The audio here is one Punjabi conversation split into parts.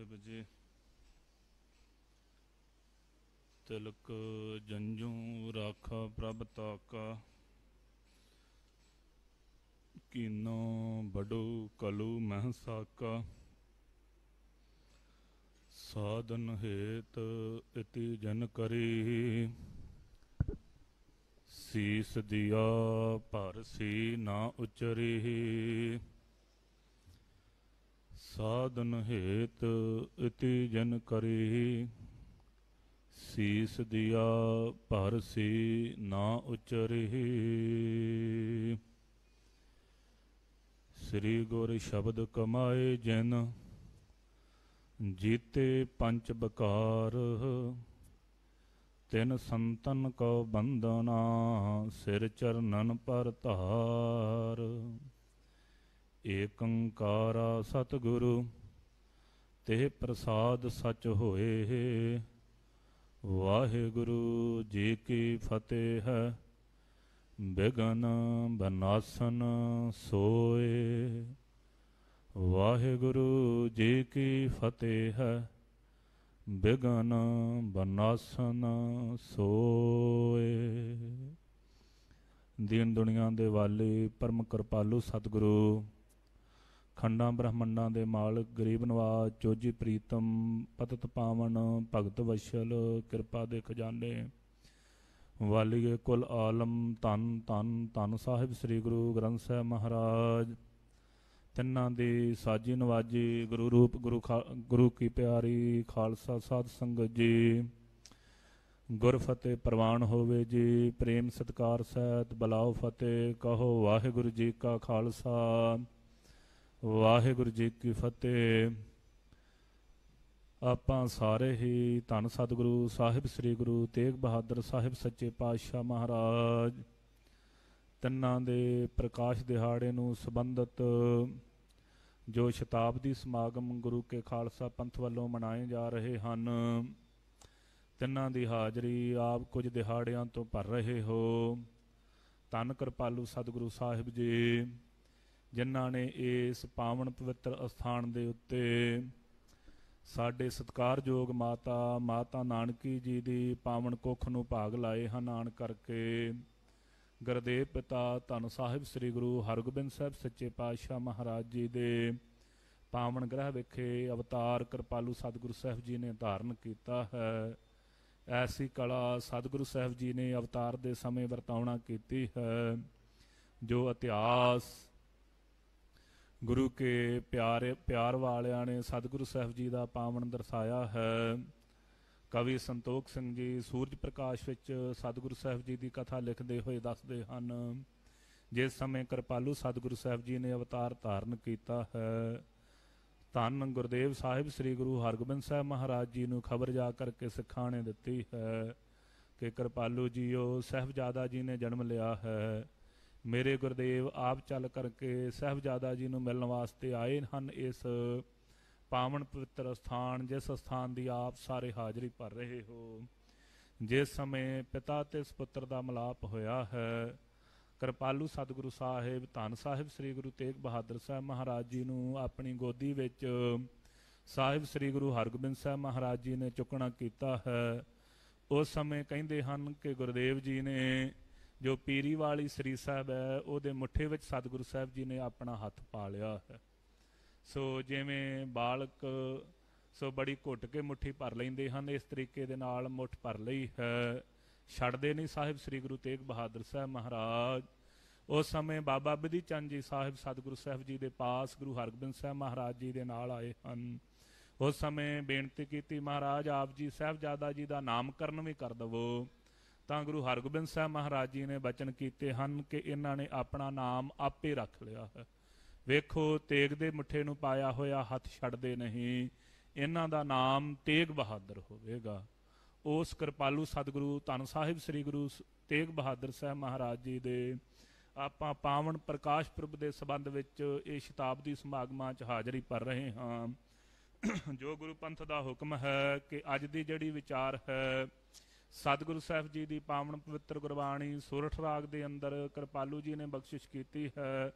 ਸਾਹਿਬ ਜੀ ਤਿਲਕ ਜੰਜੂ ਰਾਖਾ ਪ੍ਰਭ ਤਾਕਾ ਕਿਨੋ ਬਡੋ ਕਲੂ ਮਹਿ ਸਾਕਾ ਸਾਧਨ ਹੇਤ ਇਤੀ ਜਨ ਕਰੀ ਸੀਸ ਦਿਆ ਪਰ ਸੀ ਨਾ ਉਚਰੀ ਸਾਧਨ ਹੇਤ ਇਤੀ ਜਨ ਕਰੇ ਸੀਸ ਦਿਆ ਭਰ ਸੀ ਨਾ ਉਚਰੇ ਸ੍ਰੀ ਗੁਰ ਸ਼ਬਦ ਕਮਾਏ ਜਨ ਜੀਤੇ ਪੰਜ ਬਕਾਰ ਤਿਨ ਸੰਤਨ ਕੋ ਬੰਦਨਾ ਸਿਰ ਚਰਨਨ ਪਰ ਧਾਰ ਏਕੰਕਾਰਾ ਸਤਿਗੁਰੂ ਤੇ ਪ੍ਰਸਾਦ ਸਚ ਹੋਏ ਵਾਹਿਗੁਰੂ ਜੀ ਕੀ ਫਤਿਹ ਬਿਗਨ ਬਨਾਸਨ ਸੋਏ ਵਾਹਿਗੁਰੂ ਜੀ ਕੀ ਫਤਿਹ ਬਿਗਨ ਬਨਾਸਨ ਸੋਏ ਦੀਨ ਦੁਨੀਆਂ ਦੇ ਵਾਲੇ ਪਰਮ ਕਿਰਪਾਲੂ ਸਤਿਗੁਰੂ ਖੰਡਾਂ ਬ੍ਰਹਮੰਡਾਂ ਦੇ ਮਾਲਕ ਗਰੀਬ ਨਵਾਜ ਜੋਜੀ ਪ੍ਰੀਤਮ ਪਤਤ ਪਾਵਨ ਭਗਤ ਵਸ਼ਲ ਕਿਰਪਾ ਦੇ ਖਜ਼ਾਨੇ ਵਾਲੀਏ ਕੁਲ ਆਲਮ ਤਨ ਤਨ ਤਨ ਸਾਹਿਬ ਸ੍ਰੀ ਗੁਰੂ ਗ੍ਰੰਥ ਸਾਹਿਬ ਮਹਾਰਾਜ ਤਿੰਨਾਂ ਦੇ ਸਾਜੀ ਨਵਾਜੀ ਗੁਰੂ ਰੂਪ ਗੁਰੂ ਗੁਰੂ ਕੀ ਪਿਆਰੀ ਖਾਲਸਾ ਸਾਧ ਸੰਗਤ ਜੀ ਗੁਰ ਫਤਿਹ ਪ੍ਰਵਾਨ ਹੋਵੇ ਜੀ ਪ੍ਰੇਮ ਸਤਕਾਰ ਸਹਿਤ ਬਲਾਉ ਫਤਿਹ ਕਹੋ ਵਾਹਿਗੁਰੂ ਜੀ ਕਾ ਖਾਲਸਾ ਵਾਹਿਗੁਰੂ ਜੀ ਕੀ ਫਤਿਹ ਆਪਾਂ ਸਾਰੇ ਹੀ ਧੰਨ ਸਤਿਗੁਰੂ ਸਾਹਿਬ ਸ੍ਰੀ ਗੁਰੂ ਤੇਗ ਬਹਾਦਰ ਸਾਹਿਬ ਸੱਚੇ ਪਾਤਸ਼ਾਹ ਮਹਾਰਾਜ ਤਿੰਨਾਂ ਦੇ ਪ੍ਰਕਾਸ਼ ਦਿਹਾੜੇ ਨੂੰ ਸੰਬੰਧਤ ਜੋ ਸ਼ਤਾਬਦੀ ਸਮਾਗਮ ਗੁਰੂ ਕੇ ਖਾਲਸਾ ਪੰਥ ਵੱਲੋਂ ਮਨਾਏ ਜਾ ਰਹੇ ਹਨ ਤਿੰਨਾਂ ਦੀ ਹਾਜ਼ਰੀ ਆਪ ਕੁਝ ਦਿਹਾੜਿਆਂ ਤੋਂ ਭਰ ਰਹੇ ਹੋ ਤਨ ਕਿਰਪਾਲੂ ਸਤਿਗੁਰੂ ਸਾਹਿਬ ਜੀ ਜਿਨ੍ਹਾਂ ਨੇ ਇਸ ਪਾਵਨ ਪਵਿੱਤਰ ਅਸਥਾਨ ਦੇ ਉੱਤੇ ਸਾਡੇ ਸਤਿਕਾਰਯੋਗ ਮਾਤਾ ਮਾਤਾ ਨਾਨਕੀ ਜੀ ਦੀ ਪਾਵਨ ਕੋਖ ਨੂੰ ਭਾਗ ਲਾਏ ਹਨ ਆਣ ਕਰਕੇ ਗੁਰਦੇਵ ਪਿਤਾ ਧੰਨ ਸਾਹਿਬ ਸ੍ਰੀ ਗੁਰੂ ਹਰਗੋਬਿੰਦ ਸਾਹਿਬ ਸੱਚੇ ਪਾਤਸ਼ਾਹ ਮਹਾਰਾਜ ਜੀ ਦੇ ਪਾਵਨ ਗ੍ਰਹਿ ਵਿਖੇ ਅਵਤਾਰ ਕਿਰਪਾਲੂ ਸਤਿਗੁਰੂ ਸਾਹਿਬ ਜੀ ਨੇ ਧਾਰਨ ਕੀਤਾ ਹੈ ਐਸੀ ਕਲਾ ਸਤਿਗੁਰੂ ਸਾਹਿਬ ਜੀ ਨੇ ਅਵਤਾਰ ਦੇ ਸਮੇਂ ਵਰਤਾਉਣਾ ਕੀਤੀ ਹੈ ਜੋ ਇਤਿਹਾਸ ਗੁਰੂ ਕੇ ਪਿਆਰ ਪਿਆਰ ਵਾਲਿਆਂ ਨੇ ਸਤਿਗੁਰੂ ਸਾਹਿਬ ਜੀ ਦਾ ਪਾਵਨ ਦਰਸਾਇਆ ਹੈ ਕਵੀ ਸੰਤੋਖ ਸਿੰਘ ਜੀ ਸੂਰਜ ਪ੍ਰਕਾਸ਼ ਵਿੱਚ ਸਤਿਗੁਰੂ ਸਾਹਿਬ ਜੀ ਦੀ ਕਥਾ ਲਿਖਦੇ ਹੋਏ ਦੱਸਦੇ ਹਨ ਜਿਸ ਸਮੇਂ ਕਿਰਪਾਲੂ ਸਤਿਗੁਰੂ ਸਾਹਿਬ ਜੀ ਨੇ ਅਵਤਾਰ ਧਾਰਨ ਕੀਤਾ ਹੈ ਧੰਨ ਗੁਰਦੇਵ ਸਾਹਿਬ ਸ੍ਰੀ ਗੁਰੂ ਹਰਗੋਬਿੰਦ ਸਾਹਿਬ ਮਹਾਰਾਜ ਜੀ ਨੂੰ ਖਬਰ ਜਾ ਕਰਕੇ ਸਿਖਾਣੇ ਦਿੱਤੀ ਹੈ ਕਿ ਕਿਰਪਾਲੂ ਜੀਓ ਸਹਿਬਜ਼ਾਦਾ ਜੀ ਨੇ ਜਨਮ ਲਿਆ ਹੈ ਮੇਰੇ ਗੁਰਦੇਵ ਆਪ ਚੱਲ ਕਰਕੇ ਸਹਿਬਜ਼ਾਦਾ ਜੀ ਨੂੰ ਮਿਲਣ ਵਾਸਤੇ ਆਏ ਹਨ ਇਸ ਪਾਵਨ ਪਵਿੱਤਰ ਸਥਾਨ ਜਿਸ ਸਥਾਨ ਦੀ ਆਪ ਸਾਰੇ ਹਾਜ਼ਰੀ ਭਰ ਰਹੇ ਹੋ ਜਿਸ ਸਮੇਂ ਪਿਤਾ ਤੇ ਸੁਪੁੱਤਰ ਦਾ ਮਲਾਪ ਹੋਇਆ ਹੈ ਕਿਰਪਾਲੂ ਸਤਿਗੁਰੂ ਸਾਹਿਬ ਧੰਨ ਸਾਹਿਬ ਸ੍ਰੀ ਗੁਰੂ ਤੇਗ ਬਹਾਦਰ ਸਾਹਿਬ ਮਹਾਰਾਜ ਜੀ ਨੂੰ ਆਪਣੀ ਗੋਦੀ ਵਿੱਚ ਸਾਹਿਬ ਸ੍ਰੀ ਗੁਰੂ ਹਰਗੋਬਿੰਦ ਸਾਹਿਬ ਮਹਾਰਾਜ ਜੀ ਨੇ ਚੁੱਕਣਾ ਕੀਤਾ ਹੈ ਉਸ ਸਮੇਂ ਕਹਿੰਦੇ ਹਨ ਕਿ ਗੁਰਦੇਵ ਜੀ ਨੇ ਜੋ ਪੀਰੀ ਵਾਲੀ ਸ੍ਰੀ ਸਾਹਿਬ ਹੈ ਉਹਦੇ ਮੁੱਠੇ ਵਿੱਚ ਸਤਿਗੁਰੂ ਸਾਹਿਬ ਜੀ ਨੇ ਆਪਣਾ ਹੱਥ ਪਾ ਲਿਆ ਹੈ ਸੋ ਜਿਵੇਂ ਬਾਲਕ ਸੋ ਬੜੀ ਘੁੱਟ ਕੇ ਮੁੱਠੀ ਭਰ ਲੈਂਦੇ ਹਨ ਇਸ ਤਰੀਕੇ ਦੇ ਨਾਲ ਮੁੱਠ ਭਰ ਲਈ ਹੈ ਛੱਡਦੇ ਨਹੀਂ ਸਾਹਿਬ ਸ੍ਰੀ ਗੁਰੂ ਤੇਗ ਬਹਾਦਰ ਸਾਹਿਬ ਮਹਾਰਾਜ ਉਸ ਸਮੇਂ ਬਾਬਾ ਬਿਧੀ ਚੰਦ ਜੀ ਸਾਹਿਬ ਸਤਿਗੁਰੂ ਸਾਹਿਬ ਜੀ ਦੇ ਪਾਸ ਗੁਰੂ ਹਰਗੋਬਿੰਦ ਸਾਹਿਬ ਮਹਾਰਾਜ ਜੀ ਦੇ ਨਾਲ ਆਏ ਹਨ ਉਸ ਸਮੇਂ ਬੇਨਤੀ ਕੀਤੀ ਮਹਾਰਾਜ ਆਪ ਜੀ ਸਾਹਿਬਜ਼ਾਦਾ ਜੀ ਦਾ ਨਾਮਕਰਨ ਵੀ ਕਰ ਦਵੋ ਤਾਂ ਗੁਰੂ ਹਰਗੋਬਿੰਦ ਸਾਹਿਬ ਮਹਾਰਾਜ ਜੀ ਨੇ ਬਚਨ ਕੀਤੇ ਹਨ ਕਿ ਇਹਨਾਂ ਨੇ ਆਪਣਾ ਨਾਮ ਆਪੇ ਰੱਖ ਲਿਆ ਹੈ ਵੇਖੋ ਤੇਗ ਦੇ ਮੁੱਠੇ ਨੂੰ ਪਾਇਆ ਹੋਇਆ ਹੱਥ ਛੱਡਦੇ ਨਹੀਂ ਇਹਨਾਂ ਦਾ ਨਾਮ ਤੇਗ ਬਹਾਦਰ ਹੋਵੇਗਾ ਉਸ ਕਿਰਪਾਲੂ ਸਤਿਗੁਰੂ ਧੰਨ ਸਾਹਿਬ ਸ੍ਰੀ ਗੁਰੂ ਤੇਗ ਬਹਾਦਰ ਸਾਹਿਬ ਮਹਾਰਾਜ ਜੀ ਦੇ ਆਪਾਂ ਪਾਵਨ ਪ੍ਰਕਾਸ਼ ਪੁਰਬ ਦੇ ਸਬੰਧ ਵਿੱਚ ਇਹ ਸ਼ਤਾਬਦੀ ਸਮਾਗਮਾਂ 'ਚ ਹਾਜ਼ਰੀ ਭਰ ਰਹੇ ਹਾਂ ਜੋ ਗੁਰੂ ਪੰਥ ਦਾ ਹੁਕਮ ਹੈ ਕਿ ਅੱਜ ਦੀ ਜਿਹੜੀ ਵਿਚਾਰ ਹੈ ਸਤਿਗੁਰੂ ਸਾਹਿਬ ਜੀ ਦੀ ਪਾਵਨ ਪਵਿੱਤਰ ਗੁਰਬਾਣੀ ਸੋਰਠ ਰਾਗ ਦੇ ਅੰਦਰ ਕਿਰਪਾਲੂ ਜੀ ਨੇ ਬਖਸ਼ਿਸ਼ ਕੀਤੀ ਹੈ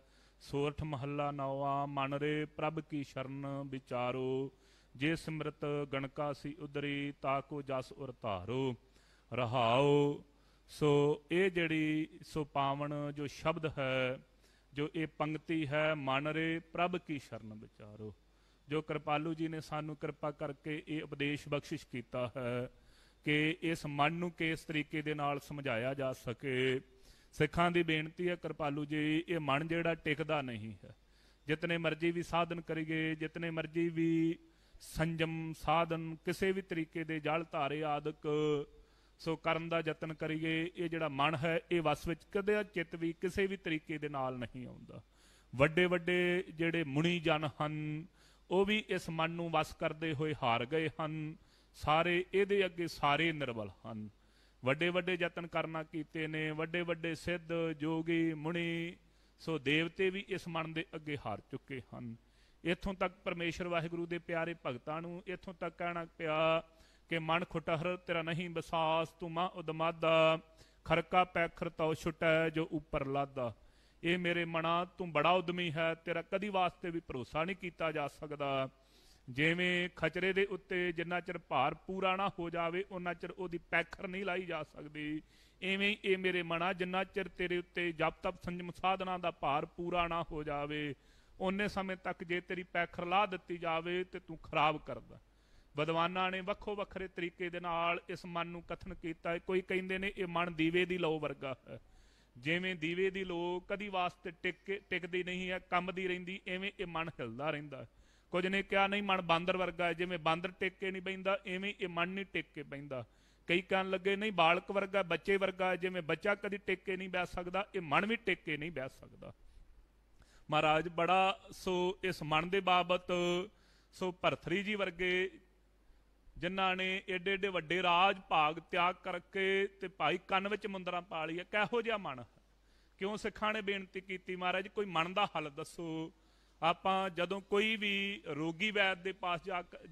ਸੋਰਠ ਮਹੱਲਾ ਨੌਵਾ ਮਨ ਰੇ ਪ੍ਰਭ ਕੀ ਸ਼ਰਨ ਵਿਚਾਰੋ ਜੇ ਸਿਮਰਤ ਗਣਕਾ ਸੀ ਉਦਰੀ ਤਾ ਕੋ ਜਸ ਉਰ ਧਾਰੋ ਰਹਾਓ ਸੋ ਇਹ ਜਿਹੜੀ ਸੋ ਪਾਵਨ ਜੋ ਸ਼ਬਦ ਹੈ ਜੋ ਇਹ ਪੰਕਤੀ ਹੈ ਮਨ ਰੇ ਪ੍ਰਭ ਕੀ ਸ਼ਰਨ ਵਿਚਾਰੋ ਜੋ ਕਿਰਪਾਲੂ ਜੀ ਨੇ ਸਾਨੂੰ ਕਿਰਪਾ ਕਰਕੇ ਇਹ ਉਪਦੇਸ਼ ਬਖਸ਼ਿਸ਼ ਕੀਤਾ ਹੈ ਕਿ ਇਸ ਮਨ ਨੂੰ ਕਿਸ ਤਰੀਕੇ ਦੇ ਨਾਲ ਸਮਝਾਇਆ ਜਾ ਸਕੇ ਸਿੱਖਾਂ ਦੀ ਬੇਨਤੀ ਹੈ ਕਿਰਪਾਲੂ ਜੀ ਇਹ ਮਨ ਜਿਹੜਾ ਟਿਕਦਾ ਨਹੀਂ ਹੈ ਜਿਤਨੇ ਮਰਜ਼ੀ ਵੀ ਸਾਧਨ ਕਰੀਏ ਜਿਤਨੇ ਮਰਜ਼ੀ ਵੀ ਸੰਜਮ ਸਾਧਨ ਕਿਸੇ ਵੀ ਤਰੀਕੇ ਦੇ ਜਲ ਧਾਰੇ ਆਦਿਕ ਸੋ ਕਰਨ ਦਾ ਯਤਨ ਕਰੀਏ ਇਹ ਜਿਹੜਾ ਮਨ ਹੈ ਇਹ ਵਸ ਵਿੱਚ ਕਦੇ ਚਿੱਤ ਵੀ ਕਿਸੇ ਵੀ ਤਰੀਕੇ ਦੇ ਨਾਲ ਨਹੀਂ ਆਉਂਦਾ ਵੱਡੇ ਵੱਡੇ ਜਿਹੜੇ ਮੁਨੀ ਜਨ ਹਨ ਉਹ ਵੀ ਇਸ ਮਨ ਨੂੰ ਵਸ ਕਰਦੇ ਹੋਏ ਹਾਰ ਗਏ ਹਨ ਸਾਰੇ ਇਹਦੇ ਅੱਗੇ ਸਾਰੇ ਨਿਰਵਲ ਹਨ ਵੱਡੇ ਵੱਡੇ ਯਤਨ ਕਰਨਾ ਕੀਤੇ ਨੇ ਵੱਡੇ ਵੱਡੇ ਸਿੱਧ ਜੋਗੀ ਮੁਣੀ ਸੋ ਦੇਵਤੇ ਵੀ ਇਸ ਮਨ ਦੇ ਅੱਗੇ ਹਾਰ ਚੁੱਕੇ ਹਨ ਇੱਥੋਂ ਤੱਕ ਪਰਮੇਸ਼ਰ ਵਾਹਿਗੁਰੂ ਦੇ ਪਿਆਰੇ ਭਗਤਾਂ ਨੂੰ ਇੱਥੋਂ ਤੱਕ ਕਹਿਣਾ ਪਿਆ ਕਿ ਮਨ ਖੁਟਹਰ ਤੇਰਾ ਨਹੀਂ ਬਸਾਸ ਤੂੰ ਮਾ ਉਦਮਾਦਾ ਖਰਕਾ ਪੈਖਰ ਤਉ ਛਟੈ ਜੋ ਉੱਪਰ ਲਾਦਾ ਇਹ ਮੇਰੇ ਮਨਾ ਤੂੰ ਬੜਾ ਉਦਮੀ ਹੈ ਤੇਰਾ ਕਦੀ ਵਾਸਤੇ ਵੀ ਭਰੋਸਾ ਨਹੀਂ ਕੀਤਾ ਜਾ ਸਕਦਾ ਜਿਵੇਂ ਖਚਰੇ ਦੇ ਉੱਤੇ ਜਿੰਨਾ ਚਿਰ ਭਾਰ ਪੂਰਾ ਨਾ ਹੋ ਜਾਵੇ ਉਹਨਾਂ ਚਿਰ ਉਹਦੀ ਪੈਖਰ ਨਹੀਂ ਲਾਈ ਜਾ ਸਕਦੀ ਐਵੇਂ ਇਹ ਮੇਰੇ ਮਨਾ ਜਿੰਨਾ ਚਿਰ ਤੇਰੇ ਉੱਤੇ ਜਪ ਤਪ ਸੰਜਮ ਸਾਧਨਾ ਦਾ ਭਾਰ ਪੂਰਾ ਨਾ ਹੋ ਜਾਵੇ ਉਹਨੇ ਸਮੇਂ ਤੱਕ ਜੇ ਤੇਰੀ ਪੈਖਰ ਲਾ ਦਿੱਤੀ ਜਾਵੇ ਤੇ ਤੂੰ ਖਰਾਬ ਕਰਦਾ ਵਿਦਵਾਨਾਂ ਨੇ ਵੱਖੋ ਵੱਖਰੇ ਤਰੀਕੇ ਦੇ ਨਾਲ ਇਸ ਮਨ ਨੂੰ ਕਥਨ ਕੀਤਾ ਕੋਈ ਕਹਿੰਦੇ ਨੇ ਇਹ ਮਨ ਦੀਵੇ ਦੀ ਲੋ ਵਰਗਾ ਹੈ ਜਿਵੇਂ ਦੀਵੇ ਦੀ ਲੋ ਕਦੀ ਵਾਸਤੇ ਟਿਕ ਟਿਕਦੀ ਨਹੀਂ ਹੈ ਦੀ ਰਹਿੰਦੀ ਐਵੇਂ ਇਹ ਮਨ ਹਿਲਦਾ ਰਹਿੰਦਾ ਹੈ ਕੁਝ ਨੇ ਕਿਹਾ ਨਹੀਂ ਮਨ ਬਾਂਦਰ ਵਰਗਾ ਹੈ ਜਿਵੇਂ ਬਾਂਦਰ ਟਿਕ ਕੇ ਨਹੀਂ ਬੈਂਦਾ ਐਵੇਂ ਇਹ ਮਨ ਨਹੀਂ ਟਿਕ ਕੇ ਬੈਂਦਾ ਕਈ ਕਹਿਣ ਲੱਗੇ ਨਹੀਂ ਬਾਲਕ ਵਰਗਾ ਬੱਚੇ ਵਰਗਾ ਹੈ ਜਿਵੇਂ ਬੱਚਾ ਕਦੀ ਟਿਕ ਕੇ ਨਹੀਂ ਬੈ ਸਕਦਾ ਇਹ ਮਨ ਵੀ ਟਿਕ ਕੇ ਨਹੀਂ ਬੈ ਸਕਦਾ ਮਹਾਰਾਜ ਬੜਾ ਸੋ ਇਸ ਮਨ ਦੇ ਬਾਬਤ ਸੋ ਭਰਥਰੀ ਜੀ ਵਰਗੇ ਜਿਨ੍ਹਾਂ ਨੇ ਏਡੇ ਏਡੇ ਵੱਡੇ ਰਾਜ ਭਾਗ ਤਿਆਗ ਕਰਕੇ ਤੇ ਭਾਈ ਕੰਨ ਵਿੱਚ ਮੁੰਦਰਾ ਪਾ ਲਈ ਹੈ ਕਿਹੋ ਜਿਹਾ ਮਨ ਕਿਉਂ ਸਿੱਖਾਂ ਨੇ ਬੇਨਤੀ ਕੀਤੀ ਮਹਾਰਾਜ ਕੋਈ ਮਨ ਦਾ ਹੱਲ ਦੱਸੋ ਆਪਾਂ ਜਦੋਂ ਕੋਈ ਵੀ ਰੋਗੀ ਵੈਦ ਦੇ ਪਾਸ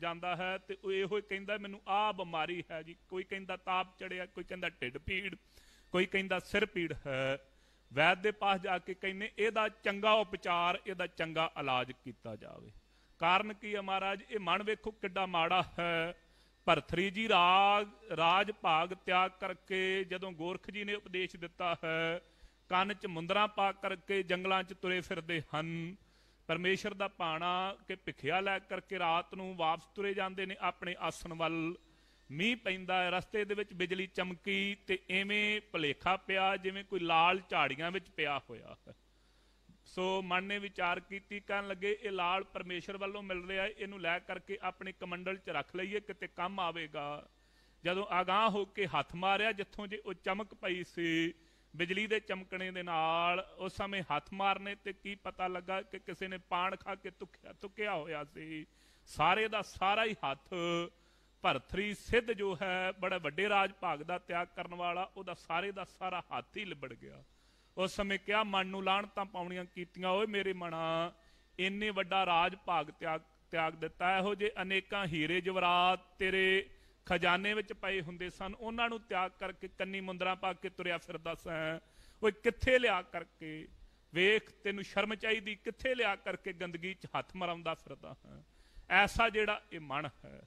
ਜਾਂਦਾ ਹੈ ਤੇ ਉਹ ਇਹੋ ਹੀ ਕਹਿੰਦਾ ਮੈਨੂੰ ਆਹ ਬਿਮਾਰੀ ਹੈ ਜੀ ਕੋਈ ਕਹਿੰਦਾ ਤਾਪ ਚੜਿਆ ਕੋਈ ਕਹਿੰਦਾ ਢਿੱਡ ਪੀੜ ਕੋਈ ਕਹਿੰਦਾ ਸਿਰ ਪੀੜ ਹੈ ਵੈਦ ਦੇ ਪਾਸ ਜਾ ਕੇ ਕਹਿੰਨੇ ਇਹਦਾ ਚੰਗਾ ਉਪਚਾਰ ਇਹਦਾ ਚੰਗਾ ਇਲਾਜ ਕੀਤਾ ਜਾਵੇ ਕਾਰਨ ਕੀ ਹੈ ਮਹਾਰਾਜ ਇਹ ਮਨ ਵੇਖੋ ਕਿੱਡਾ ਮਾੜਾ ਹੈ ਭਰਥਰੀ ਜੀ ਰਾਗ ਰਾਜ ਭਾਗ ਤਿਆਗ ਕਰਕੇ ਜਦੋਂ ਗੋਰਖ ਜੀ ਨੇ ਉਪਦੇਸ਼ ਦਿੱਤਾ ਹੈ ਕੰਨ 'ਚ ਮੁੰਦਰਾ ਪਾ ਕਰਕੇ ਜੰਗਲਾਂ 'ਚ ਤੁਰੇ ਫਿਰਦੇ ਹਨ ਪਰਮੇਸ਼ਰ ਦਾ ਪਾਣਾ ਕਿ ਭਿਖਿਆ ਲੈ ਕਰਕੇ ਰਾਤ ਨੂੰ ਵਾਪਸ ਤੁਰੇ ਜਾਂਦੇ ਨੇ ਆਪਣੇ ਆਸਣ ਵੱਲ ਮੀਂਹ ਪੈਂਦਾ ਰਸਤੇ ਦੇ ਵਿੱਚ ਬਿਜਲੀ ਚਮਕੀ ਤੇ ਐਵੇਂ ਭਲੇਖਾ ਪਿਆ ਜਿਵੇਂ ਕੋਈ ਲਾਲ ਝਾੜੀਆਂ ਵਿੱਚ ਪਿਆ ਹੋਇਆ ਸੋ ਮਨ ਨੇ ਵਿਚਾਰ ਕੀਤੀ ਕਰਨ ਲੱਗੇ ਇਹ ਲਾਲ ਪਰਮੇਸ਼ਰ ਵੱਲੋਂ ਮਿਲ ਰਿਹਾ ਇਹਨੂੰ ਲੈ ਕਰਕੇ ਆਪਣੇ ਕਮੰਡਲ 'ਚ ਰੱਖ ਲਈਏ ਕਿਤੇ ਕੰਮ ਆਵੇਗਾ ਜਦੋਂ ਆਗਾਹ ਹੋ ਕੇ ਹੱਥ ਮਾਰਿਆ ਜਿੱਥੋਂ ਜੇ ਉਹ ਚਮਕ ਪਈ ਸੀ ਬਿਜਲੀ ਦੇ ਚਮਕਣੇ ਦੇ ਨਾਲ ਉਸ ਸਮੇਂ ਹੱਥ ਮਾਰਨੇ ਤੇ ਕੀ ਪਤਾ ਲੱਗਾ ਕਿ ਕਿਸੇ ਨੇ ਪਾਣ ਖਾ ਕੇ ਤੁਕਿਆ ਤੁਕਿਆ ਹੋਇਆ ਸੀ ਸਾਰੇ ਦਾ ਸਾਰਾ ਹੀ ਹੱਥ ਭਰਥਰੀ ਸਿੱਧ ਜੋ ਹੈ ਬੜਾ ਵੱਡੇ ਰਾਜ ਭਾਗ ਦਾ ਤਿਆਗ ਕਰਨ ਵਾਲਾ ਉਹਦਾ ਸਾਰੇ ਦਾ ਸਾਰਾ ਹੱਥ ਹੀ ਲਿਬੜ ਗਿਆ ਉਸ ਸਮੇਂ ਕਿਹਾ ਮਨ ਨੂੰ ਲਾਣ ਤਾਂ ਪਾਉਣੀਆਂ ਕੀਤੀਆਂ ਓਏ ਮੇਰੇ ਮਣਾ ਇੰਨੇ ਵੱਡਾ ਰਾਜ ਭਾਗ ਤਿਆਗ ਤਿਆਗ ਦਿੱਤਾ ਇਹੋ ਜੇ ਅਨੇਕਾਂ ਹੀਰੇ ਜਵਰਾਤ ਤੇਰੇ ਖਜ਼ਾਨੇ ਵਿੱਚ ਪਏ ਹੁੰਦੇ ਸਨ ਉਹਨਾਂ ਨੂੰ ਤਿਆਗ ਕਰਕੇ ਕੰਨੀ ਮੁੰਦਰਾ ਪਾ ਕੇ ਤੁਰਿਆ ਫਿਰਦਾ ਸਾਂ ਓਏ ਕਿੱਥੇ ਲਿਆ ਕਰਕੇ ਵੇਖ ਤੈਨੂੰ ਸ਼ਰਮ ਚਾਹੀਦੀ ਕਿੱਥੇ ਲਿਆ ਕਰਕੇ ਗੰਦਗੀ 'ਚ ਹੱਥ ਮਰਾਉਂਦਾ ਫਿਰਦਾ ਹਾਂ ਐਸਾ ਜਿਹੜਾ ਇਹ ਮਨ ਹੈ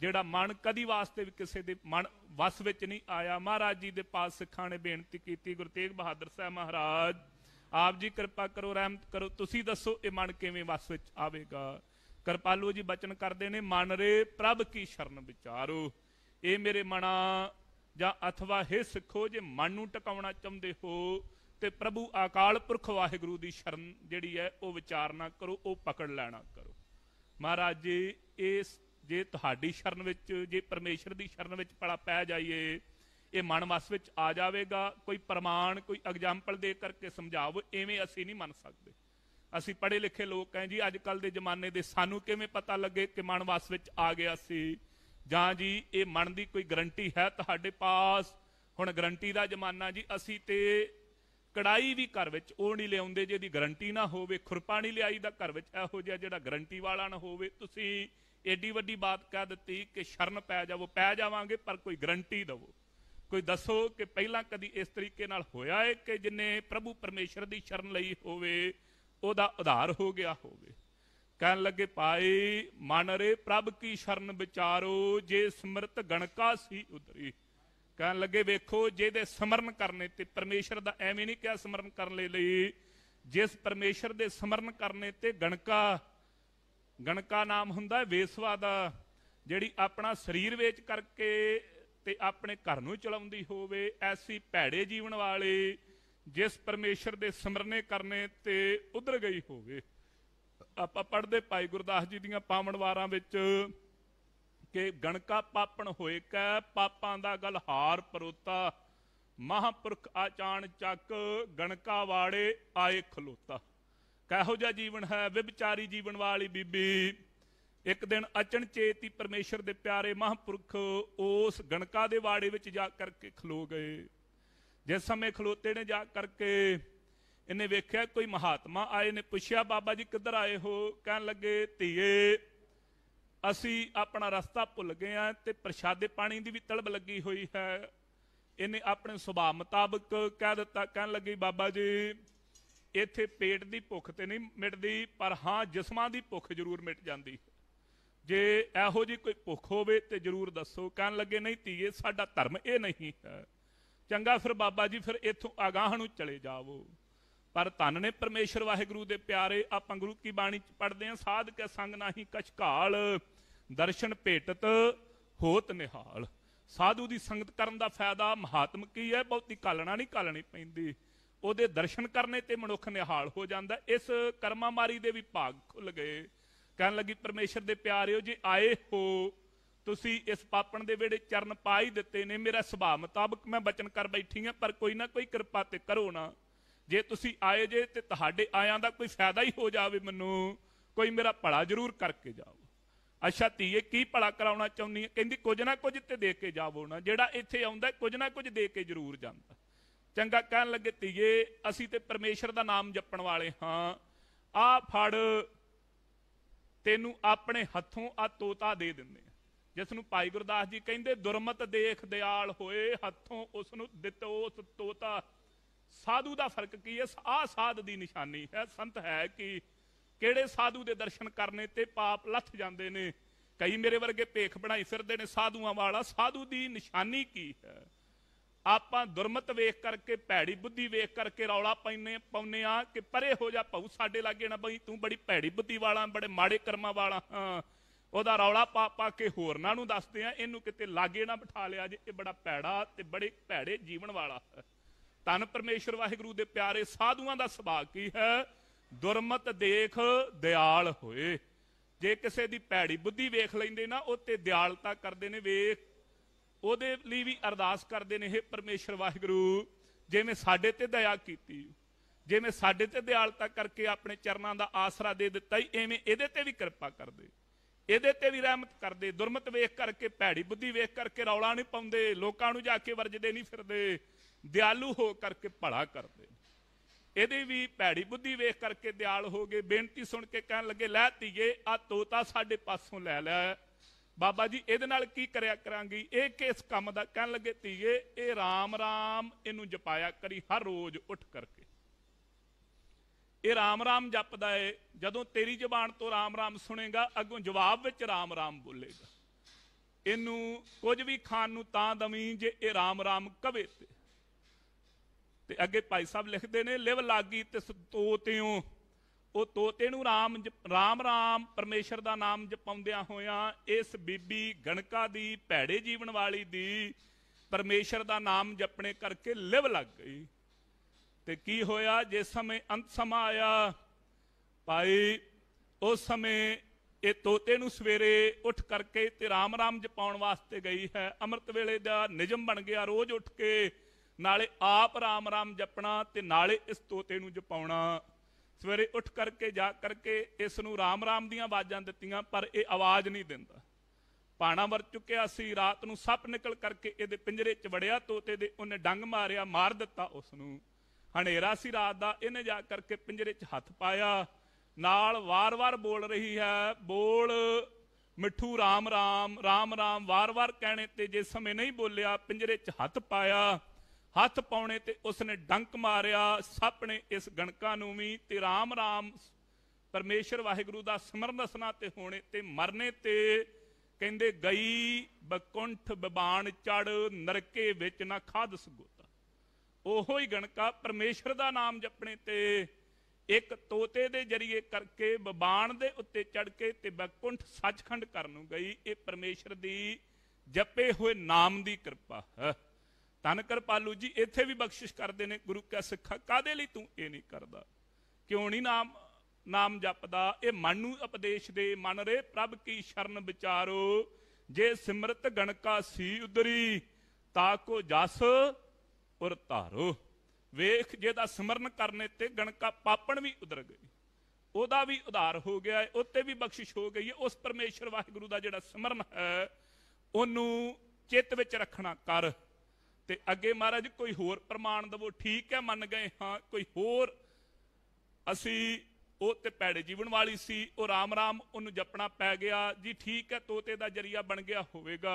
ਜਿਹੜਾ ਮਨ ਕਦੀ ਵਾਸਤੇ ਵੀ ਕਿਸੇ ਦੇ ਮਨ ਵਸ ਵਿੱਚ ਨਹੀਂ ਆਇਆ ਮਹਾਰਾਜ ਜੀ ਦੇ ਪਾਸ ਸਿੱਖਾਂ ਨੇ ਬੇਨਤੀ ਕੀਤੀ ਗੁਰੂ ਤੇਗ ਬਹਾਦਰ ਸਾਹਿਬ ਮਹਾਰਾਜ ਆਪ ਜੀ ਕਿਰਪਾ ਕਰੋ ਰਹਿਮਤ ਕਰੋ ਤੁਸੀਂ ਦੱਸੋ ਇਹ ਮਨ ਕਿਵੇਂ ਵਸ ਵਿੱਚ ਆਵੇਗਾ ਕਿਰਪਾਲੂ ਜੀ ਬਚਨ ਕਰਦੇ ਨੇ ਮਨ ਰੇ ਪ੍ਰਭ ਕੀ ਸ਼ਰਨ ਵਿਚਾਰੋ ਇਹ ਮੇਰੇ ਮਨਾ ਜਾਂ ਅਥਵਾ हे ਸਿੱਖੋ ਜੇ ਮਨ ਨੂੰ ਟਿਕਾਉਣਾ ਚਾਹੁੰਦੇ ਹੋ ਤੇ ਪ੍ਰਭੂ ਆਕਾਲ ਪੁਰਖ ਵਾਹਿਗੁਰੂ ਦੀ ਸ਼ਰਨ ਜਿਹੜੀ ਹੈ ਉਹ ਵਿਚਾਰਨਾ ਕਰੋ ਉਹ ਪਕੜ ਲੈਣਾ ਕਰੋ ਮਹਾਰਾਜ ਜੀ ਇਸ ਜੇ ਤੁਹਾਡੀ ਸ਼ਰਨ ਵਿੱਚ ਜੇ ਪਰਮੇਸ਼ਰ ਦੀ ਸ਼ਰਨ ਵਿੱਚ ਪੜਾ ਪੈ ਜਾਈਏ ਇਹ ਮਨ ਵਸ ਵਿੱਚ ਆ ਜਾਵੇਗਾ ਕੋਈ ਪ੍ਰਮਾਣ ਕੋਈ ਐਗਜ਼ਾਮਪਲ ਦੇ ਕਰਕੇ ਸਮਝਾਓ ਐਵੇਂ ਅਸੀਂ ਨਹੀਂ ਮੰਨ ਸਕਦੇ ਅਸੀਂ ਪੜ੍ਹੇ ਲਿਖੇ ਲੋਕ ਹਾਂ ਜੀ ਅੱਜ ਕੱਲ ਦੇ ਜ਼ਮਾਨੇ ਦੇ ਸਾਨੂੰ ਕਿਵੇਂ ਪਤਾ ਲੱਗੇ ਕਿ ਮਨ ਵਸ ਵਿੱਚ ਆ ਗਿਆ ਸੀ ਜਾਂ ਜੀ ਇਹ ਮਨ ਦੀ ਕੋਈ ਗਰੰਟੀ ਹੈ ਤੁਹਾਡੇ ਪਾਸ ਹੁਣ ਗਰੰਟੀ ਦਾ ਜ਼ਮਾਨਾ ਜੀ ਅਸੀਂ ਤੇ ਕੜਾਈ ਵੀ ਘਰ ਵਿੱਚ ਉਹ ਨਹੀਂ ਲਿਆਉਂਦੇ ਜਿਹਦੀ ਗਰੰਟੀ ਨਾ ਹੋਵੇ ਖੁਰਪਾ ਨਹੀਂ ਲਿਆਈ ਦਾ ਘਰ ਵਿੱਚ ਇਹੋ ਜਿਹਾ ਜਿਹੜਾ ਗਰੰਟੀ ਵਾਲਾ ਨਾ ਹੋਵੇ ਤੁਸੀਂ ਏਡੀ ਵੱਡੀ ਬਾਤ ਕਹਿ ਦਿੱਤੀ ਕਿ ਸ਼ਰਨ ਪੈ ਜਾਵੋ ਪੈ ਜਾਵਾਂਗੇ ਪਰ ਕੋਈ ਗਰੰਟੀ ਦਿਵੋ ਕੋਈ ਦੱਸੋ ਕਿ ਪਹਿਲਾਂ ਕਦੀ ਇਸ ਤਰੀਕੇ ਨਾਲ ਹੋਇਆ ਹੈ ਕਿ ਜਿਨੇ ਪ੍ਰਭੂ ਪਰਮੇਸ਼ਰ ਦੀ ਸ਼ਰਨ ਲਈ ਹੋਵੇ ਉਹਦਾ ਆਧਾਰ ਹੋ ਗਿਆ ਹੋਵੇ ਕਹਿਣ ਲੱਗੇ ਪਾਈ ਮਨ ਰੇ ਪ੍ਰਭ ਕੀ ਸ਼ਰਨ ਵਿਚਾਰੋ ਜੇ ਸਮਰਤ ਗਣਕਾ ਸੀ ਉਦਰੀ ਕਹਿਣ ਲੱਗੇ ਵੇਖੋ ਜਿਹਦੇ ਸਮਰਨ ਕਰਨੇ ਤੇ ਪਰਮੇਸ਼ਰ ਦਾ ਐਵੇਂ ਨਹੀਂ ਕਿਹਾ ਸਮਰਨ ਕਰਨ ਲਈ ਲਈ ਜਿਸ ਪਰਮੇਸ਼ਰ ਦੇ ਸਮਰਨ ਕਰਨੇ ਤੇ ਗਣਕਾ ਗਣਕਾ ਨਾਮ ਹੁੰਦਾ ਹੈ ਵੇਸਵਾ ਦਾ ਜਿਹੜੀ ਆਪਣਾ ਸਰੀਰ ਵੇਚ ਕਰਕੇ ਤੇ ਆਪਣੇ ਘਰ ਨੂੰ ਚਲਾਉਂਦੀ ਹੋਵੇ ਐਸੀ ਭੈੜੇ ਜੀਵਨ ਵਾਲੇ ਜਿਸ ਪਰਮੇਸ਼ਰ ਦੇ ਸਿਮਰਨੇ ਕਰਨੇ ਤੇ ਉਧਰ ਗਈ ਹੋਵੇ ਆਪਾਂ ਪੜਦੇ ਭਾਈ ਗੁਰਦਾਸ ਜੀ ਦੀਆਂ ਪਾਵਨ ਵਾਰਾਂ ਵਿੱਚ ਕਿ ਗਣਕਾ ਪਾਪਣ ਹੋਏ ਕੈ ਪਾਪਾਂ ਦਾ ਗਲ ਹਾਰ ਪਰੋਤਾ ਮਹਾਪੁਰਖ ਆਚਾਨ ਚੱਕ ਗਣਕਾ ਵਾੜੇ ਆਏ ਖਲੋਤਾ ਕਹੋ ਜਿਹਾ ਜੀਵਨ ਹੈ ਵਿਭਚਾਰੀ ਜੀਵਨ ਵਾਲੀ ਬੀਬੀ ਇੱਕ ਦਿਨ ਅਚਨ ਚੇਤੀ ਪਰਮੇਸ਼ਰ ਦੇ ਪਿਆਰੇ ਮਹਾਪੁਰਖ ਉਸ ਗਣਕਾ ਦੇ ਵਾੜੇ ਵਿੱਚ ਜਾ ਕਰਕੇ ਖਲੋ ਗਏ ਜਿਸ ਸਮੇਂ ਖਲੋਤੇ ਨੇ ਜਾ ਕਰਕੇ ਇਹਨੇ ਵੇਖਿਆ ਕੋਈ ਮਹਾਤਮਾ ਆਏ ਨੇ ਪੁੱਛਿਆ ਬਾਬਾ ਜੀ ਕਿੱਧਰ ਆਏ ਹੋ ਕਹਿਣ ਲੱਗੇ ਧੀਏ ਅਸੀਂ ਆਪਣਾ ਰਸਤਾ ਭੁੱਲ ਗਏ ਆ ਤੇ ਪ੍ਰਸ਼ਾਦੇ ਪਾਣੀ ਦੀ ਵੀ ਤਲਬ ਲੱਗੀ ਹੋਈ ਹੈ ਇਹਨੇ ਆਪਣੇ ਸੁਭਾਅ ਮੁਤਾਬਕ ਕਹਿ ਦਿੱਤਾ ਕਹਿਣ ਲੱਗੇ ਬਾਬਾ ਜੀ ਇੱਥੇ ਪੇਟ ਦੀ ਭੁੱਖ ਤੇ ਨਹੀਂ ਮਿਟਦੀ ਪਰ ਹਾਂ ਜਿਸਮਾਂ ਦੀ ਭੁੱਖ ਜ਼ਰੂਰ ਮਿਟ ਜਾਂਦੀ ਜੇ ਇਹੋ ਜੀ ਕੋਈ ਭੁੱਖ ਹੋਵੇ ਤੇ ਜ਼ਰੂਰ ਦੱਸੋ ਕਹਿਣ ਲੱਗੇ ਨਹੀਂ ਧੀਏ ਸਾਡਾ ਧਰਮ ਇਹ ਨਹੀਂ ਹੈ ਚੰਗਾ ਫਿਰ ਬਾਬਾ ਜੀ ਫਿਰ ਇੱਥੋਂ ਆਗਾਹ ਨੂੰ ਚਲੇ ਜਾਵੋ ਪਰ ਧੰਨ ਨੇ ਪਰਮੇਸ਼ਰ ਵਾਹਿਗੁਰੂ ਦੇ ਪਿਆਰੇ ਆਪਾਂ ਗੁਰੂ ਕੀ ਬਾਣੀ ਚ ਪੜਦੇ ਆਂ ਸਾਧ ਕੇ ਸੰਗ ਨਾਹੀ ਕਛਕਾਲ ਦਰਸ਼ਨ ਭੇਟਤ ਹੋਤ ਨਿਹਾਲ ਸਾਧੂ ਦੀ ਸੰਗਤ ਕਰਨ ਦਾ ਫਾਇਦਾ ਮਹਾਤਮ ਕੀ ਹੈ ਬਹੁਤੀ ਕਾਲਣਾ ਨਹੀਂ ਕਾਲਣੀ ਪੈਂਦੀ ਉਹਦੇ ਦਰਸ਼ਨ ਕਰਨੇ ਤੇ ਮਨੁੱਖ ਨਿਹਾਲ ਹੋ ਜਾਂਦਾ ਇਸ ਕਰਮਾਮਾਰੀ ਦੇ ਵੀ ਭਾਗ ਖੁੱਲ ਗਏ ਕਹਿਣ ਲੱਗੀ ਪਰਮੇਸ਼ਰ ਦੇ ਪਿਆਰਿਓ ਜੇ ਆਏ ਹੋ ਤੁਸੀਂ ਇਸ ਪਾਪਣ ਦੇ ਵੇੜੇ ਚਰਨ ਪਾ ਹੀ ਦਿੱਤੇ ਨੇ ਮੇਰਾ ਸੁਭਾਅ ਮੁਤਾਬਕ ਮੈਂ ਬਚਨ ਕਰ ਬੈਠੀ ਆ ਪਰ ਕੋਈ ਨਾ ਕੋਈ ਕਿਰਪਾ ਤੇ ਕਰੋ ਨਾ ਜੇ ਤੁਸੀਂ ਆਏ ਜੇ ਤੇ ਤੁਹਾਡੇ ਆਇਆਂ ਦਾ ਕੋਈ ਫਾਇਦਾ ਹੀ ਹੋ ਜਾਵੇ ਮੈਨੂੰ ਕੋਈ ਮੇਰਾ ਭਲਾ ਜ਼ਰੂਰ ਕਰਕੇ ਜਾਓ ਅੱਛਾ ਧੀਏ ਕੀ ਭਲਾ ਕਰਾਉਣਾ ਚਾਹੁੰਨੀ ਹੈ ਕਹਿੰਦੀ ਕੁਝ ਨਾ ਕੁਝ ਤੇ ਦੇ ਕੇ ਜਾਵੋ ਨਾ ਜਿਹੜਾ ਇੱਥੇ ਆਉਂਦਾ ਕੁਝ ਨਾ ਕੁਝ ਦੇ ਕੇ ਜ਼ਰੂਰ ਜਾਂਦਾ ਚੰਗਾ ਕਹਿਣ ਲੱਗੇ ਧੀਏ ਅਸੀਂ ਤੇ ਪਰਮੇਸ਼ਰ ਦਾ ਨਾਮ ਜਪਣ ਵਾਲੇ ਹਾਂ ਆ ਫੜ ਤੈਨੂੰ ਆਪਣੇ ਹੱਥੋਂ ਆ ਤੋਤਾ ਦੇ ਦਿੰਦੇ ਜਿਸ ਨੂੰ ਭਾਈ ਗੁਰਦਾਸ ਜੀ ਕਹਿੰਦੇ ਦੁਰਮਤ ਦੇਖ ਦਿਆਲ ਹੋਏ ਹੱਥੋਂ ਉਸ ਨੂੰ ਦਿੱਤੋਸ ਤੋਤਾ ਸਾਧੂ ਦਾ ਫਰਕ ਕੀ ਹੈ ਆ ਸਾਧ ਦੀ ਨਿਸ਼ਾਨੀ ਹੈ ਸੰਤ ਹੈ ਕਿ ਕਿਹੜੇ ਸਾਧੂ ਦੇ ਦਰਸ਼ਨ ਕਰਨੇ ਤੇ ਪਾਪ ਲੱਥ ਜਾਂਦੇ ਨੇ ਕਈ ਮੇਰੇ ਵਰਗੇ ਭੇਖ ਬਣਾਈ ਫਿਰਦੇ ਨੇ ਸਾਧੂਆਂ ਵਾਲਾ ਸਾਧੂ ਦੀ ਨਿਸ਼ਾਨੀ ਕੀ ਹੈ ਆਪਾਂ ਦੁਰਮਤ ਵੇਖ ਕਰਕੇ ਭੈੜੀ ਬੁੱਧੀ ਵੇਖ ਕਰਕੇ ਰੌਲਾ ਪੈਨੇ ਪਾਉਨੇ ਆ ਕਿ ਪਰੇ ਹੋ ਜਾ ਭਾਉ ਸਾਡੇ ਲਾਗੇ ਨਾ ਬਈ ਤੂੰ ਬੜੀ ਭੈੜੀ ਬੁੱਧੀ ਵਾਲਾ ਬੜੇ ਮਾੜੇ ਕਰਮਾਂ ਵਾਲਾ ਹਾਂ ਉਹਦਾ ਰੌਲਾ ਪਾ ਪਾ ਕੇ ਹੋਰਨਾਂ ਨੂੰ ਦੱਸਦੇ ਆ ਇਹਨੂੰ ਕਿਤੇ ਲਾਗੇ ਨਾ ਬਿਠਾ ਲਿਆ ਜੇ ਇਹ ਬੜਾ ਭੈੜਾ ਤੇ ਬੜੇ ਭੈੜੇ ਜੀਵਨ ਵਾਲਾ ਤਨ ਪਰਮੇਸ਼ਰ ਵਾਹਿਗੁਰੂ ਦੇ ਪਿਆਰੇ ਸਾਧੂਆਂ ਦਾ ਸੁਭਾਅ ਕੀ ਹੈ ਦੁਰਮਤ ਦੇਖ ਦਿਆਲ ਹੋਏ ਜੇ ਕਿਸੇ ਦੀ ਭੈੜੀ ਬੁੱਧੀ ਵੇਖ ਲੈਂਦੇ ਨਾ ਉਹ ਤੇ ਦਿਆਲਤਾ ਕਰਦੇ ਨੇ ਵੇਖ ਉਹਦੇ ਲਈ ਵੀ ਅਰਦਾਸ ਕਰਦੇ ਨੇ ਇਹ ਪਰਮੇਸ਼ਰ ਵਾਹਿਗੁਰੂ ਜਿਵੇਂ ਸਾਡੇ ਤੇ ਦਇਆ ਕੀਤੀ ਜਿਵੇਂ ਸਾਡੇ ਤੇ ਦਿਆਲਤਾ ਕਰਕੇ ਆਪਣੇ ਚਰਨਾਂ ਦਾ ਆਸਰਾ ਦੇ ਦਿੱਤਾ ਹੀ ਐਵੇਂ ਇਹਦੇ ਤੇ ਵੀ ਕਿਰਪਾ ਕਰਦੇ ਇਹਦੇ ਤੇ ਵੀ ਰਹਿਮਤ ਕਰਦੇ ਦੁਰਮਤ ਵੇਖ ਕਰਕੇ ਭੈੜੀ ਬੁੱਧੀ ਵੇਖ ਕਰਕੇ ਰੌਲਾ ਨਹੀਂ ਪਾਉਂਦੇ ਲੋਕਾਂ ਨੂੰ ਜਾ ਕੇ ਵਰਜਦੇ ਨਹੀਂ ਫਿਰਦੇ ਦਿਆਲੂ ਹੋ ਕਰਕੇ ਭਲਾ ਕਰਦੇ ਇਹਦੇ ਵੀ ਭੈੜੀ ਬੁੱਧੀ ਵੇਖ ਕਰਕੇ ਦਿਆਲ ਹੋ ਗਏ ਬੇਨਤੀ ਸੁਣ ਕੇ ਕਹਿਣ ਲੱਗੇ ਲੈ ਤੀਏ ਆ ਤੋਤਾ ਸਾਡੇ ਪਾਸੋਂ ਲੈ ਲੈ ਬਾਬਾ ਜੀ ਇਹਦੇ ਨਾਲ ਕੀ ਕਰਿਆ ਕਰਾਂਗੀ ਇਹ ਕਿਸ ਕੰਮ ਦਾ ਕਹਿਣ ਲੱਗੇ ਤੀਏ ਇਹ RAM RAM ਇਹਨੂੰ ਜਪਾਇਆ ਕਰੀ ਹਰ ਰੋਜ਼ ਉੱਠ ਕਰਕੇ ਇਹ ਰਾਮ ਰਾਮ ਜਪਦਾ ਏ ਜਦੋਂ ਤੇਰੀ ਜ਼ਬਾਨ ਤੋਂ ਰਾਮ ਰਾਮ ਸੁਣੇਗਾ ਅੱਗੋਂ ਜਵਾਬ ਵਿੱਚ ਰਾਮ ਰਾਮ ਬੋਲੇਗਾ ਇਹਨੂੰ ਕੁਝ ਵੀ ਖਾਣ ਨੂੰ ਤਾਂ ਦਵੀ ਜੇ ਇਹ ਰਾਮ ਰਾਮ ਕਵੇ ਤੇ ਤੇ ਅੱਗੇ ਭਾਈ ਸਾਹਿਬ ਲਿਖਦੇ ਨੇ ਲਿਵ ਲਾਗੀ ਤੇ ਤੋਤਿਓ ਉਹ ਤੋਤੇ ਨੂੰ ਰਾਮ ਰਾਮ ਰਾਮ ਪਰਮੇਸ਼ਰ ਦਾ ਨਾਮ ਜਪਾਉਂਦਿਆਂ ਹੋਇਆਂ ਇਸ ਬੀਬੀ ਗਣਕਾ ਦੀ ਭੈੜੇ ਜੀਵਨ ਵਾਲੀ ਦੀ ਪਰਮੇਸ਼ਰ ਦਾ ਨਾਮ ਜਪਣੇ ਕਰਕੇ ਲਿਵ ਲੱਗ ਗਈ ਤੇ ਕੀ ਹੋਇਆ ਜਿਸ ਸਮੇਂ ਅੰਤ ਸਮਾ ਆਇਆ ਭਾਈ ਉਸ ਸਮੇਂ ਇਹ ਤੋਤੇ ਨੂੰ ਸਵੇਰੇ ਉੱਠ ਕਰਕੇ ਤੇ ਰਾਮ ਰਾਮ ਜਪਾਉਣ ਵਾਸਤੇ ਗਈ ਹੈ ਅੰਮ੍ਰਿਤ ਵੇਲੇ ਦਾ ਨਿਯਮ ਬਣ ਗਿਆ ਰੋਜ਼ ਉੱਠ ਕੇ ਨਾਲੇ ਆਪ ਰਾਮ ਰਾਮ ਜਪਣਾ ਤੇ ਨਾਲੇ ਇਸ ਤੋਤੇ ਨੂੰ ਜਪਾਉਣਾ ਸਵੇਰੇ ਉੱਠ ਕਰਕੇ ਜਾ ਕਰਕੇ ਇਸ ਨੂੰ ਰਾਮ ਰਾਮ ਦੀਆਂ ਆਵਾਜ਼ਾਂ ਦਿੱਤੀਆਂ ਪਰ ਇਹ ਆਵਾਜ਼ ਨਹੀਂ ਦਿੰਦਾ ਪਾਣਾ ਵਰ ਚੁੱਕਿਆ ਸੀ ਰਾਤ ਨੂੰ ਸੱਪ ਨਿਕਲ ਕਰਕੇ ਇਹਦੇ ਪਿੰਜਰੇ 'ਚ ਵੜਿਆ ਤੋਤੇ ਦੇ ਉਹਨੇ ਡੰਗ ਮਾਰਿਆ ਮਾਰ ਦਿੱਤਾ ਉਸ ਨੂੰ ਹਨੇਰਾ ਸੀ ਰਾਤ ਦਾ ਇਹਨੇ ਜਾ ਕਰਕੇ ਪਿੰਜਰੇ 'ਚ ਹੱਥ ਪਾਇਆ ਨਾਲ ਵਾਰ-ਵਾਰ ਬੋਲ ਰਹੀ ਹੈ ਬੋਲ ਮਿੱਠੂ ਰਾਮ ਰਾਮ ਰਾਮ ਰਾਮ ਵਾਰ-ਵਾਰ ਕਹਿਣੇ ਤੇ ਜੇ ਸਮੇਂ ਨਹੀਂ ਬੋਲਿਆ ਪਿੰਜਰੇ 'ਚ ਹੱਥ ਪਾਇਆ ਹੱਥ ਪਾਉਣੇ ਤੇ ਉਸਨੇ ਡੰਕ ਮਾਰਿਆ ਸੱਪ ਨੇ ਇਸ ਗਣਕਾ ਨੂੰ ਵੀ ਤੇ ਰਾਮ ਰਾਮ ਪਰਮੇਸ਼ਰ ਵਾਹਿਗੁਰੂ ਦਾ ਸਿਮਰਨ ਦਸਨਾ ਤੇ ਹੋਣੇ ਤੇ ਮਰਨੇ ਤੇ ਕਹਿੰਦੇ ਗਈ ਬਕੁੰਠ ਬਬਾਨ ਚੜ ਨਰਕੇ ਵਿੱਚ ਨਾ ਖਾਦਸ ਗੁਰ ਉਹੋ ਹੀ ਗਣਕਾ ਪਰਮੇਸ਼ਰ ਦਾ ਨਾਮ ਜਪਣੇ ਤੇ ਇੱਕ ਤੋਤੇ ਦੇ ਜਰੀਏ ਕਰਕੇ ਬਬਾਨ ਦੇ ਉੱਤੇ ਚੜ ਕੇ ਤੇ ਬਕੁੰਠ ਸੱਚਖੰਡ ਕਰਨ ਨੂੰ ਗਈ ਇਹ ਪਰਮੇਸ਼ਰ ਦੀ ਜਪੇ ਹੋਏ ਨਾਮ ਦੀ ਕਿਰਪਾ ਤਨ ਕਿਰਪਾਲੂ ਜੀ ਇੱਥੇ ਵੀ ਬਖਸ਼ਿਸ਼ ਕਰਦੇ ਨੇ ਗੁਰੂ ਕਾ ਸਿੱਖਾ ਕਾਦੇ ਲਈ ਤੂੰ ਇਹ ਨਹੀਂ ਕਰਦਾ ਕਿਉਂ ਨਹੀਂ ਨਾਮ ਨਾਮ ਜਪਦਾ ਇਹ ਮਨ ਨੂੰ ਉਪਦੇਸ਼ ਦੇ ਮਨ ਰੇ ਪ੍ਰਭ ਕੀ ਸ਼ਰਨ ਵਿਚਾਰੋ ਜੇ ਸਿਮਰਤ ਗਣਕਾ ਸੀ ਉਦਰੀ ਤਾ ਕੋ ਜਸ ਉਰ ਧਾਰੋ ਵੇਖ ਜਿਹਦਾ ਸਿਮਰਨ ਕਰਨੇ ਤੇ ਗਣਕਾ ਪਾਪਣ ਵੀ ਉਦਰ ਗਏ ਉਹਦਾ ਵੀ ਉਧਾਰ ਹੋ ਗਿਆ ਹੈ ਉੱਤੇ ਵੀ ਬਖਸ਼ਿਸ਼ ਹੋ ਗਈ ਹੈ ਉਸ ਪਰਮੇਸ਼ਰ ਵਾਹਿਗੁਰੂ ਦਾ ਜਿਹੜਾ ਸਿਮਰਨ ਹੈ ਉਹਨੂੰ ਚਿੱਤ ਵਿੱਚ ਰੱਖਣਾ ਕਰ ਤੇ ਅੱਗੇ ਮਹਾਰਾਜ ਕੋਈ ਹੋਰ ਪ੍ਰਮਾਣ ਦਵੋ ਠੀਕ ਹੈ ਮੰਨ ਗਏ ਹਾਂ ਕੋਈ ਹੋਰ ਅਸੀਂ ਉਹ ਤੇ ਪੈੜੇ ਜੀਵਨ ਵਾਲੀ ਸੀ ਉਹ ਰਾਮ ਰਾਮ ਉਹਨੂੰ ਜਪਣਾ ਪੈ ਗਿਆ ਜੀ ਠੀਕ ਹੈ ਤੋਤੇ ਦਾ ਜਰੀਆ ਬਣ ਗਿਆ ਹੋਵੇਗਾ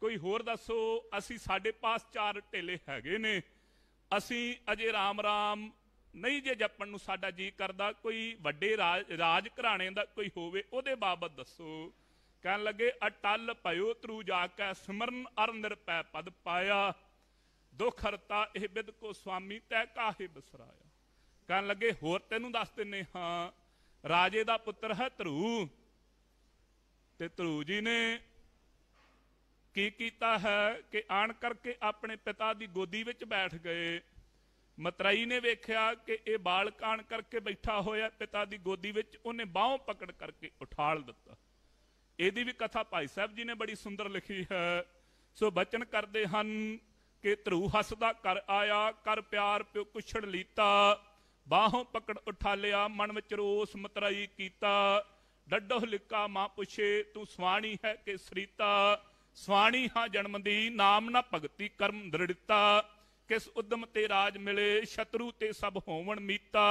ਕੋਈ ਹੋਰ ਦੱਸੋ ਅਸੀਂ ਸਾਡੇ ਪਾਸ ਚਾਰ ਟੇਲੇ ਹੈਗੇ ਨੇ ਅਸੀਂ ਅਜੇ ਰਾਮ ਰਾਮ ਨਹੀਂ ਜੇ ਜਪਣ ਨੂੰ ਸਾਡਾ ਜੀ ਕਰਦਾ ਕੋਈ ਵੱਡੇ ਰਾਜ ਘਰਾਣੇ ਦਾ ਕੋਈ ਹੋਵੇ ਉਹਦੇ ਬਾਬਤ ਦੱਸੋ ਕਹਿਣ ਲੱਗੇ ਅਟਲ ਭਇਓ ਤਰੂ ਜਾ ਕੇ ਸਿਮਰਨ ਅਰ ਨਿਰਪੈ ਪਦ ਪਾਇਆ ਦੁਖ ਹਰਤਾ ਇਹ ਬਿਦ ਕੋ ਸੁਆਮੀ ਤੈ ਕਾਹੇ ਬਸਰਾਇਆ ਕਹਿਣ ਲੱਗੇ ਹੋਰ ਤੈਨੂੰ ਦੱਸ ਦਿੰਨੇ ਹਾਂ ਰਾਜੇ ਦਾ ਪੁੱਤਰ ਹੈ ਤਰੂ ਤੇ ਤਰੂ ਜੀ ਨੇ ਕੀ ਕੀਤਾ ਹੈ ਕਿ ਆਣ ਕਰਕੇ ਆਪਣੇ ਪਿਤਾ ਦੀ ਗੋਦੀ ਵਿੱਚ ਬੈਠ ਗਏ ਮਤਰਾਈ ਨੇ ਵੇਖਿਆ ਕਿ ਇਹ ਬਾਲਕ ਆਣ ਕਰਕੇ ਬੈਠਾ ਹੋਇਆ ਪਿਤਾ ਦੀ ਗੋਦੀ ਵਿੱਚ ਉਹਨੇ ਬਾਹੋਂ ਪਕੜ ਕਰਕੇ ਉਠਾਲ ਦਿੱਤਾ ਇਹਦੀ ਵੀ ਕਥਾ ਭਾਈ ਸਾਹਿਬ ਜੀ ਨੇ ਬੜੀ ਸੁੰਦਰ ਲਿਖੀ ਹੈ ਸੋ ਬਚਨ ਕਰਦੇ ਹਨ ਕਿ ਧਰੂ ਹੱਸਦਾ ਕਰ ਆਇਆ ਕਰ ਪਿਆਰ ਪਿਓ ਕੁਛੜ ਲੀਤਾ ਬਾਹੋਂ ਪਕੜ ਉਠਾਲਿਆ ਮਨ ਵਿੱਚ ਰੋਸ ਮਤਰਾਈ ਕੀਤਾ ਡੱਡੋ ਲਿੱਕਾ ਮਾਂ ਪੁੱਛੇ ਤੂੰ ਸਵਾਣੀ ਹੈ ਕਿ ਸਰੀਤਾ ਸਵਾਣੀ ਹਾ ਜਨਮਦੀ ਨਾਮ ਨਾ ਭਗਤੀ ਕਰਮ ਦ੍ਰਿੜਤਾ ਕਿਸ ਉਦਮ ਤੇ ਰਾਜ ਮਿਲੇ ਸ਼ਤਰੂ ਤੇ ਸਭ ਹੋਵਣ ਮੀਤਾ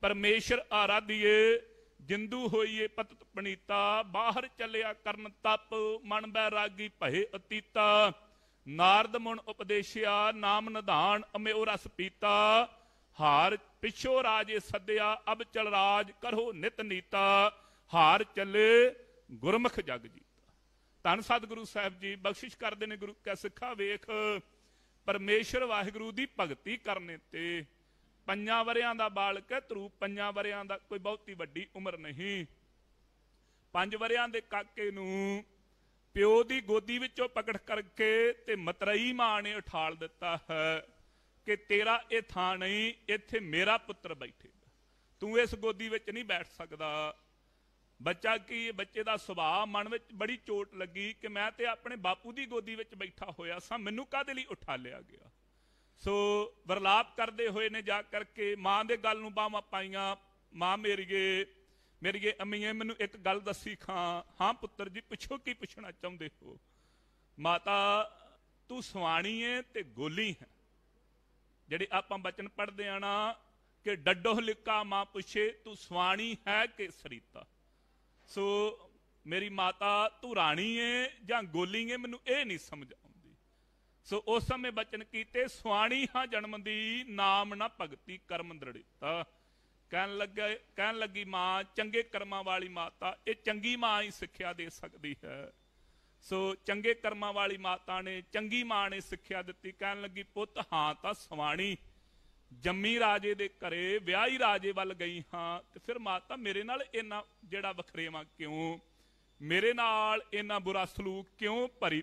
ਪਰਮੇਸ਼ਰ ਆਰਾਧੀਏ ਜਿੰਦੂ ਹੋਈਏ ਪਤਤ ਪਣੀਤਾ ਬਾਹਰ ਚੱਲਿਆ ਕਰਨ ਤਪ ਮਨ ਬੈ ਰਾਗੀ ਭਏ ਅਤੀਤਾ ਨਾਰਦ ਮਨ ਉਪਦੇਸ਼ਿਆ ਨਾਮ ਨਿਧਾਨ ਉਹ ਰਸ ਪੀਤਾ ਹਾਰ ਪਿਛੋ ਰਾਜੇ ਸੱਦਿਆ ਅਬ ਚਲ ਰਾਜ ਕਰੋ ਨਿਤ ਨੀਤਾ ਹਾਰ ਚੱਲੇ ਗੁਰਮਖ ਜਗ ਜੀ ਧੰਨ ਸਤਿਗੁਰੂ ਸਾਹਿਬ ਜੀ ਬਖਸ਼ਿਸ਼ ਕਰਦੇ ਨੇ ਗੁਰੂ ਕਾ ਸਿੱਖਾ ਵੇਖ ਪਰਮੇਸ਼ਰ ਵਾਹਿਗੁਰੂ ਦੀ ਭਗਤੀ ਕਰਨੇ ਤੇ ਪੰਜਾਂ ਵਰਿਆਂ ਦਾ ਬਾਲਕ ਤਰੂ ਪੰਜਾਂ ਵਰਿਆਂ ਦਾ ਕੋਈ ਬਹੁਤੀ ਵੱਡੀ ਉਮਰ ਨਹੀਂ ਪੰਜ ਵਰਿਆਂ ਦੇ ਕਾਕੇ ਨੂੰ ਪਿਓ ਦੀ ਗੋਦੀ ਵਿੱਚੋਂ ਪਕੜ ਕਰਕੇ ਤੇ ਮਤਰਈ ਮਾਂ ਨੇ ਉਠਾਲ ਦਿੱਤਾ ਹੈ ਕਿ ਤੇਰਾ ਇਹ ਥਾਂ ਨਹੀਂ ਇੱਥੇ ਮੇਰਾ ਪੁੱਤਰ ਬੈਠੇ ਤੂੰ ਇਸ ਗੋਦੀ ਵਿੱਚ ਨਹੀਂ ਬੈਠ ਸਕਦਾ ਬੱਚਾ ਕੀ ਬੱਚੇ ਦਾ ਸੁਭਾਅ ਮਨ ਵਿੱਚ ਬੜੀ ਚੋਟ ਲੱਗੀ ਕਿ ਮੈਂ ਤੇ ਆਪਣੇ ਬਾਪੂ ਦੀ ਗੋਦੀ ਵਿੱਚ ਬੈਠਾ ਹੋਇਆ ਸਾਂ ਮੈਨੂੰ ਕਾਦੇ ਲਈ ਉਠਾ ਲਿਆ ਗਿਆ ਸੋ ਵਰਲਾਪ ਕਰਦੇ ਹੋਏ ਨੇ ਜਾ ਕਰਕੇ ਮਾਂ ਦੇ ਗੱਲ ਨੂੰ ਬਾਹਾਂ ਪਾਈਆਂ ਮਾਂ ਮੇਰੀਏ ਮੇਰੀਏ ਅੰਮੀਏ ਮੈਨੂੰ ਇੱਕ ਗੱਲ ਦੱਸੀ ਖਾਂ ਹਾਂ ਪੁੱਤਰ ਜੀ ਪੁੱਛੋ ਕੀ ਪੁੱਛਣਾ ਚਾਹੁੰਦੇ ਹੋ ਮਾਤਾ ਤੂੰ ਸਵਾਣੀ ਏ ਤੇ ਗੋਲੀ ਹੈ ਜਿਹੜੇ ਆਪਾਂ ਬਚਨ ਪੜਦੇ ਆਣਾ ਕਿ ਡੱਡੋ ਲਿੱਕਾ ਮਾਂ ਪੁੱਛੇ ਤੂੰ ਸਵਾਣੀ ਹੈ ਕਿ ਸਰੀਤਾ ਸੋ ਮੇਰੀ ਮਾਤਾ ਧੁਰਾਣੀ ਏ ਜਾਂ ਗੋਲੀ ਏ ਮੈਨੂੰ ਇਹ ਨਹੀਂ ਸਮਝ ਆਉਂਦੀ ਸੋ ਉਸ ਸਮੇਂ ਬਚਨ ਕੀਤੇ ਸੁਆਣੀ ਹਾਂ ਜਨਮ ਦੀ ਨਾਮ ਨਾ ਭਗਤੀ ਕਰਮ ਦ੍ਰਿੜਤਾ ਕਹਿਣ ਲੱਗਾ ਕਹਿਣ ਲੱਗੀ ਮਾਂ ਚੰਗੇ ਕਰਮਾਂ ਵਾਲੀ ਮਾਤਾ ਇਹ ਚੰਗੀ ਮਾਂ ਹੀ ਸਿੱਖਿਆ ਦੇ ਸਕਦੀ ਹੈ ਸੋ ਚੰਗੇ ਕਰਮਾਂ ਵਾਲੀ ਮਾਤਾ ਨੇ ਚੰਗੀ ਮਾਂ ਨੇ ਸਿੱਖਿਆ ਦਿੱਤੀ ਕਹਿਣ ਲੱਗੀ ਪੁੱਤ ਹਾਂ ਤਾਂ ਸੁਆਣੀ ਜੰਮੀ ਰਾਜੇ ਦੇ ਘਰੇ ਵਿਆਹੀ ਰਾਜੇ ਵੱਲ ਗਈ ਹਾਂ ਤੇ ਫਿਰ ਮਾਤਾ ਮੇਰੇ ਨਾਲ ਇੰਨਾ ਜਿਹੜਾ ਵਖਰੇਵਾ ਕਿਉਂ ਮੇਰੇ ਨਾਲ ਇੰਨਾ ਬੁਰਾ ਸਲੂਕ ਕਿਉਂ ਭਰੀ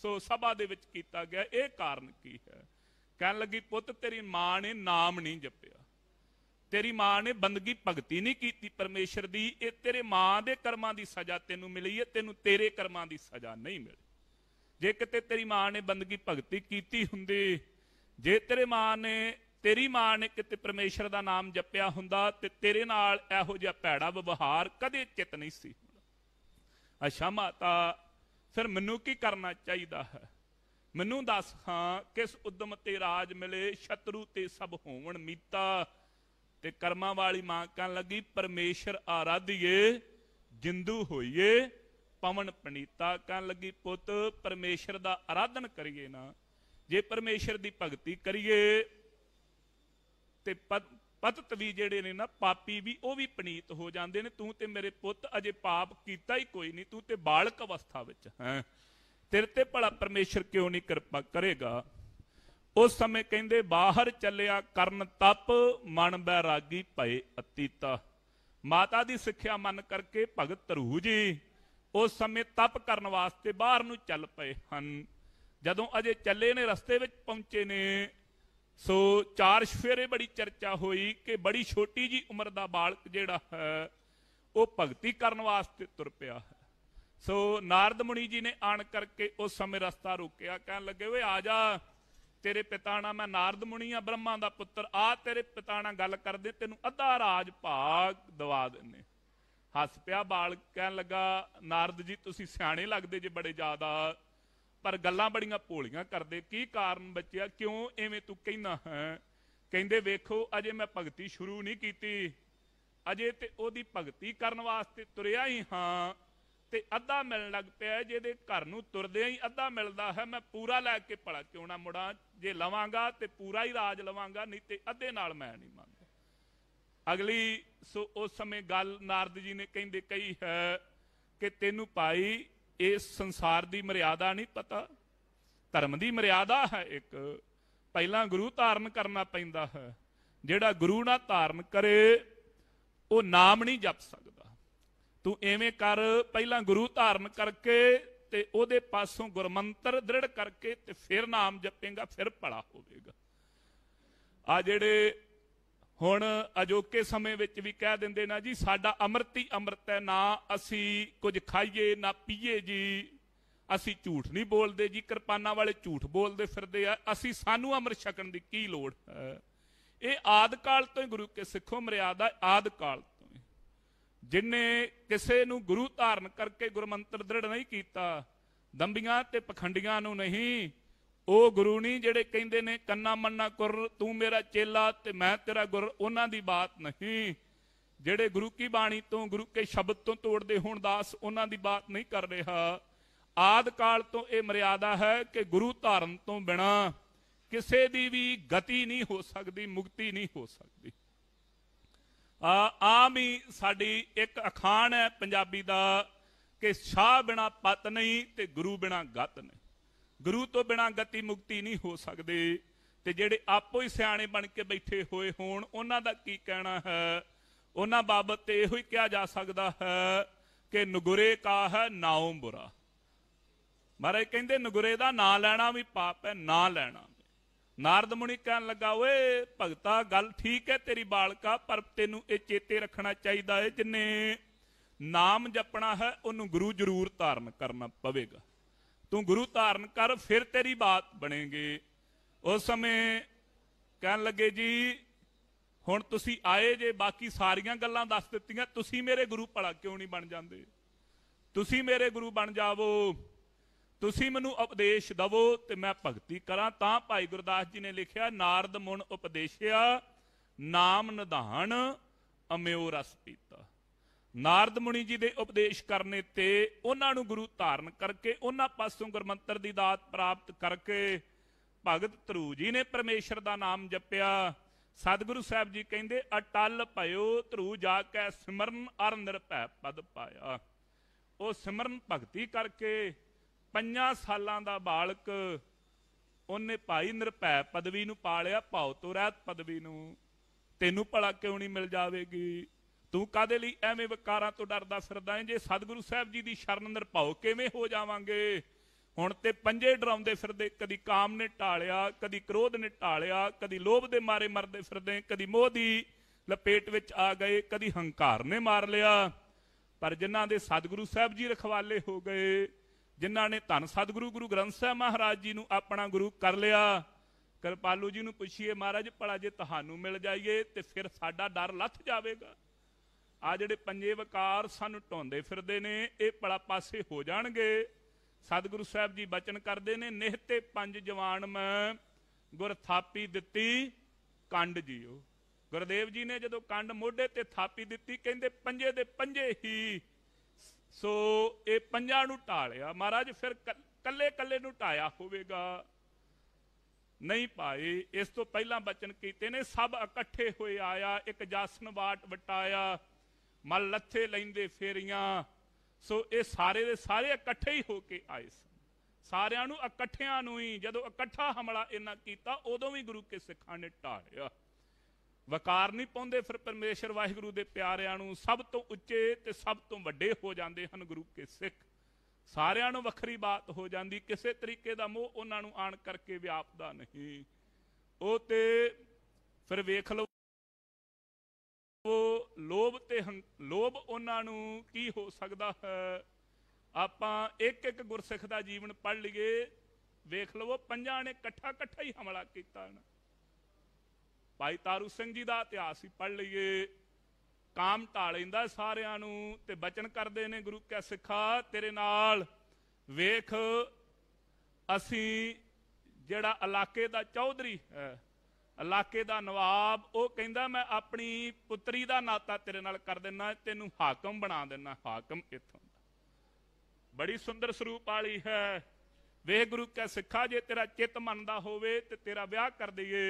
ਸੋ ਸਭਾ ਦੇ ਵਿੱਚ ਕੀਤਾ ਗਿਆ ਇਹ ਕਾਰਨ ਕੀ ਹੈ ਕਹਿਣ ਲੱਗੀ ਪੁੱਤ ਤੇਰੀ ਮਾਂ ਨੇ ਨਾਮ ਨਹੀਂ ਜਪਿਆ ਤੇਰੀ ਮਾਂ ਨੇ ਬੰਦਗੀ ਭਗਤੀ ਨਹੀਂ ਕੀਤੀ ਪਰਮੇਸ਼ਰ ਦੀ ਇਹ ਤੇਰੇ ਮਾਂ ਦੇ ਕਰਮਾਂ ਦੀ ਸਜ਼ਾ ਤੈਨੂੰ ਮਿਲੀ ਹੈ ਤੈਨੂੰ ਤੇਰੇ ਕਰਮਾਂ ਦੀ ਸਜ਼ਾ ਨਹੀਂ ਮਿਲੀ ਜੇ ਕਿਤੇ ਤੇਰੀ ਮਾਂ ਨੇ ਬੰਦਗੀ ਭਗਤੀ ਕੀਤੀ ਹੁੰਦੀ ਜੇ ਤੇਰੇ ਮਾਂ ਨੇ ਤੇਰੀ ਮਾਂ ਨੇ ਕਿਤੇ ਪਰਮੇਸ਼ਰ ਦਾ ਨਾਮ ਜਪਿਆ ਹੁੰਦਾ ਤੇ ਤੇਰੇ ਨਾਲ ਇਹੋ ਜਿਹਾ ਭੈੜਾ ਵਿਵਹਾਰ ਕਦੇ ਚਿਤ ਨਹੀਂ ਸੀ ਅਸ਼ਾ ਮਾਤਾ ਫਿਰ ਮੈਨੂੰ ਕੀ ਕਰਨਾ ਚਾਹੀਦਾ ਹੈ ਮੈਨੂੰ ਦੱਸ ਹਾਂ ਕਿਸ ਉਦਮ ਤੇ ਰਾਜ ਮਿਲੇ ਸ਼ਤਰੂ ਤੇ ਸਭ ਹੋਵਣ ਮੀਤਾ ਤੇ ਕਰਮਾਂ ਵਾਲੀ ਮਾਂ ਕਹਿਣ ਲੱਗੀ ਪਰਮੇਸ਼ਰ ਆਰਾਧੀਏ ਜਿੰਦੂ ਹੋਈਏ ਪਵਨ ਪਣੀਤਾ ਕਹਿਣ ਲੱਗੀ ਪੁੱਤ ਪਰਮੇਸ਼ਰ ਦਾ ਆਰਾਧਨ ਕਰੀਏ ਨਾ ਜੇ ਪਰਮੇਸ਼ਰ ਦੀ ਭਗਤੀ ਕਰੀਏ ਤੇ ਪਤਤ ਵੀ ਜਿਹੜੇ ਨੇ ਨਾ ਪਾਪੀ ਵੀ ਉਹ ਵੀ ਪਨੀਤ ਹੋ ਜਾਂਦੇ ਨੇ ਤੂੰ ਤੇ ਮੇਰੇ ਪੁੱਤ ਅਜੇ ਪਾਪ ਕੀਤਾ ਹੀ ਕੋਈ ਨਹੀਂ ਤੂੰ ਤੇ ਬਾਲਕ ਅਵਸਥਾ ਵਿੱਚ ਹੈ ਤੇਰੇ ਤੇ ਭਲਾ ਪਰਮੇਸ਼ਰ ਕਿਉਂ ਨਹੀਂ ਕਿਰਪਾ ਕਰੇਗਾ ਉਸ ਸਮੇਂ ਕਹਿੰਦੇ ਬਾਹਰ ਚੱਲਿਆ ਕਰਨ ਤਪ ਮਨ ਬੈਰਾਗੀ ਪਏ ਅਤੀਤਾ ਮਾਤਾ ਦੀ ਸਿੱਖਿਆ ਮੰਨ ਕਰਕੇ ਭਗਤ ਧਰੂ ਜੀ ਉਸ ਸਮੇਂ ਤਪ ਕਰਨ ਵਾਸਤੇ ਬਾਹਰ ਨੂੰ ਚੱਲ ਪਏ ਹਨ ਜਦੋਂ ਅਜੇ ਚੱਲੇ ਨੇ ਰਸਤੇ ਵਿੱਚ ਪਹੁੰਚੇ ਨੇ ਸੋ ਚਾਰ ਸ਼ਫੇਰੇ ਬੜੀ ਚਰਚਾ ਹੋਈ ਕਿ ਬੜੀ ਛੋਟੀ ਜੀ ਉਮਰ ਦਾ ਬਾਲਕ ਜਿਹੜਾ ਹੈ ਉਹ ਭਗਤੀ ਕਰਨ ਵਾਸਤੇ ਤੁਰ ਪਿਆ ਹੈ ਸੋ ਨਾਰਦ ਮੁਨੀ ਜੀ ਨੇ ਆਣ ਕਰਕੇ ਉਸ ਸਮੇਂ ਰਸਤਾ ਰੋਕਿਆ ਕਹਿਣ ਲੱਗੇ ਓਏ ਆ ਜਾ ਤੇਰੇ ਪਿਤਾ ਨਾਲ ਮੈਂ ਨਾਰਦ ਮੁਨੀ ਆ ਬ੍ਰਹਮਾ ਦਾ ਪੁੱਤਰ ਆ ਤੇਰੇ ਪਿਤਾ ਨਾਲ ਗੱਲ ਕਰਦੇ ਤੈਨੂੰ ਅੱਧਾ ਰਾਜ ਭਾਗ ਦਵਾ ਦਿੰਨੇ ਹੱਸ ਪਿਆ ਬਾਲਕ ਕਹਿਣ ਲੱਗਾ ਨਾਰਦ ਜੀ ਤੁਸੀਂ ਸਿਆਣੇ ਲੱਗਦੇ ਜੇ ਬੜੇ ਜ਼ਿਆਦਾ ਪਰ ਗੱਲਾਂ ਬੜੀਆਂ ਪੋਲੀਆਂ ਕਰਦੇ ਕੀ ਕਾਰਨ ਬੱਚਿਆ ਕਿਉਂ ਐਵੇਂ ਤੂੰ ਕਹਿਣਾ ਹੈ ਕਹਿੰਦੇ ਵੇਖੋ ਅਜੇ ਮੈਂ ਭਗਤੀ ਸ਼ੁਰੂ ਨਹੀਂ ਕੀਤੀ ਅਜੇ ਤੇ ਉਹਦੀ ਭਗਤੀ ਕਰਨ ਵਾਸਤੇ ਤੁਰਿਆ ਹੀ ਹਾਂ ਤੇ ਅੱਧਾ ਮਿਲਣ ਲੱਗ ਪਿਆ ਜਿਹਦੇ ਘਰ ਨੂੰ ਤੁਰਦੇ ਹੀ ਅੱਧਾ ਮਿਲਦਾ ਹੈ ਮੈਂ ਪੂਰਾ ਲੈ ਕੇ ਪੜਾ ਕਿਉਂ ਨਾ ਮੁੜਾਂ ਜੇ ਲਵਾਂਗਾ ਤੇ ਪੂਰਾ ਹੀ ਰਾਜ ਲਵਾਂਗਾ ਨਹੀਂ ਤੇ ਅੱਧੇ ਨਾਲ ਮੈਂ ਨਹੀਂ ਮੰਨਦਾ ਅਗਲੀ ਸੋ ਉਸ ਸਮੇਂ ਗੱਲ ਨਾਰਦ ਜੀ ਨੇ ਕਹਿੰਦੇ ਕਹੀ ਹੈ ਕਿ ਤੈਨੂੰ ਪਾਈ ਇਸ ਸੰਸਾਰ ਦੀ ਮਰਿਆਦਾ ਨਹੀਂ ਪਤਾ ਧਰਮ ਦੀ ਮਰਿਆਦਾ ਹੈ ਇੱਕ ਪਹਿਲਾਂ ਗੁਰੂ ਧਾਰਨ ਕਰਨਾ ਪੈਂਦਾ ਹੈ ਜਿਹੜਾ ਗੁਰੂ ਨਾ ਧਾਰਨ ਕਰੇ ਉਹ ਨਾਮ ਨਹੀਂ ਜਪ ਸਕਦਾ ਤੂੰ ਐਵੇਂ ਕਰ ਪਹਿਲਾਂ ਗੁਰੂ ਧਾਰਨ ਕਰਕੇ ਤੇ ਉਹਦੇ ਪਾਸੋਂ ਗੁਰਮੰਤਰ ਦ੍ਰਿੜ ਕਰਕੇ ਤੇ ਫਿਰ ਨਾਮ ਜਪੇਗਾ ਫਿਰ ਭਲਾ ਹੋਵੇਗਾ ਆ ਜਿਹੜੇ ਹੁਣ ਅਜੋਕੇ ਸਮੇਂ ਵਿੱਚ ਵੀ ਕਹਿ ਦਿੰਦੇ ਨਾ ਜੀ ਸਾਡਾ ਅੰਮ੍ਰਿਤ ਹੀ ਅੰਮ੍ਰਿਤ ਹੈ ਨਾ ਅਸੀਂ ਕੁਝ ਖਾਈਏ ਨਾ ਪੀਏ ਜੀ ਅਸੀਂ ਝੂਠ ਨਹੀਂ ਬੋਲਦੇ ਜੀ ਕਿਰਪਾਨਾਂ ਵਾਲੇ ਝੂਠ ਬੋਲਦੇ ਫਿਰਦੇ ਆ ਅਸੀਂ ਸਾਨੂੰ ਅੰਮ੍ਰਿਤ ਛਕਣ ਦੀ ਕੀ ਲੋੜ ਇਹ ਆਦ ਕਾਲ ਤੋਂ ਹੀ ਗੁਰੂ ਕੇ ਸਿੱਖੋ ਮਰਿਆਦਾ ਆਦ ਕਾਲ ਤੋਂ ਜਿਨਨੇ ਕਿਸੇ ਨੂੰ ਗੁਰੂ ਧਾਰਨ ਕਰਕੇ ਗੁਰਮੰਤਰ ਦ੍ਰਿੜ ਨਹੀਂ ਕੀਤਾ ਦੰਬੀਆਂ ਤੇ ਪਖੰਡੀਆਂ ਨੂੰ ਨਹੀਂ ਉਹ ਗੁਰੂ ਨਹੀਂ ਜਿਹੜੇ ਕਹਿੰਦੇ ਨੇ ਕੰਨਾ ਮੰਨਾ ਕਰ ਤੂੰ ਮੇਰਾ ਚੇਲਾ ਤੇ ਮੈਂ ਤੇਰਾ ਗੁਰ ਉਹਨਾਂ ਦੀ ਬਾਤ ਨਹੀਂ ਜਿਹੜੇ ਗੁਰੂ ਕੀ ਬਾਣੀ ਤੋਂ ਗੁਰੂ ਕੇ ਸ਼ਬਦ ਤੋਂ ਤੋੜਦੇ ਹੋਣ ਦਾਸ ਉਹਨਾਂ ਦੀ ਬਾਤ ਨਹੀਂ ਕਰ ਰਿਹਾ ਆਦ ਕਾਲ ਤੋਂ ਇਹ ਮਰਿਆਦਾ ਹੈ ਕਿ ਗੁਰੂ ਧਾਰਨ ਤੋਂ ਬਿਨਾ ਕਿਸੇ ਦੀ ਵੀ ਗਤੀ ਨਹੀਂ ਹੋ ਸਕਦੀ ਮੁਕਤੀ ਨਹੀਂ ਹੋ ਸਕਦੀ ਆ ਆਮ ਹੀ ਸਾਡੀ ਇੱਕ ਅਖਾਣ ਹੈ ਪੰਜਾਬੀ ਦਾ ਕਿ ਸ਼ਾਹ ਬਿਨਾ ਪਤ ਨਹੀਂ ਤੇ ਗੁਰੂ ਬਿਨਾ ਗਤ ਨਹੀਂ ਗੁਰੂ ਤੋਂ ਬਿਨਾ ਗਤੀ ਮੁਕਤੀ ਨਹੀਂ ਹੋ ਸਕਦੇ ਤੇ ਜਿਹੜੇ ਆਪੋ ਹੀ ਸਿਆਣੇ ਬਣ ਕੇ ਬੈਠੇ ਹੋਏ ਹੋਣ ਉਹਨਾਂ ਦਾ ਕੀ ਕਹਿਣਾ ਹੈ ਉਹਨਾਂ ਬਾਬਤ ਤੇ ਇਹੋ ਹੀ ਕਿਹਾ ਜਾ ਸਕਦਾ ਹੈ ਕਿ ਨਗੁਰੇ ਕਾ ਹੈ ਨਾਉ ਬੁਰਾ ਮਹਾਰਾਜ ਕਹਿੰਦੇ ਨਗੁਰੇ ਦਾ ਨਾਂ ਲੈਣਾ ਵੀ ਪਾਪ ਹੈ ਨਾ ਲੈਣਾ ਨਾਰਦ ਮੁਨੀ ਕਹਿਣ ਲੱਗਾ ਓਏ ਭਗਤਾ ਗੱਲ ਠੀਕ ਹੈ ਤੇਰੀ ਬਾਲਕਾ ਪਰ ਤੈਨੂੰ ਇਹ ਚੇਤੇ ਰੱਖਣਾ ਚਾਹੀਦਾ ਹੈ ਜਿੰਨੇ ਨਾਮ ਜਪਣਾ ਹੈ ਉਹਨੂੰ ਗੁਰੂ ਜ਼ਰੂਰ ਧਾਰਨ ਕਰਨਾ ਪਵੇਗਾ ਤੂੰ ਗੁਰੂ ਧਾਰਨ ਕਰ ਫਿਰ ਤੇਰੀ ਬਾਤ ਬਣੇਗੀ ਉਸ ਸਮੇਂ ਕਹਿਣ ਲੱਗੇ ਜੀ ਹੁਣ ਤੁਸੀਂ ਆਏ ਜੇ ਬਾਕੀ ਸਾਰੀਆਂ ਗੱਲਾਂ ਦੱਸ ਦਿੱਤੀਆਂ ਤੁਸੀਂ ਮੇਰੇ ਗੁਰੂ ਭਲਾ ਕਿਉਂ ਨਹੀਂ ਬਣ ਜਾਂਦੇ ਤੁਸੀਂ ਮੇਰੇ ਗੁਰੂ ਬਣ ਜਾਵੋ ਤੁਸੀਂ ਮੈਨੂੰ ਉਪਦੇਸ਼ ਦਵੋ ਤੇ ਮੈਂ ਭਗਤੀ ਕਰਾਂ ਤਾਂ ਭਾਈ ਗੁਰਦਾਸ ਜੀ ਨੇ ਲਿਖਿਆ ਨਾਰਦ ਮੁਨ ਉਪਦੇਸ਼ਿਆ ਨਾਮ ਨਿਧਾਨ ਅਮਿਓ ਰਸ ਪੀਤਾ ਨਾਰਦ ਮੁਨੀ ਜੀ ਦੇ ਉਪਦੇਸ਼ ਕਰਨੇ ਤੇ ਉਹਨਾਂ ਨੂੰ ਗੁਰੂ ਧਾਰਨ ਕਰਕੇ ਉਹਨਾਂ ਪਾਸੋਂ ਗੁਰਮੰਤਰ ਦੀ ਦਾਤ ਪ੍ਰਾਪਤ ਕਰਕੇ ਭਗਤ ਧਰੂ ਜੀ ਨੇ ਪਰਮੇਸ਼ਰ ਦਾ ਨਾਮ ਜਪਿਆ ਸਤਿਗੁਰੂ ਸਾਹਿਬ ਜੀ ਕਹਿੰਦੇ ਅਟਲ ਭਇਓ ਧਰੂ ਜਾ ਕੇ ਸਿਮਰਨ ਅਰ ਨਿਰਭੈ ਪਦ ਪਾਇਆ ਉਹ ਸਿਮਰਨ ਭਗਤੀ ਕਰਕੇ 5 ਸਾਲਾਂ ਦਾ ਬਾਲਕ ਉਹਨੇ ਭਾਈ ਨਿਰਭੈ ਪਦਵੀ ਨੂੰ ਪਾਲਿਆ ਭਾਉ ਤੋਂ ਰਹਿਤ ਪਦਵੀ ਨੂੰ ਤੈਨੂੰ ਭਲਾ ਕਿਉਂ ਨਹੀਂ ਮਿਲ ਜਾਵੇਗੀ ਤੂੰ ਕਾਦੇ ਲਈ ਐਵੇਂ ਵਿਕਾਰਾਂ ਤੋਂ ਡਰਦਾ ਫਿਰਦਾ ਐ ਜੇ ਸਤਿਗੁਰੂ ਸਾਹਿਬ ਜੀ ਦੀ ਸ਼ਰਨ ਅੰਦਰ ਕਿਵੇਂ ਹੋ ਜਾਵਾਂਗੇ ਹੁਣ ਤੇ ਪੰਜੇ ਡਰਾਉਂਦੇ ਫਿਰਦੇ ਕਦੀ ਕਾਮ ਨੇ ਟਾਲਿਆ ਕਦੀ ਕ੍ਰੋਧ ਨੇ ਟਾਲਿਆ ਕਦੀ ਲੋਭ ਦੇ ਮਾਰੇ ਮਰਦੇ ਫਿਰਦੇ ਕਦੀ ਮੋਹ ਦੀ ਲਪੇਟ ਵਿੱਚ ਆ ਗਏ ਕਦੀ ਹੰਕਾਰ ਨੇ ਮਾਰ ਲਿਆ ਪਰ ਜਿਨ੍ਹਾਂ ਦੇ ਸਤਿਗੁਰੂ ਸਾਹਿਬ ਜੀ ਰਖਵਾਲੇ ਹੋ ਗਏ ਜਿਨ੍ਹਾਂ ਨੇ ਧੰਨ ਸਤਿਗੁਰੂ ਗੁਰੂ ਗ੍ਰੰਥ ਸਾਹਿਬ ਮਹਾਰਾਜ ਜੀ ਨੂੰ ਆਪਣਾ ਗੁਰੂ ਕਰ ਲਿਆ ਕਿਰਪਾਲੂ ਜੀ ਨੂੰ ਪੁੱਛੀਏ ਮਹਾਰਾਜ ਭਲਾ ਜੇ ਤੁਹਾਨੂੰ ਮਿਲ ਜਾਈਏ ਤੇ ਫਿਰ ਸਾਡਾ ਡਰ ਲੱਥ ਜਾਵੇਗਾ ਆ ਜਿਹੜੇ ਪੰਜੇ ਵਕਾਰ ਸਾਨੂੰ ਢੋਂਦੇ ਫਿਰਦੇ ਨੇ ਇਹ ਪਲਾ ਪਾਸੇ ਹੋ ਜਾਣਗੇ ਸਤਿਗੁਰੂ ਸਾਹਿਬ ਜੀ ਬਚਨ ਕਰਦੇ ਨੇ ਨਿਹਤੇ ਪੰਜ ਜਵਾਨ ਮੈਂ ਗੁਰ ਥਾਪੀ ਦਿੱਤੀ ਕੰਡ ਜੀਓ ਗੁਰਦੇਵ ਜੀ ਨੇ ਜਦੋਂ ਕੰਡ ਮੋਢੇ ਤੇ ਥਾਪੀ ਦਿੱਤੀ ਕਹਿੰਦੇ ਪੰਜੇ ਦੇ ਪੰਜੇ ਹੀ ਸੋ ਇਹ ਪੰਜਾਂ ਨੂੰ ਢਾਲਿਆ ਮਹਾਰਾਜ ਫਿਰ ਕੱਲੇ ਕੱਲੇ ਨੂੰ ਢਾਇਆ ਹੋਵੇਗਾ ਨਹੀਂ ਪਾਏ ਇਸ ਤੋਂ ਪਹਿਲਾਂ ਬਚਨ ਕੀਤੇ ਨੇ ਸਭ ਇਕੱਠੇ ਹੋਏ ਆਇਆ ਇੱਕ ਜਾਸਨ ਬਾਟ ਵਟਾਇਆ ਮਲ ਲੱਥੇ ਲੈਂਦੇ ਫੇਰੀਆਂ ਸੋ ਇਹ ਸਾਰੇ ਦੇ ਸਾਰੇ ਇਕੱਠੇ ਹੀ ਹੋ ਕੇ ਆਏ ਸਨ ਸਾਰਿਆਂ ਨੂੰ ਇਕੱਠਿਆਂ ਨੂੰ ਹੀ ਜਦੋਂ ਇਕੱਠਾ ਹਮਲਾ ਇਹਨਾਂ ਕੀਤਾ ਉਦੋਂ ਵੀ ਗੁਰੂ ਕੇ ਸਿੱਖਾਂ ਨੇ ਢਾਲਿਆ ਵਕਾਰ ਨਹੀਂ ਪਾਉਂਦੇ ਫਿਰ ਪਰਮੇਸ਼ਰ ਵਾਹਿਗੁਰੂ ਦੇ ਪਿਆਰਿਆਂ ਨੂੰ ਸਭ ਤੋਂ ਉੱਚੇ ਤੇ ਸਭ ਤੋਂ ਵੱਡੇ ਹੋ ਜਾਂਦੇ ਹਨ ਗੁਰੂ ਕੇ ਸਿੱਖ ਸਾਰਿਆਂ ਨੂੰ ਵੱਖਰੀ ਬਾਤ ਹੋ ਜਾਂਦੀ ਕਿਸੇ ਤਰੀਕੇ ਦਾ ਮੋਹ ਉਹਨਾਂ ਨੂੰ ਆਣ ਕਰਕੇ ਵਿਆਪਦਾ ਨਹੀਂ ਉਹ ਤੇ ਫਿਰ ਵੇਖ ਲਓ ਉਹ ਲੋਭ ਤੇ ਲੋਭ ਉਹਨਾਂ ਨੂੰ ਕੀ ਹੋ ਸਕਦਾ ਹੈ ਆਪਾਂ ਇੱਕ ਇੱਕ ਗੁਰਸਿੱਖ ਦਾ ਜੀਵਨ ਪੜ ਲਈਏ ਵੇਖ ਲਵੋ ਪੰਜਾਂ ਨੇ ਇਕੱਠਾ ਇਕੱਠਾ ਹੀ ਹਮਲਾ ਕੀਤਾ ਨਾ ਭਾਈ ਤਾਰੂ ਸਿੰਘ ਜੀ ਦਾ ਇਤਿਹਾਸ ਹੀ ਪੜ ਲਈਏ ਕਾਮ ਢਾ ਲੈਂਦਾ ਸਾਰਿਆਂ ਨੂੰ ਤੇ ਬਚਨ ਕਰਦੇ ਨੇ ਗੁਰੂ ਕਾ ਸਿੱਖਾ ਤੇਰੇ ਨਾਲ ਵੇਖ ਅਸੀਂ ਜਿਹੜਾ ਇਲਾਕੇ ਦਾ ਚੌਧਰੀ ਹੈ ਇਲਾਕੇ ਦਾ ਨਵਾਬ ਉਹ ਕਹਿੰਦਾ ਮੈਂ ਆਪਣੀ ਪੁੱਤਰੀ ਦਾ ਨਾਤਾ ਤੇਰੇ ਨਾਲ ਕਰ ਦਿੰਨਾ ਤੈਨੂੰ ਹਾਕਮ ਬਣਾ ਦਿੰਨਾ ਹਾਕਮ ਇਥੋਂ ਦਾ ਬੜੀ ਸੁੰਦਰ ਸਰੂਪ ਵਾਲੀ ਹੈ ਵੇਖ ਗੁਰੂ ਕਾ ਸਿੱਖਾ ਜੇ ਤੇਰਾ ਚਿੱਤ ਮੰਨਦਾ ਹੋਵੇ ਤੇ ਤੇਰਾ ਵਿਆਹ ਕਰ ਦਈਏ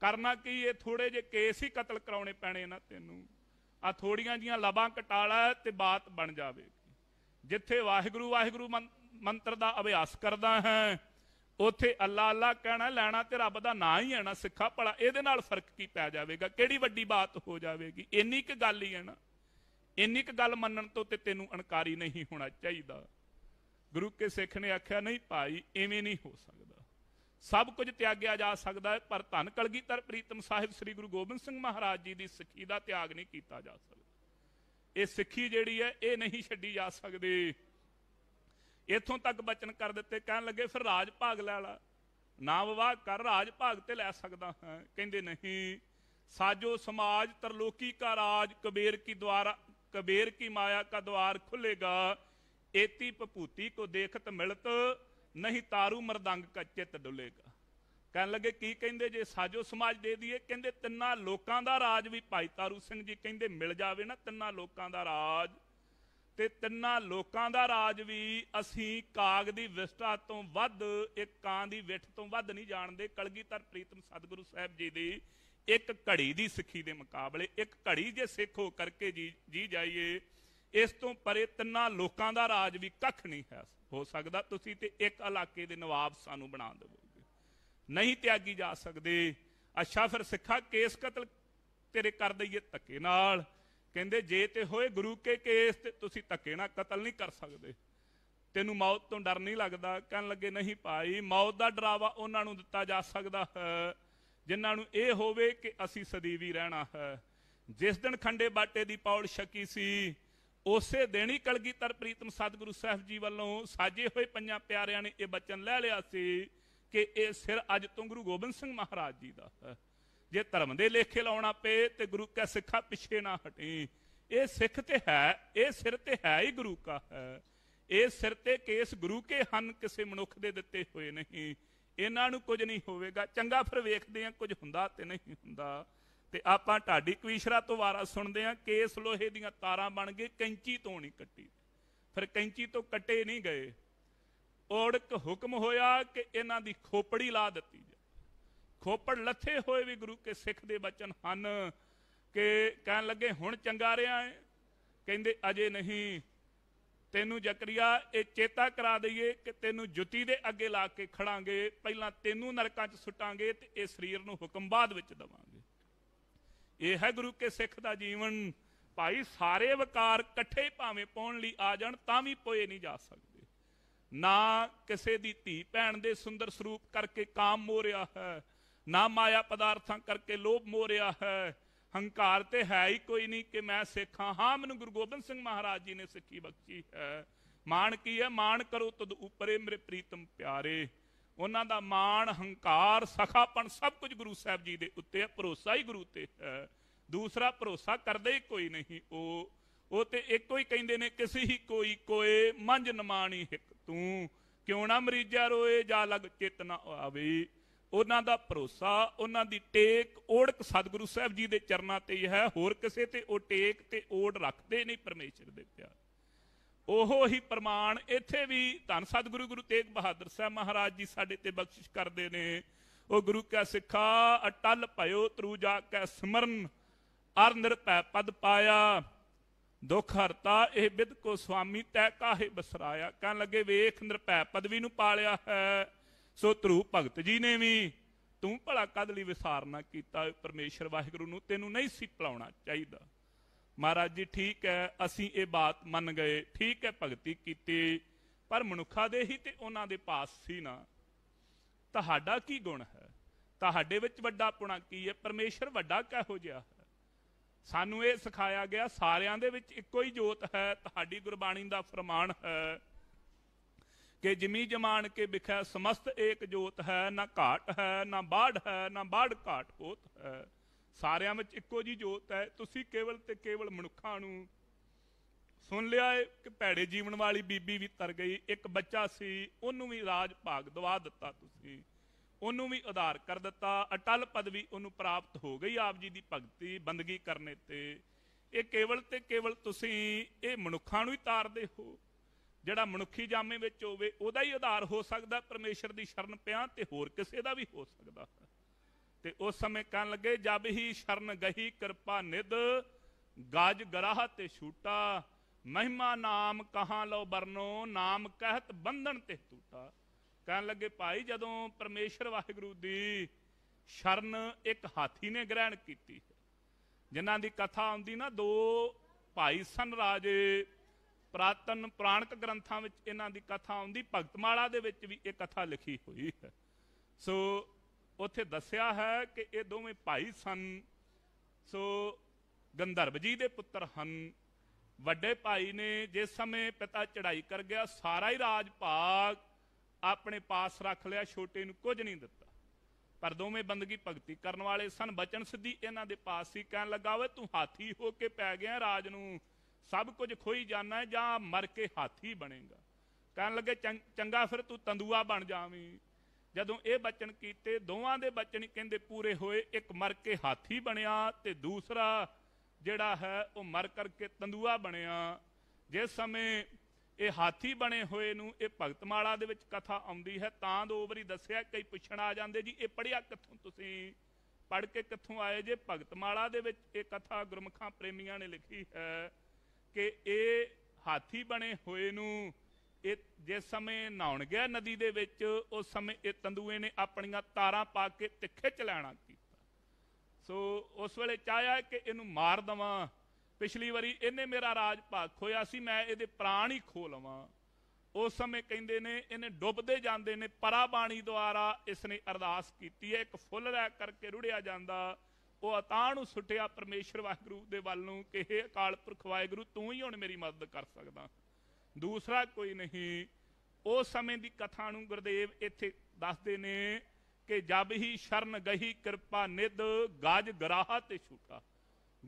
ਕਰਨਾ ਕੀ ਇਹ ਥੋੜੇ ਜੇ ਕੇਸ ਹੀ ਕਤਲ ਕਰਾਉਣੇ ਪੈਣੇ ਨਾ ਤੈਨੂੰ ਆ ਥੋੜੀਆਂ ਜੀਆਂ ਲਬਾਂ ਕਟਾਲਾ ਤੇ ਬਾਤ ਬਣ ਜਾਵੇ ਜਿੱਥੇ ਵਾਹਿਗੁਰੂ ਵਾਹਿਗੁਰੂ ਮੰਤਰ ਦਾ ਅਭਿਆਸ ਕਰਦਾ ਹੈ ਉਥੇ ਅੱਲਾ ਅੱਲਾ ਕਹਿਣਾ ਲੈਣਾ ਤੇ ਰੱਬ ਦਾ ਨਾਂ ਹੀ ਹੈ ਨਾ ਸਿੱਖਾ ਪੜਾ ਇਹਦੇ ਨਾਲ ਫਰਕ ਕੀ ਪੈ ਜਾਵੇਗਾ ਕਿਹੜੀ ਵੱਡੀ ਬਾਤ ਹੋ ਜਾਵੇਗੀ ਇੰਨੀ ਕੁ ਗੱਲ ਹੀ ਹੈ ਨਾ ਇੰਨੀ ਕੁ ਗੱਲ ਮੰਨਣ ਤੋਂ ਤੇ ਤੈਨੂੰ ਅਣਕਾਰੀ ਨਹੀਂ ਹੋਣਾ ਚਾਹੀਦਾ ਗੁਰੂ ਕੇ ਸਿੱਖ ਨੇ ਆਖਿਆ ਨਹੀਂ ਭਾਈ ਐਵੇਂ ਨਹੀਂ ਹੋ ਸਕਦਾ ਸਭ ਕੁਝ ਤਿਆਗਿਆ ਜਾ ਸਕਦਾ ਹੈ ਪਰ ਧਨ ਕਲਗੀਧਰ ਪ੍ਰੀਤਮ ਸਾਹਿਬ ਸ੍ਰੀ ਗੁਰੂ ਗੋਬਿੰਦ ਸਿੰਘ ਮਹਾਰਾਜ ਜੀ ਦੀ ਸਿੱਖੀ ਦਾ ਤਿਆਗ ਨਹੀਂ ਕੀਤਾ ਜਾ ਸਕਦਾ ਇਹ ਸਿੱਖੀ ਜਿਹੜੀ ਹੈ ਇਹ ਨਹੀਂ ਛੱਡੀ ਜਾ ਸਕਦੀ ਇਥੋਂ ਤੱਕ ਬਚਨ ਕਰ ਦਿੱਤੇ ਕਹਿਣ ਲੱਗੇ ਫਿਰ ਰਾਜ ਭਾਗ ਲੈ ਲਾ ਨਾ ਵਿਵਾਹ ਕਰ ਰਾਜ ਭਾਗ ਤੇ ਲੈ ਸਕਦਾ ਹਾਂ ਕਹਿੰਦੇ ਨਹੀਂ ਸਾਜੋ ਸਮਾਜ ਤਰਲੋਕੀ ਕਾ ਰਾਜ ਕਬੀਰ ਕੀ ਦੁਆਰਾ ਕਬੀਰ ਕੀ ਮਾਇਆ ਕਾ ਦਵਾਰ ਖੁੱਲੇਗਾ ਏਤੀ ਭਪੂਤੀ ਕੋ ਦੇਖਤ ਮਿਲਤ ਨਹੀਂ ਤਾਰੂ ਮਰਦੰਗ ਕਾ ਚਿੱਤ ਡੁੱਲੇਗਾ ਕਹਿਣ ਲੱਗੇ ਕੀ ਕਹਿੰਦੇ ਜੇ ਸਾਜੋ ਸਮਾਜ ਦੇ ਦਈਏ ਕਹਿੰਦੇ ਤਿੰਨਾਂ ਲੋਕਾਂ ਦਾ ਰਾਜ ਵੀ ਭਾਈ ਤਾਰੂ ਸਿੰਘ ਜੀ ਕਹਿੰਦੇ ਮਿਲ ਜਾਵੇ ਨਾ ਤਿੰਨਾਂ ਲੋਕਾਂ ਦਾ ਰਾਜ ਤੇ ਤਿੰਨਾਂ ਲੋਕਾਂ ਦਾ ਰਾਜ ਵੀ ਅਸੀਂ ਕਾਗ ਦੀ ਵਿਸਟਾ ਤੋਂ ਵੱਧ ਇੱਕ ਕਾਂ ਦੀ ਵਿੱਠ ਤੋਂ ਵੱਧ ਨਹੀਂ ਜਾਣਦੇ ਕਲਗੀਧਰ ਪ੍ਰੀਤਮ ਸਤਿਗੁਰੂ ਸਾਹਿਬ ਜੀ ਦੀ ਇੱਕ ਘੜੀ ਦੀ ਸਿੱਖੀ ਦੇ ਮੁਕਾਬਲੇ ਇੱਕ ਘੜੀ ਜੇ ਸਿੱਖ ਹੋ ਕਰਕੇ ਜੀ ਜਾਈਏ ਇਸ ਤੋਂ ਪਰੇ ਤਿੰਨਾਂ ਲੋਕਾਂ ਦਾ ਰਾਜ ਵੀ ਕੱਖ ਨਹੀਂ ਹੈ ਹੋ ਸਕਦਾ ਤੁਸੀਂ ਤੇ ਇੱਕ ਇਲਾਕੇ ਦੇ ਨਵਾਬ ਸਾਨੂੰ ਬਣਾ ਦੇਵੋਗੇ ਨਹੀਂ ਤਿਆਗੀ ਜਾ ਸਕਦੇ ਅੱਛਾ ਫਿਰ ਸਿੱਖਾ ਕੇਸ ਕਤਲ ਤੇਰੇ ਕਰ ਦਈਏ ਧੱਕੇ ਨਾਲ ਕਹਿੰਦੇ ਜੇ ਤੇ ਹੋਏ ਗੁਰੂ ਕੇ ਕੇਸ ਤੇ ਤੁਸੀਂ ਧੱਕੇ ਨਾਲ ਕਤਲ ਨਹੀਂ ਕਰ ਸਕਦੇ ਤੈਨੂੰ ਮੌਤ ਤੋਂ ਡਰ ਨਹੀਂ ਲੱਗਦਾ ਕਹਿਣ ਲੱਗੇ ਨਹੀਂ ਭਾਈ ਮੌਤ ਦਾ ਡਰਾਵਾ ਉਹਨਾਂ ਨੂੰ ਦਿੱਤਾ ਜਾ ਸਕਦਾ ਹੈ ਜਿਨ੍ਹਾਂ ਨੂੰ ਇਹ ਹੋਵੇ ਕਿ ਅਸੀਂ ਸਦੀਵੀ ਰਹਿਣਾ ਹੈ ਜਿਸ ਦਿਨ ਖੰਡੇ ਬਾਟੇ ਦੀ ਪੌੜ ਛਕੀ ਸੀ ਉਸੇ ਦਿਨ ਹੀ ਕਲਗੀਧਰ ਪ੍ਰੀਤਮ ਸਤਿਗੁਰੂ ਸਾਹਿਬ ਜੀ ਵੱਲੋਂ ਸਾਜੇ ਹੋਏ ਪੰਜਾਂ ਪਿਆਰਿਆਂ ਨੇ ਇਹ ਬਚਨ ਲੈ ਲਿਆ ਸੀ ਕਿ ਇਹ ਸਿਰ ਅੱਜ ਤੋਂ ਗੁਰੂ ਗੋਬਿੰਦ ਸਿੰਘ ਮਹਾਰਾਜ ਜੀ ਦਾ ਹੈ ਜੇ ਧਰਮ ਦੇ ਲੇਖੇ ਲਾਉਣਾ ਪਏ ਤੇ ਗੁਰੂ ਕਾ ਸਿੱਖਾ ਪਿੱਛੇ ਨਾ ਹਟੇ ਇਹ ਸਿੱਖ ਤੇ ਹੈ ਇਹ ਸਿਰ ਤੇ ਹੈ ਹੀ ਗੁਰੂ ਕਾ ਹੈ ਇਹ ਸਿਰ ਤੇ ਕੇਸ ਗੁਰੂ ਕੇ ਹਨ ਕਿਸੇ ਮਨੁੱਖ ਦੇ ਦਿੱਤੇ ਹੋਏ ਨਹੀਂ ਇਹਨਾਂ ਨੂੰ ਕੁਝ ਨਹੀਂ ਹੋਵੇਗਾ ਚੰਗਾ ਫਿਰ ਵੇਖਦੇ ਆ ਕੁਝ ਹੁੰਦਾ ਤੇ ਨਹੀਂ ਹੁੰਦਾ ਤੇ ਆਪਾਂ ਢਾਡੀ ਕਵੀਸ਼ਰਾ ਤੋਂ ਵਾਰਾ ਸੁਣਦੇ ਆ ਕੇਸ ਲੋਹੇ ਦੀਆਂ ਤਾਰਾਂ ਬਣ ਗਏ ਕੈਂਚੀ ਤੋਂ ਨਹੀਂ ਕੱਟੀ ਫਿਰ ਕੈਂਚੀ ਤੋਂ ਕੱਟੇ ਨਹੀਂ ਗਏ ਔੜਕ ਹੁਕਮ ਹੋਇਆ ਕਿ ਇਹਨਾਂ ਦੀ ਖੋਪੜੀ ਲਾ ਦਿੱਤੀ ਖੋਪੜ ਲੱਥੇ ਹੋਏ ਵੀ ਗੁਰੂ ਕੇ ਸਿੱਖ ਦੇ ਬਚਨ ਹਨ ਕਿ ਕਹਿਣ ਲੱਗੇ ਹੁਣ ਚੰਗਾ ਰਿਹਾ ਹੈ ਕਹਿੰਦੇ ਅਜੇ ਨਹੀਂ ਤੈਨੂੰ ਜਕਰੀਆ ਇਹ ਚੇਤਾ ਕਰਾ ਦਈਏ ਕਿ ਤੈਨੂੰ ਜੁੱਤੀ ਦੇ ਅੱਗੇ ਲਾ ਕੇ ਖੜਾਂਗੇ ਪਹਿਲਾਂ ਤੈਨੂੰ ਨਰਕਾਂ 'ਚ ਸੁੱਟਾਂਗੇ ਤੇ ਇਹ ਸਰੀਰ ਨੂੰ ਹੁਕਮ ਬਾਦ ਵਿੱਚ ਦਵਾਂਗੇ ਇਹ ਹੈ ਗੁਰੂ ਕੇ ਸਿੱਖ ਦਾ ਜੀਵਨ ਭਾਈ ਸਾਰੇ ਵਕਾਰ ਇਕੱਠੇ ਭਾਵੇਂ ਪਾਉਣ ਲਈ ਆ ਜਾਣ ਤਾਂ ਵੀ ਪੋਏ ਨਹੀਂ ਜਾ ਸਕਦੇ ਨਾ ਕਿਸੇ ਦੀ ਧੀ ਭੈਣ ਦੇ ਸੁੰਦਰ ਸਰੂਪ ਕਰਕੇ ਕਾਮ ਮੋਰਿਆ ਹੈ ਨਾ ਮਾਇਆ ਪਦਾਰਥਾਂ ਕਰਕੇ ਲੋਭ ਮੋਰਿਆ ਹੈ ਹੰਕਾਰ ਤੇ ਹੈ ਹੀ ਕੋਈ ਨਹੀਂ ਕਿ ਮੈਂ ਸਿੱਖਾਂ ਹਾਂ ਮੈਨੂੰ ਗੁਰੂ ਗੋਬਿੰਦ ਸਿੰਘ ਮਹਾਰਾਜ ਜੀ ਨੇ ਸਿੱਖੀ ਬਖਸ਼ੀ ਹੈ ਮਾਣ ਕੀ ਹੈ ਮਾਣ ਕਰੋ ਤਦ ਉਪਰੇ ਮੇਰੇ ਪ੍ਰੀਤਮ ਪਿਆਰੇ ਉਹਨਾਂ ਦਾ ਮਾਣ ਹੰਕਾਰ ਸਖਾਪਣ ਸਭ ਕੁਝ ਗੁਰੂ ਸਾਹਿਬ ਜੀ ਦੇ ਉੱਤੇ ਹੈ ਭਰੋਸਾ ਹੀ ਗੁਰੂ ਤੇ ਹੈ ਦੂਸਰਾ ਭਰੋਸਾ ਕਰਦੇ ਹੀ ਕੋਈ ਨਹੀਂ ਉਹ ਉਹ ਤੇ ਇੱਕੋ ਹੀ ਕਹਿੰਦੇ ਨੇ ਕਿਸੇ ਹੀ ਕੋਈ ਕੋਏ ਮੰਝ ਨਮਾਣੀ ਹਿਕ ਤੂੰ ਕਿਉਂ ਨਾ ਮਰੀਜਾ ਰੋਏ ਜਾ ਲਗ ਚੇਤਨਾ ਆਵੇ ਉਹਨਾਂ ਦਾ ਭਰੋਸਾ ਉਹਨਾਂ ਦੀ ਟੇਕ ਓੜਕ ਸਤਿਗੁਰੂ ਸਾਹਿਬ ਜੀ ਦੇ ਚਰਨਾਂ ਤੇ ਹੈ ਹੋਰ ਕਿਸੇ ਤੇ ਉਹ ਟੇਕ ਤੇ ਓੜ ਰੱਖਦੇ ਨਹੀਂ ਪਰਮੇਸ਼ਰ ਦੇ ਪਿਆਰ ਉਹੋ ਹੀ ਪ੍ਰਮਾਣ ਇੱਥੇ ਵੀ ਧੰਨ ਸਤਿਗੁਰੂ ਗੁਰੂ ਤੇਗ ਬਹਾਦਰ ਸਾਹਿਬ ਮਹਾਰਾਜ ਜੀ ਸਾਡੇ ਤੇ ਬਖਸ਼ਿਸ਼ ਕਰਦੇ ਨੇ ਉਹ ਗੁਰੂ ਕਾ ਸਿੱਖਾ ਅਟਲ ਭਇਓ ਤਰੂ ਜਾ ਕੈ ਸਿਮਰਨ ਅਰ ਨਿਰਪੈ ਪਦ ਪਾਇਆ ਦੁਖ ਹਰਤਾ ਇਹ ਬਿਦ ਕੋ ਸੁਆਮੀ ਤੈ ਕਾਹੇ ਬਸਰਾਇਆ ਕਹਿਣ ਲੱਗੇ ਵੇਖ ਨਿਰਪੈ ਪਦਵੀ ਨੂੰ ਪਾਲਿਆ ਹੈ ਸੋ ਧਰੂ ਭਗਤ ਜੀ ਨੇ ਵੀ ਤੂੰ ਭਲਾ ਕਦ ਲਈ ਵਿਸਾਰਨਾ ਕੀਤਾ ਪਰਮੇਸ਼ਰ ਵਾਹਿਗੁਰੂ ਨੂੰ ਤੈਨੂੰ ਨਹੀਂ ਸੀ ਭਲਾਉਣਾ ਚਾਹੀਦਾ ਮਹਾਰਾਜ ਜੀ ਠੀਕ ਹੈ ਅਸੀਂ ਇਹ ਬਾਤ ਮੰਨ ਗਏ ਠੀਕ ਹੈ ਭਗਤੀ ਕੀਤੀ ਪਰ ਮਨੁੱਖਾ ਦੇ ਹੀ ਤੇ ਉਹਨਾਂ ਦੇ ਪਾਸ ਸੀ ਨਾ ਤੁਹਾਡਾ ਕੀ ਗੁਣ ਹੈ ਤੁਹਾਡੇ ਵਿੱਚ ਵੱਡਾ ਪੁਣਾ ਕੀ ਹੈ ਪਰਮੇਸ਼ਰ ਵੱਡਾ ਕਹੋ ਜਿਆ ਹੈ ਸਾਨੂੰ ਇਹ ਸਿਖਾਇਆ ਗਿਆ ਸਾਰਿਆਂ ਦੇ ਵਿੱਚ ਇੱਕੋ ਹੀ ਜੋਤ ਹੈ ਤੁਹਾਡੀ ਗੁਰਬਾਣੀ ਦਾ ਫਰਮਾਨ ਹੈ ਕਿ ਜਿਮੀ ਜਮਾਨ ਕੇ ਵਿਖੈ ਸਮਸਤ ਏਕ ਜੋਤ ਹੈ ਨਾ ਘਾਟ ਹੈ ਨਾ ਬਾੜ ਹੈ ਨਾ ਬਾੜ ਘਾਟ ਹੋਤ ਹੈ ਸਾਰਿਆਂ ਵਿੱਚ ਇੱਕੋ ਜੀ ਜੋਤ ਹੈ ਤੁਸੀਂ ਕੇਵਲ ਤੇ ਕੇਵਲ ਮਨੁੱਖਾਂ ਨੂੰ ਸੁਣ ਲਿਆ ਏ ਕਿ ਭੈੜੇ ਜੀਵਨ ਵਾਲੀ ਬੀਬੀ ਵੀ ਤਰ ਗਈ ਇੱਕ ਬੱਚਾ ਸੀ ਉਹਨੂੰ ਵੀ ਰਾਜ ਭਾਗ ਦਵਾ ਦਿੱਤਾ ਤੁਸੀਂ ਉਹਨੂੰ ਵੀ ਉਧਾਰ ਕਰ ਦਿੱਤਾ ਅਟਲ ਪਦਵੀ ਉਹਨੂੰ ਪ੍ਰਾਪਤ ਹੋ ਗਈ ਆਪ ਜੀ ਦੀ ਭਗਤੀ ਬੰਦਗੀ ਕਰਨੇ ਤੇ ਇਹ ਕੇਵਲ ਤੇ ਕੇਵਲ ਤੁਸੀਂ ਇਹ ਮਨੁੱਖਾਂ ਨੂੰ ਹੀ ਤਾਰਦੇ ਹੋ ਜਿਹੜਾ ਮਨੁੱਖੀ ਜਾਮੇ ਵਿੱਚ ਹੋਵੇ ਉਹਦਾ ਹੀ ਆਧਾਰ ਹੋ ਸਕਦਾ ਪਰਮੇਸ਼ਰ ਦੀ ਸ਼ਰਨ ਪਿਆ ਤੇ ਹੋਰ ਕਿਸੇ ਦਾ ਵੀ ਹੋ ਸਕਦਾ ਤੇ ਉਸ ਸਮੇਂ ਕਹਿਣ ਲੱਗੇ ਜਬ ਹੀ ਸ਼ਰਨ ਗਹੀ ਕਿਰਪਾ ਨਿਦ ਗਾਜ ਗਰਾਹ ਤੇ ਛੂਟਾ ਮਹਿਮਾ ਨਾਮ ਕਹਾਂ ਲਓ ਬਰਨੋ ਨਾਮ ਕਹਿਤ ਬੰਧਨ ਤੇ ਟੂਟਾ ਕਹਿਣ ਲੱਗੇ ਭਾਈ ਜਦੋਂ ਪਰਮੇਸ਼ਰ ਵਾਹਿਗੁਰੂ ਦੀ ਸ਼ਰਨ ਇੱਕ ਹਾਥੀ ਨੇ ਗ੍ਰਹਿਣ ਕੀਤੀ ਜਿਨ੍ਹਾਂ ਦੀ ਕਥਾ ਆਉਂਦੀ ਨਾ ਦੋ ਭਾਈ ਸਨ ਰਾਜੇ ਪ੍ਰਾਤਨ ਪ੍ਰਾਣਕ ਗ੍ਰੰਥਾਂ ਵਿੱਚ ਇਹਨਾਂ ਦੀ ਕਥਾ ਆਉਂਦੀ ਭਗਤਮਾਲਾ ਦੇ ਵਿੱਚ ਵੀ ਇਹ ਕਥਾ ਲਿਖੀ ਹੋਈ ਹੈ ਸੋ ਉੱਥੇ ਦੱਸਿਆ ਹੈ ਕਿ ਇਹ ਦੋਵੇਂ ਭਾਈ ਸਨ ਸੋ ਗੰਧਰਵ ਜੀ ਦੇ ਪੁੱਤਰ ਹਨ ਵੱਡੇ ਭਾਈ ਨੇ ਜਿਸ ਸਮੇਂ ਪਿਤਾ ਚੜਾਈ ਕਰ ਗਿਆ ਸਾਰਾ ਹੀ ਰਾਜ ਭਾਗ ਆਪਣੇ ਪਾਸ ਰੱਖ ਲਿਆ ਛੋਟੇ ਨੂੰ ਕੁਝ ਨਹੀਂ ਦਿੱਤਾ ਪਰ ਦੋਵੇਂ ਬੰਦਗੀ ਭਗਤੀ ਕਰਨ ਵਾਲੇ ਸਨ ਬਚਨ ਸਿੱਧੀ ਇਹਨਾਂ ਦੇ ਪਾਸ ਹੀ ਕਹਿਣ ਲੱਗਾ ਓਏ ਤੂੰ ਹਾਥੀ ਹੋ ਕੇ ਪੈ ਗਿਆ ਰਾਜ ਨੂੰ ਸਭ ਕੁਝ ਖੋਈ ਜਾਣਾ ਜਾਂ ਮਰ ਕੇ ਹਾਥੀ ਬਣੇਗਾ ਕਹਿਣ ਲੱਗੇ ਚੰਗਾ ਫਿਰ ਤੂੰ ਤੰਦੂਆ ਬਣ ਜਾਵੀਂ ਜਦੋਂ ਇਹ ਬਚਨ ਕੀਤੇ ਦੋਵਾਂ ਦੇ ਬਚਨ ਕਹਿੰਦੇ ਪੂਰੇ ਹੋਏ ਇੱਕ ਮਰ ਕੇ ਹਾਥੀ ਬਣਿਆ ਤੇ ਦੂਸਰਾ ਜਿਹੜਾ ਹੈ ਉਹ ਮਰ ਕਰਕੇ ਤੰਦੂਆ ਬਣਿਆ ਜਿਸ ਸਮੇਂ ਇਹ ਹਾਥੀ ਬਣੇ ਹੋਏ ਨੂੰ ਇਹ ਭਗਤਮਾਲਾ ਦੇ ਵਿੱਚ ਕਥਾ ਆਉਂਦੀ ਹੈ ਤਾਂ ਦੋ ਵਾਰੀ ਦੱਸਿਆ ਕਈ ਪੁੱਛਣ ਆ ਜਾਂਦੇ ਜੀ ਇਹ ਪੜਿਆ ਕਿੱਥੋਂ ਤੁਸੀਂ ਪੜ ਕੇ ਕਿੱਥੋਂ ਆਏ ਜੇ ਭਗਤਮਾਲਾ ਦੇ ਵਿੱਚ ਇਹ ਕਥਾ ਗੁਰਮਖਾਂ ਪ੍ਰੇਮੀਆਂ ਨੇ ਲਿਖੀ ਹੈ ਕਿ ਇਹ ਹਾਥੀ ਬਣੇ ਹੋਏ ਨੂੰ ਇਹ ਜਿਸ ਸਮੇਂ ਨਹਾਉਣ ਗਿਆ ਨਦੀ ਦੇ ਵਿੱਚ ਉਸ ਸਮੇਂ ਇਹ ਤੰਦੂਏ ਨੇ ਆਪਣੀਆਂ ਤਾਰਾਂ ਪਾ ਕੇ ਤਿੱਖੇ ਚ ਲੈਣਾ ਕੀਤਾ ਸੋ ਉਸ ਵੇਲੇ ਚਾਹਿਆ ਕਿ ਇਹਨੂੰ ਮਾਰ ਦਵਾਂ ਪਿਛਲੀ ਵਾਰੀ ਇਹਨੇ ਮੇਰਾ ਰਾਜ ਭਾਗ ਖੋਇਆ ਸੀ ਮੈਂ ਇਹਦੇ ਪ੍ਰਾਣ ਹੀ ਖੋ ਲਵਾਂ ਉਸ ਸਮੇਂ ਕਹਿੰਦੇ ਨੇ ਇਹਨੇ ਡੁੱਬਦੇ ਜਾਂਦੇ ਨੇ ਪਰਾ ਬਾਣੀ ਦੁਆਰਾ ਇਸਨੇ ਅਰਦਾਸ ਕੀਤੀ ਹੈ ਇੱਕ ਫੁੱਲ ਲੈ ਕਰਕੇ ਰੁੜਿਆ ਜਾਂਦਾ ਉਹ ਅਤਾਹ ਨੂੰ ਸੁਟਿਆ ਪਰਮੇਸ਼ਰ ਵਾਹਿਗੁਰੂ ਦੇ ਵੱਲ ਨੂੰ ਕਿ ਹੇ ਅਕਾਲ ਪੁਰਖ ਵਾਹਿਗੁਰੂ ਤੂੰ ਹੀ ਹੁਣ ਮੇਰੀ ਮਦਦ ਕਰ ਸਕਦਾ ਦੂਸਰਾ ਕੋਈ ਨਹੀਂ ਉਸ ਸਮੇਂ ਦੀ ਕਥਾ ਨੂੰ ਗੁਰਦੇਵ ਇੱਥੇ ਦੱਸਦੇ ਨੇ ਕਿ ਜਬ ਹੀ ਸ਼ਰਨ ਗਹੀ ਕਿਰਪਾ ਨਿਦ ਗਾਜ ਗਰਾਹ ਤੇ ਛੂਟਾ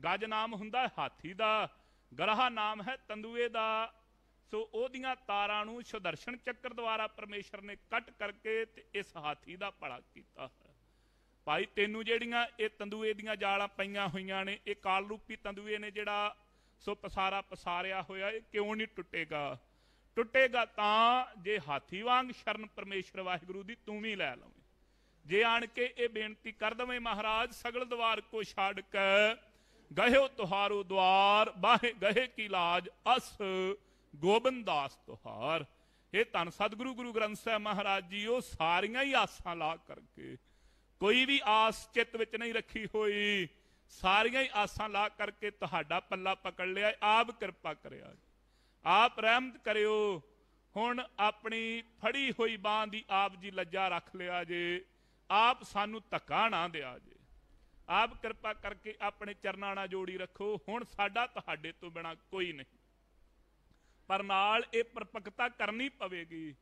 ਗਾਜ ਨਾਮ ਹੁੰਦਾ ਹਾਥੀ ਦਾ ਗਰਾਹ ਨਾਮ ਹੈ ਤੰਦੂਏ ਦਾ ਸੋ ਉਹਦੀਆਂ ਤਾਰਾਂ ਨੂੰ ਸੁਦਰਸ਼ਨ ਚੱਕਰ ਦੁਆਰਾ ਪਰਮੇਸ਼ਰ ਨੇ ਕੱਟ ਕਰਕੇ ਤੇ ਇਸ ਹਾਥੀ ਦਾ ਭਲਾ ਕੀਤਾ ਭਾਈ ਤੈਨੂੰ ਜਿਹੜੀਆਂ ਇਹ ਤੰਦੂਏ ਦੀਆਂ ਜਾਲਾਂ ਪਈਆਂ ਹੋਈਆਂ ਨੇ ਇਹ ਕਾਲ ਰੂਪੀ ਤੰਦੂਏ ਨੇ ਜਿਹੜਾ ਸੋ ਪਸਾਰਾ ਪਸਾਰਿਆ ਹੋਇਆ ਇਹ ਕਿਉਂ ਨਹੀਂ ਟੁੱਟੇਗਾ ਟੁੱਟੇਗਾ ਤਾਂ ਜੇ ਹਾਥੀ ਵਾਂਗ ਸ਼ਰਨ ਪਰਮੇਸ਼ਰ ਵਾਹਿਗੁਰੂ ਦੀ ਤੂੰ ਵੀ ਲੈ ਲਵੇਂ ਜੇ ਆਣ ਕੇ ਇਹ ਬੇਨਤੀ ਕਰ ਦਵੇਂ ਮਹਾਰਾਜ ਸਗਲ ਦਵਾਰ ਕੋ ਛਾੜ ਕੇ ਗਹਿਓ ਤੁਹਾਰੋ ਦਵਾਰ ਬਾਹੇ ਗਹੇ ਕੀ ਲਾਜ ਅਸ ਗੋਬਿੰਦਾਸ ਤੁਹਾਰ ਇਹ ਧੰਨ ਸਤਿਗੁਰੂ ਗੁਰੂ ਗ੍ਰੰਥ ਸਾਹਿਬ ਮਹਾਰਾਜ ਜੀ ਉਹ ਸਾਰੀਆਂ ਹੀ ਆਸਾਂ ਲਾ ਕਰਕੇ ਕੋਈ ਵੀ ਆਸ ਚਿੱਤ ਵਿੱਚ ਨਹੀਂ ਰੱਖੀ ਹੋਈ ਸਾਰੀਆਂ ਹੀ ਆਸਾਂ ਲਾ ਕਰਕੇ ਤੁਹਾਡਾ ਪੱਲਾ ਪਕੜ ਲਿਆ ਆਪ ਕਿਰਪਾ ਕਰਿਆ ਆਪ ਰਹਿਮਤ ਕਰਿਓ ਹੁਣ ਆਪਣੀ ਫੜੀ ਹੋਈ ਬਾਹ ਦੀ ਆਪ ਜੀ ਲੱਜਾ ਰੱਖ ਲਿਆ ਜੇ ਆਪ ਸਾਨੂੰ ਧੱਕਾ ਨਾ ਦਿਆ ਜੇ ਆਪ ਕਿਰਪਾ ਕਰਕੇ ਆਪਣੇ ਚਰਨਾਂ ਨਾਲ ਜੋੜੀ ਰੱਖੋ ਹੁਣ ਸਾਡਾ ਤੁਹਾਡੇ ਤੋਂ ਬਿਨਾ ਕੋਈ ਨਹੀਂ ਪਰ ਨਾਲ ਇਹ ਪਰਪਕਤਾ ਕਰਨੀ ਪਵੇਗੀ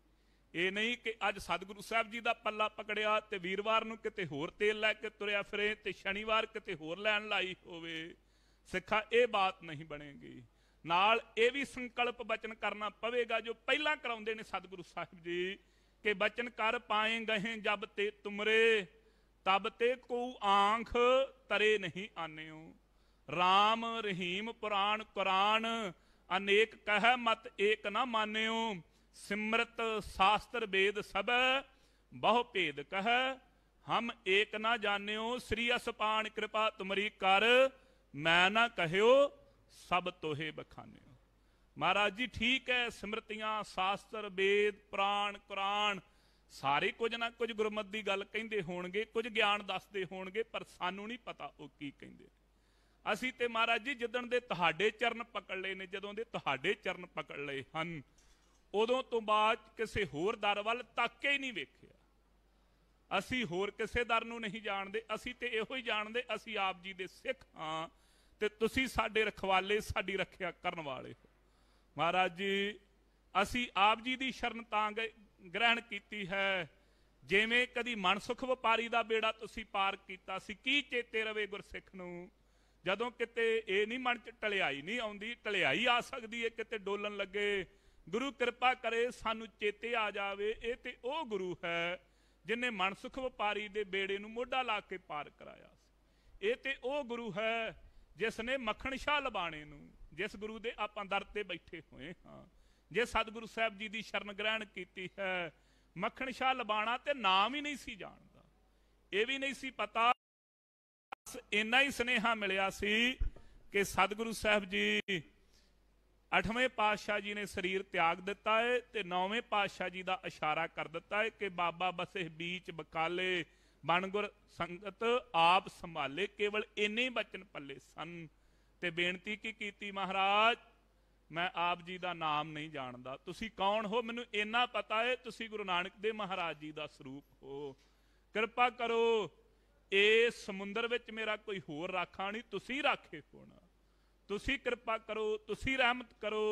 ਇਹ ਨਹੀਂ ਕਿ ਅੱਜ ਸਤਿਗੁਰੂ ਸਾਹਿਬ ਜੀ ਦਾ ਪੱਲਾ ਪਕੜਿਆ ਤੇ ਵੀਰਵਾਰ ਨੂੰ ਕਿਤੇ ਹੋਰ ਤੇਲ ਲੈ ਕੇ ਤੁਰਿਆ ਫਿਰੇ ਤੇ ਸ਼ਨੀਵਾਰ ਕਿਤੇ ਹੋਰ ਲੈਣ ਲਈ ਹੋਵੇ ਸਿੱਖਾ ਇਹ ਬਾਤ ਨਹੀਂ ਬਣੇਗੀ ਨਾਲ ਇਹ ਵੀ ਸੰਕਲਪ ਬਚਨ ਕਰਨਾ ਪਵੇਗਾ ਜੋ ਪਹਿਲਾਂ ਕਰਾਉਂਦੇ ਨੇ ਸਤਿਗੁਰੂ ਸਾਹਿਬ ਜੀ ਕਿ ਬਚਨ ਕਰ ਪਾਏ ਗਏ ਜਬ ਤੇ ਤੁਮਰੇ ਤਬ ਤੇ ਕੋ ਆਂਖ ਤਰੇ ਨਹੀਂ ਆਨਿਓ RAM ਰਹੀਮ ਪੁਰਾਣ ਕੁਰਾਨ ਅਨੇਕ ਕਹਿ ਮਤ ਏਕ ਨਾ ਮਾਨਿਓ ਸਿਮਰਤ ਸ਼ਾਸਤਰ ਵੇਦ ਸਭ ਬਹੁ ਭੇਦ ਕਹ ਹਮ ਏਕ ਨਾ ਜਾਣਿਓ ਸ੍ਰੀ ਅਸਪਾਨ ਕਿਰਪਾ ਤੁਮਰੀ ਕਰ ਮੈਂ ਨਾ ਕਹਿਓ ਸਭ ਤੋਹੇ ਬਖਾਨਿਓ ਮਹਾਰਾਜ ਜੀ ਠੀਕ ਹੈ ਸਿਮਰਤੀਆਂ ਸ਼ਾਸਤਰ ਵੇਦ ਪ੍ਰਾਣ ਕੁਰਾਨ ਸਾਰੇ ਕੁਝ ਨਾ ਕੁਝ ਗੁਰਮਤ ਦੀ ਗੱਲ ਕਹਿੰਦੇ ਹੋਣਗੇ ਕੁਝ ਗਿਆਨ ਦੱਸਦੇ ਹੋਣਗੇ ਪਰ ਸਾਨੂੰ ਨਹੀਂ ਪਤਾ ਉਹ ਕੀ ਕਹਿੰਦੇ ਅਸੀਂ ਤੇ ਮਹਾਰਾਜ ਜੀ ਜਿੱਦਣ ਦੇ ਤੁਹਾਡੇ ਚਰਨ ਪਕੜ ਲਏ ਨੇ ਜਦੋਂ ਦੇ ਤੁਹਾਡੇ ਚਰਨ ਪਕੜ ਲਏ ਹਨ ਉਦੋਂ ਤੋਂ ਬਾਅਦ ਕਿਸੇ ਹੋਰ ਦਰ ਵੱਲ ਤੱਕ ਹੀ ਨਹੀਂ ਵੇਖਿਆ ਅਸੀਂ ਹੋਰ ਕਿਸੇ ਦਰ ਨੂੰ ਨਹੀਂ ਜਾਣਦੇ ਅਸੀਂ ਤੇ ਇਹੋ ਹੀ ਜਾਣਦੇ ਅਸੀਂ ਆਪ ਜੀ ਦੇ ਸਿੱਖ ਹਾਂ ਤੇ ਤੁਸੀਂ ਸਾਡੇ ਰਖਵਾਲੇ ਸਾਡੀ ਰੱਖਿਆ ਕਰਨ ਵਾਲੇ ਮਹਾਰਾਜ ਜੀ ਅਸੀਂ ਆਪ ਜੀ ਦੀ ਸ਼ਰਨ ਤਾਂ ਗ੍ਰਹਿਣ ਕੀਤੀ ਹੈ ਜਿਵੇਂ ਕਦੀ ਮਨਸੁਖ ਵਪਾਰੀ ਦਾ ਬੇੜਾ ਤੁਸੀਂ ਪਾਰ ਕੀਤਾ ਸੀ ਕੀ ਚੇਤੇ ਰਵੇ ਗੁਰਸਿੱਖ ਨੂੰ ਜਦੋਂ ਕਿਤੇ ਇਹ ਨਹੀਂ ਮਨ ਚ ਟਲਿਆਈ ਨਹੀਂ ਆਉਂਦੀ ਟਲਿਆਈ ਆ ਸਕਦੀ ਹੈ ਕਿਤੇ ਡੋਲਣ ਲੱਗੇ ਗੁਰੂ ਕਿਰਪਾ ਕਰੇ ਸਾਨੂੰ ਚੇਤੇ ਆ ਜਾਵੇ ਇਹ ਤੇ ਉਹ ਗੁਰੂ ਹੈ ਜਿਨੇ ਮਨਸੁਖ ਵਪਾਰੀ ਦੇ ਬੇੜੇ ਨੂੰ ਮੋਢਾ ਲਾ ਕੇ ਪਾਰ ਕਰਾਇਆ ਸੀ ਇਹ ਤੇ ਉਹ ਗੁਰੂ ਹੈ ਜਿਸ ਨੇ ਮੱਖਣ ਸ਼ਾਹ ਲਬਾਣੇ ਨੂੰ ਜਿਸ ਗੁਰੂ ਦੇ ਆਪਾਂ ਦਰ ਤੇ ਬੈਠੇ ਹੋਏ ਹਾਂ ਜੇ ਸਤਿਗੁਰੂ ਸਾਹਿਬ ਜੀ ਦੀ ਸ਼ਰਨ ਗ੍ਰਹਿਣ ਕੀਤੀ ਹੈ ਮੱਖਣ ਸ਼ਾਹ ਲਬਾਣਾ ਤੇ ਨਾਮ ਹੀ ਨਹੀਂ ਸੀ ਜਾਣਦਾ ਇਹ ਵੀ ਨਹੀਂ ਸੀ ਪਤਾ ਇੰਨਾ ਹੀ ਸਨੇਹਾ ਮਿਲਿਆ ਸੀ ਕਿ ਸਤਿਗੁਰੂ ਸਾਹਿਬ ਜੀ ਅਠਵੇਂ ਪਾਤਸ਼ਾਹ ਜੀ ਨੇ ਸਰੀਰ ਤਿਆਗ ਦਿੱਤਾ ਹੈ ਤੇ ਨੌਵੇਂ ਪਾਤਸ਼ਾਹ ਜੀ ਦਾ ਇਸ਼ਾਰਾ ਕਰ ਦਿੱਤਾ ਹੈ ਕਿ ਬਾਬਾ ਬਸੇ ਵਿੱਚ ਬਕਾਲੇ ਬਣਗੁਰ ਸੰਗਤ ਆਪ ਸੰਭਾਲੇ ਕੇਵਲ ਇੰਨੇ ਬਚਨ ਪੱਲੇ ਸਨ ਤੇ ਬੇਨਤੀ ਕੀ ਕੀਤੀ ਮਹਾਰਾਜ ਮੈਂ ਆਪ ਜੀ ਦਾ ਨਾਮ ਨਹੀਂ ਜਾਣਦਾ ਤੁਸੀਂ ਕੌਣ ਹੋ ਮੈਨੂੰ ਇੰਨਾ ਪਤਾ ਹੈ ਤੁਸੀਂ ਗੁਰੂ ਨਾਨਕ ਦੇ ਮਹਾਰਾਜ ਜੀ ਦਾ ਸਰੂਪ ਹੋ ਕਿਰਪਾ ਕਰੋ ਇਹ ਸਮੁੰਦਰ ਵਿੱਚ ਮੇਰਾ ਕੋਈ ਹੋਰ ਰਾਖਾ ਨਹੀਂ ਤੁਸੀਂ ਰਾਖੇ ਹੋਣਾ ਤੁਸੀਂ ਕਿਰਪਾ ਕਰੋ ਤੁਸੀਂ ਰਹਿਮਤ ਕਰੋ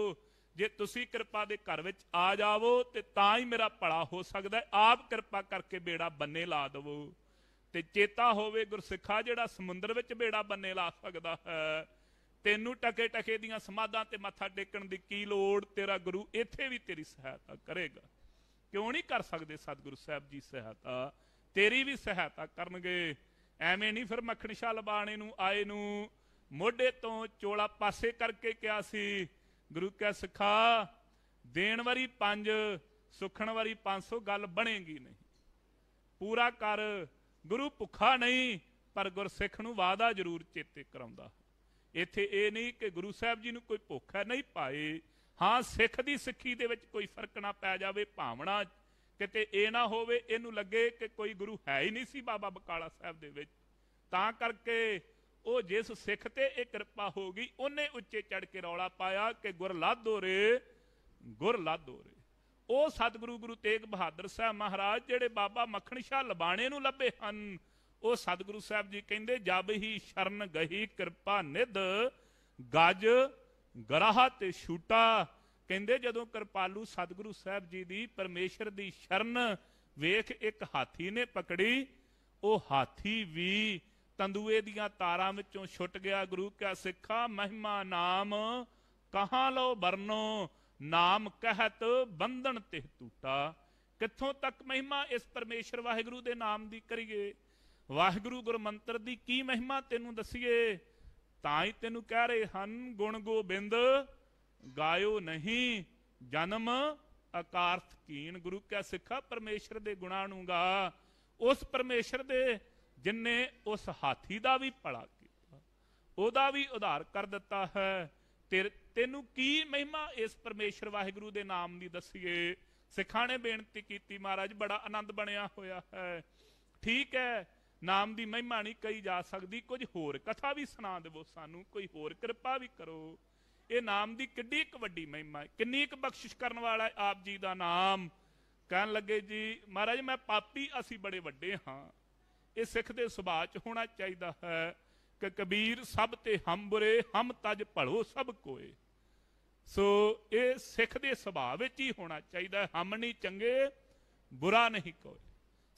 ਜੇ ਤੁਸੀਂ ਕਿਰਪਾ ਦੇ ਘਰ ਵਿੱਚ ਆ ਜਾਵੋ ਤੇ ਤਾਂ ਹੀ ਮੇਰਾ ਭਲਾ ਹੋ ਸਕਦਾ ਆਪ ਕਿਰਪਾ ਕਰਕੇ ਬੇੜਾ ਬੰਨੇ ਲਾ ਦਿਵੋ ਤੇ ਚੇਤਾ ਹੋਵੇ ਗੁਰਸਿੱਖਾ ਜਿਹੜਾ ਸਮੁੰਦਰ ਵਿੱਚ ਬੇੜਾ ਬੰਨੇ ਲਾ ਸਕਦਾ ਹੈ ਤੈਨੂੰ ਟਕੇ ਟਕੇ ਦੀਆਂ ਸਮਾਧਾਂ ਤੇ ਮੱਥਾ ਟੇਕਣ ਦੀ ਕੀ ਲੋੜ ਤੇਰਾ ਗੁਰੂ ਇੱਥੇ ਵੀ ਤੇਰੀ ਸਹਾਇਤਾ ਕਰੇਗਾ ਕਿਉਂ ਨਹੀਂ ਕਰ ਸਕਦੇ ਸਤਿਗੁਰੂ ਸਾਹਿਬ ਜੀ ਸਹਾਇਤਾ ਤੇਰੀ ਵੀ ਸਹਾਇਤਾ ਕਰਨਗੇ ਐਵੇਂ ਨਹੀਂ ਫਿਰ ਮੱਖਣ ਸ਼ਾਲ ਬਾਣੇ ਨੂੰ ਆਏ ਨੂੰ ਮੋਢੇ ਤੋਂ ਚੋਲਾ ਪਾਸੇ ਕਰਕੇ ਕਿਹਾ ਸੀ ਗੁਰੂ ਕਹੇ ਸਿਖਾ ਦੇਣ ਵਾਰੀ 5 ਸੁਖਣ ਵਾਰੀ 500 ਗੱਲ ਬਣੇਗੀ ਨਹੀਂ ਪੂਰਾ ਕਰ ਗੁਰੂ ਭੁੱਖਾ ਨਹੀਂ ਪਰ ਗੁਰਸਿੱਖ ਨੂੰ ਵਾਦਾ ਜ਼ਰੂਰ ਚੇਤੇ ਕਰਾਉਂਦਾ ਇੱਥੇ ਇਹ ਨਹੀਂ ਕਿ ਗੁਰੂ ਸਾਹਿਬ ਜੀ ਨੂੰ ਕੋਈ ਭੁੱਖ ਹੈ ਨਹੀਂ ਪਾਏ ਹਾਂ ਸਿੱਖ ਦੀ ਸਿੱਖੀ ਦੇ ਵਿੱਚ ਕੋਈ ਫਰਕ ਨਾ ਪੈ ਜਾਵੇ ਭਾਵਨਾ ਕਿਤੇ ਇਹ ਨਾ ਹੋਵੇ ਇਹਨੂੰ ਲੱਗੇ ਕਿ ਕੋਈ ਗੁਰੂ ਹੈ ਹੀ ਨਹੀਂ ਸੀ ਬਾਬਾ ਬਕਾਲਾ ਸਾਹਿਬ ਦੇ ਵਿੱਚ ਤਾਂ ਕਰਕੇ ਉਹ ਜਿਸ ਸਿੱਖ ਤੇ ਇਹ ਕਿਰਪਾ ਹੋ ਗਈ ਉਹਨੇ ਉੱਚੇ ਚੜ ਕੇ ਰੌਲਾ ਪਾਇਆ ਕਿ ਗੁਰ ਲਾਧੋ ਰੇ ਗੁਰ ਲਾਧੋ ਰੇ ਉਹ ਸਤਿਗੁਰੂ ਗੁਰੂ ਤੇਗ ਬਹਾਦਰ ਸਾਹਿਬ ਮਹਾਰਾਜ ਜਿਹੜੇ ਬਾਬਾ ਮੱਖਣ ਸ਼ਾਹ ਲਬਾਣੇ ਨੂੰ ਲੱਭੇ ਹਨ ਉਹ ਸਤਿਗੁਰੂ ਸਾਹਿਬ ਜੀ ਕਹਿੰਦੇ ਜਬ ਹੀ ਸ਼ਰਨ ਗਹੀ ਕਿਰਪਾ ਨਿਧ ਗਜ ਗਰਾਹ ਤੇ ਛੂਟਾ ਕਹਿੰਦੇ ਜਦੋਂ ਕਿਰਪਾਲੂ ਸਤਿਗੁਰੂ ਸਾਹਿਬ ਜੀ ਦੀ ਪਰਮੇਸ਼ਰ ਦੀ ਸ਼ਰਨ ਵੇਖ ਇੱਕ ਹਾਥੀ ਨੇ ਪਕੜੀ ਉਹ ਹਾਥੀ ਵੀ ਤੰਦੂਏ ਦੀਆਂ ਤਾਰਾਂ ਵਿੱਚੋਂ ਛੁੱਟ ਗਿਆ ਗੁਰੂ ਕਾ ਸਿੱਖਾ ਮਹਿਮਾ ਨਾਮ ਕਹਾਂ ਲੋ ਬਰਨੋ ਨਾਮ ਕਹਿਤ ਬੰਧਨ ਤੇ ਟੂਟਾ ਕਿੱਥੋਂ ਤੱਕ ਮਹਿਮਾ ਇਸ ਪਰਮੇਸ਼ਰ ਵਾਹਿਗੁਰੂ ਦੇ ਨਾਮ ਦੀ ਕਰੀਏ ਵਾਹਿਗੁਰੂ ਗੁਰਮੰਤਰ ਦੀ ਕੀ ਮਹਿਮਾ ਤੈਨੂੰ ਦਸੀਏ ਤਾਂ ਹੀ ਤੈਨੂੰ ਕਹਿ ਰਹੇ ਹਨ ਗੁਣ ਗੋਬਿੰਦ ਗਾਇਓ ਨਹੀਂ ਜਨਮ ਅਕਾਰਥ ਕੀਨ ਗੁਰੂ ਕਾ ਸਿੱਖਾ ਪਰਮੇਸ਼ਰ ਦੇ ਗੁਣਾ ਨੂੰ ਗਾ ਉਸ ਪਰਮੇਸ਼ਰ ਦੇ ਜਿਨਨੇ ਉਸ ਹਾਥੀ ਦਾ ਵੀ ਪੜਾ ਕੀਤਾ ਉਹਦਾ ਵੀ ਉਧਾਰ ਕਰ ਦਿੱਤਾ ਹੈ ਤੈਨੂੰ ਕੀ ਮਹਿਮਾ ਇਸ ਪਰਮੇਸ਼ਰ ਵਾਹਿਗੁਰੂ ਦੇ ਨਾਮ ਦੀ ਦਸੀਏ ਸਿੱਖਾਂ ਨੇ ਬੇਨਤੀ ਕੀਤੀ ਮਹਾਰਾਜ ਬੜਾ ਆਨੰਦ ਬਣਿਆ ਹੋਇਆ ਹੈ ਠੀਕ ਹੈ ਨਾਮ ਦੀ ਮਹਿਮਾ ਨਹੀਂ ਕਹੀ ਜਾ ਸਕਦੀ ਕੁਝ ਹੋਰ ਕਥਾ ਵੀ ਸੁਣਾ ਦਿਵੋ ਸਾਨੂੰ ਕੋਈ ਹੋਰ ਕਿਰਪਾ ਵੀ ਕਰੋ ਇਹ ਨਾਮ ਦੀ ਕਿੱਡੀ ਇੱਕ ਵੱਡੀ ਮਹਿਮਾ ਹੈ ਕਿੰਨੀ ਇੱਕ ਬਖਸ਼ਿਸ਼ ਕਰਨ ਵਾਲਾ ਹੈ ਆਪ ਜੀ ਦਾ ਨਾਮ ਕਹਿਣ ਲੱਗੇ ਜੀ ਮਹਾਰਾਜ ਮੈਂ ਪਾਪੀ ਅਸੀਂ ਬੜੇ ਵੱਡੇ ਹਾਂ ਇਹ ਸਿੱਖ ਦੇ ਸੁਭਾਅ 'ਚ ਹੋਣਾ ਚਾਹੀਦਾ ਹੈ ਕਿ ਕਬੀਰ ਸਭ ਤੇ ਹਮ ਹਮ ਤਜ ਭਲੋ ਸਭ ਕੋਏ ਸੋ ਇਹ ਸਿੱਖ ਦੇ ਸੁਭਾਅ ਵਿੱਚ ਹੀ ਹੋਣਾ ਚਾਹੀਦਾ ਹਮ ਨਹੀਂ ਚੰਗੇ ਬੁਰਾ ਨਹੀਂ ਕੋਏ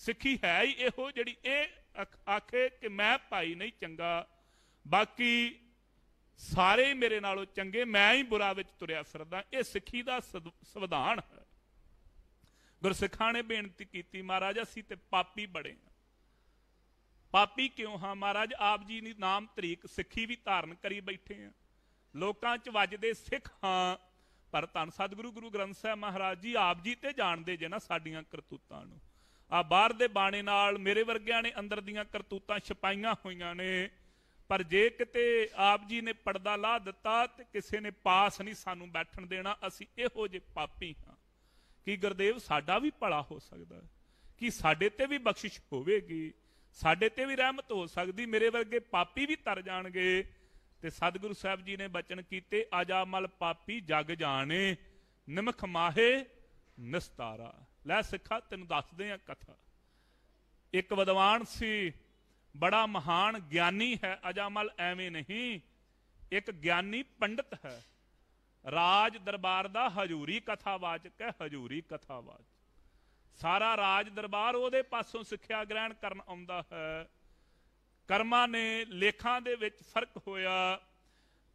ਸਿੱਖੀ ਹੈ ਹੀ ਇਹੋ ਜਿਹੜੀ ਇਹ ਆਖੇ ਕਿ ਮੈਂ ਭਾਈ ਨਹੀਂ ਚੰਗਾ ਬਾਕੀ ਸਾਰੇ ਮੇਰੇ ਨਾਲੋਂ ਚੰਗੇ ਮੈਂ ਹੀ ਬੁਰਾ ਵਿੱਚ ਤੁਰਿਆ ਫਿਰਦਾ ਇਹ ਸਿੱਖੀ ਦਾ ਸੰਵਿਧਾਨ ਹੈ ਗੁਰਸਿੱਖਾਂ ਨੇ ਬੇਨਤੀ ਕੀਤੀ ਮਹਾਰਾਜ ਅਸੀਂ ਤੇ ਪਾਪੀ ਬੜੇ ਪਾਪੀ ਕਿਉਂ ਹਾਂ ਮਹਾਰਾਜ ਆਪ ਜੀ ਨੇ ਨਾਮ ਤਰੀਕ ਸਿੱਖੀ ਵੀ ਧਾਰਨ ਕਰੀ ਬੈਠੇ ਆ ਲੋਕਾਂ 'ਚ ਵੱਜਦੇ ਸਿੱਖ ਹਾਂ ਪਰ ਧੰਨ ਸਤਿਗੁਰੂ ਗੁਰੂ ਗ੍ਰੰਥ ਸਾਹਿਬ ਮਹਾਰਾਜ ਜੀ ਆਪ ਜੀ ਤੇ ਜਾਣਦੇ ਜੇ ਨਾ ਸਾਡੀਆਂ ਕਰਤੂਤਾਂ ਨੂੰ ਆ ਬਾਹਰ ਦੇ ਬਾਣੇ ਨਾਲ ਮੇਰੇ ਵਰਗਿਆਂ ਨੇ ਅੰਦਰ ਦੀਆਂ ਕਰਤੂਤਾਂ ਛਪਾਈਆਂ ਹੋਈਆਂ ਨੇ ਪਰ ਜੇ ਕਿਤੇ ਆਪ ਜੀ ਨੇ ਪਰਦਾ ਲਾ ਦਿੱਤਾ ਤੇ ਕਿਸੇ ਨੇ ਪਾਸ ਨਹੀਂ ਸਾਨੂੰ ਬੈਠਣ ਦੇਣਾ ਅਸੀਂ ਇਹੋ ਜੇ ਪਾਪੀ ਹਾਂ ਕੀ ਗੁਰਦੇਵ ਸਾਡਾ ਵੀ ਭਲਾ ਹੋ ਸਕਦਾ ਹੈ ਸਾਡੇ ਤੇ ਵੀ ਬਖਸ਼ਿਸ਼ ਹੋਵੇਗੀ ਸਾਡੇ ਤੇ ਵੀ ਰਹਿਮਤ ਹੋ ਸਕਦੀ ਮੇਰੇ ਵਰਗੇ ਪਾਪੀ ਵੀ ਤਰ ਜਾਣਗੇ ਤੇ ਸਤਿਗੁਰੂ ਸਾਹਿਬ ਜੀ ਨੇ ਬਚਨ ਕੀਤੇ ਆਜਾ ਮਲ ਪਾਪੀ ਜਗ ਜਾਣੇ ਨਿਮਖ ਮਾਹੇ ਨਸਤਾਰਾ ਲੈ ਸਿੱਖਾ ਤੈਨੂੰ ਦੱਸਦੇ ਆ ਕਥਾ ਇੱਕ ਵਿਦਵਾਨ ਸੀ ਬੜਾ ਮਹਾਨ ਗਿਆਨੀ ਹੈ ਅਜਾਮਲ ਐਵੇਂ ਨਹੀਂ ਇੱਕ ਗਿਆਨੀ ਪੰਡਤ ਹੈ ਰਾਜ ਦਰਬਾਰ ਦਾ ਹਜ਼ੂਰੀ ਕਥਾਵਾਚਕ ਹੈ ਹਜ਼ੂਰੀ ਕਥਾਵਾਚਕ ਸਾਰਾ ਰਾਜ ਦਰਬਾਰ ਉਹਦੇ ਪਾਸੋਂ ਸਿੱਖਿਆ ਗ੍ਰਹਿਣ ਕਰਨ ਆਉਂਦਾ ਹੈ ਕਰਮਾਂ ਨੇ ਲੇਖਾਂ ਦੇ ਵਿੱਚ ਫਰਕ ਹੋਇਆ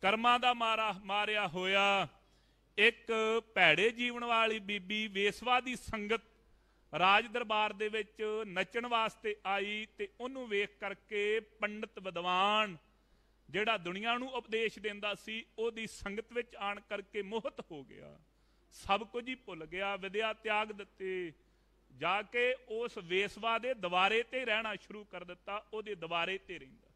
ਕਰਮਾਂ ਦਾ ਮਾਰਾ ਮਾਰਿਆ ਹੋਇਆ ਇੱਕ ਭੈੜੇ ਜੀਵਨ ਵਾਲੀ ਬੀਬੀ ਵੇਸਵਾ ਦੀ ਸੰਗਤ ਰਾਜ ਦਰਬਾਰ ਦੇ ਵਿੱਚ ਨੱਚਣ ਵਾਸਤੇ ਆਈ ਤੇ ਉਹਨੂੰ ਵੇਖ ਕਰਕੇ ਪੰਡਤ ਵਿਦਵਾਨ ਜਿਹੜਾ ਦੁਨੀਆ ਨੂੰ ਉਪਦੇਸ਼ ਦਿੰਦਾ ਸੀ ਉਹਦੀ ਸੰਗਤ ਵਿੱਚ ਆਣ ਕਰਕੇ ਮੋਹਤ ਹੋ ਗਿਆ ਸਭ ਕੁਝ ਹੀ ਭੁੱਲ ਗਿਆ ਵਿਦਿਆ ਤਿਆਗ ਦਿੱਤੀ ਜਾ ਕੇ ਉਸ ਵੇਸਵਾ ਦੇ ਦੁਆਰੇ ਤੇ ਰਹਿਣਾ ਸ਼ੁਰੂ ਕਰ ਦਿੱਤਾ ਉਹਦੇ ਦੁਆਰੇ ਤੇ ਰਹਿੰਦਾ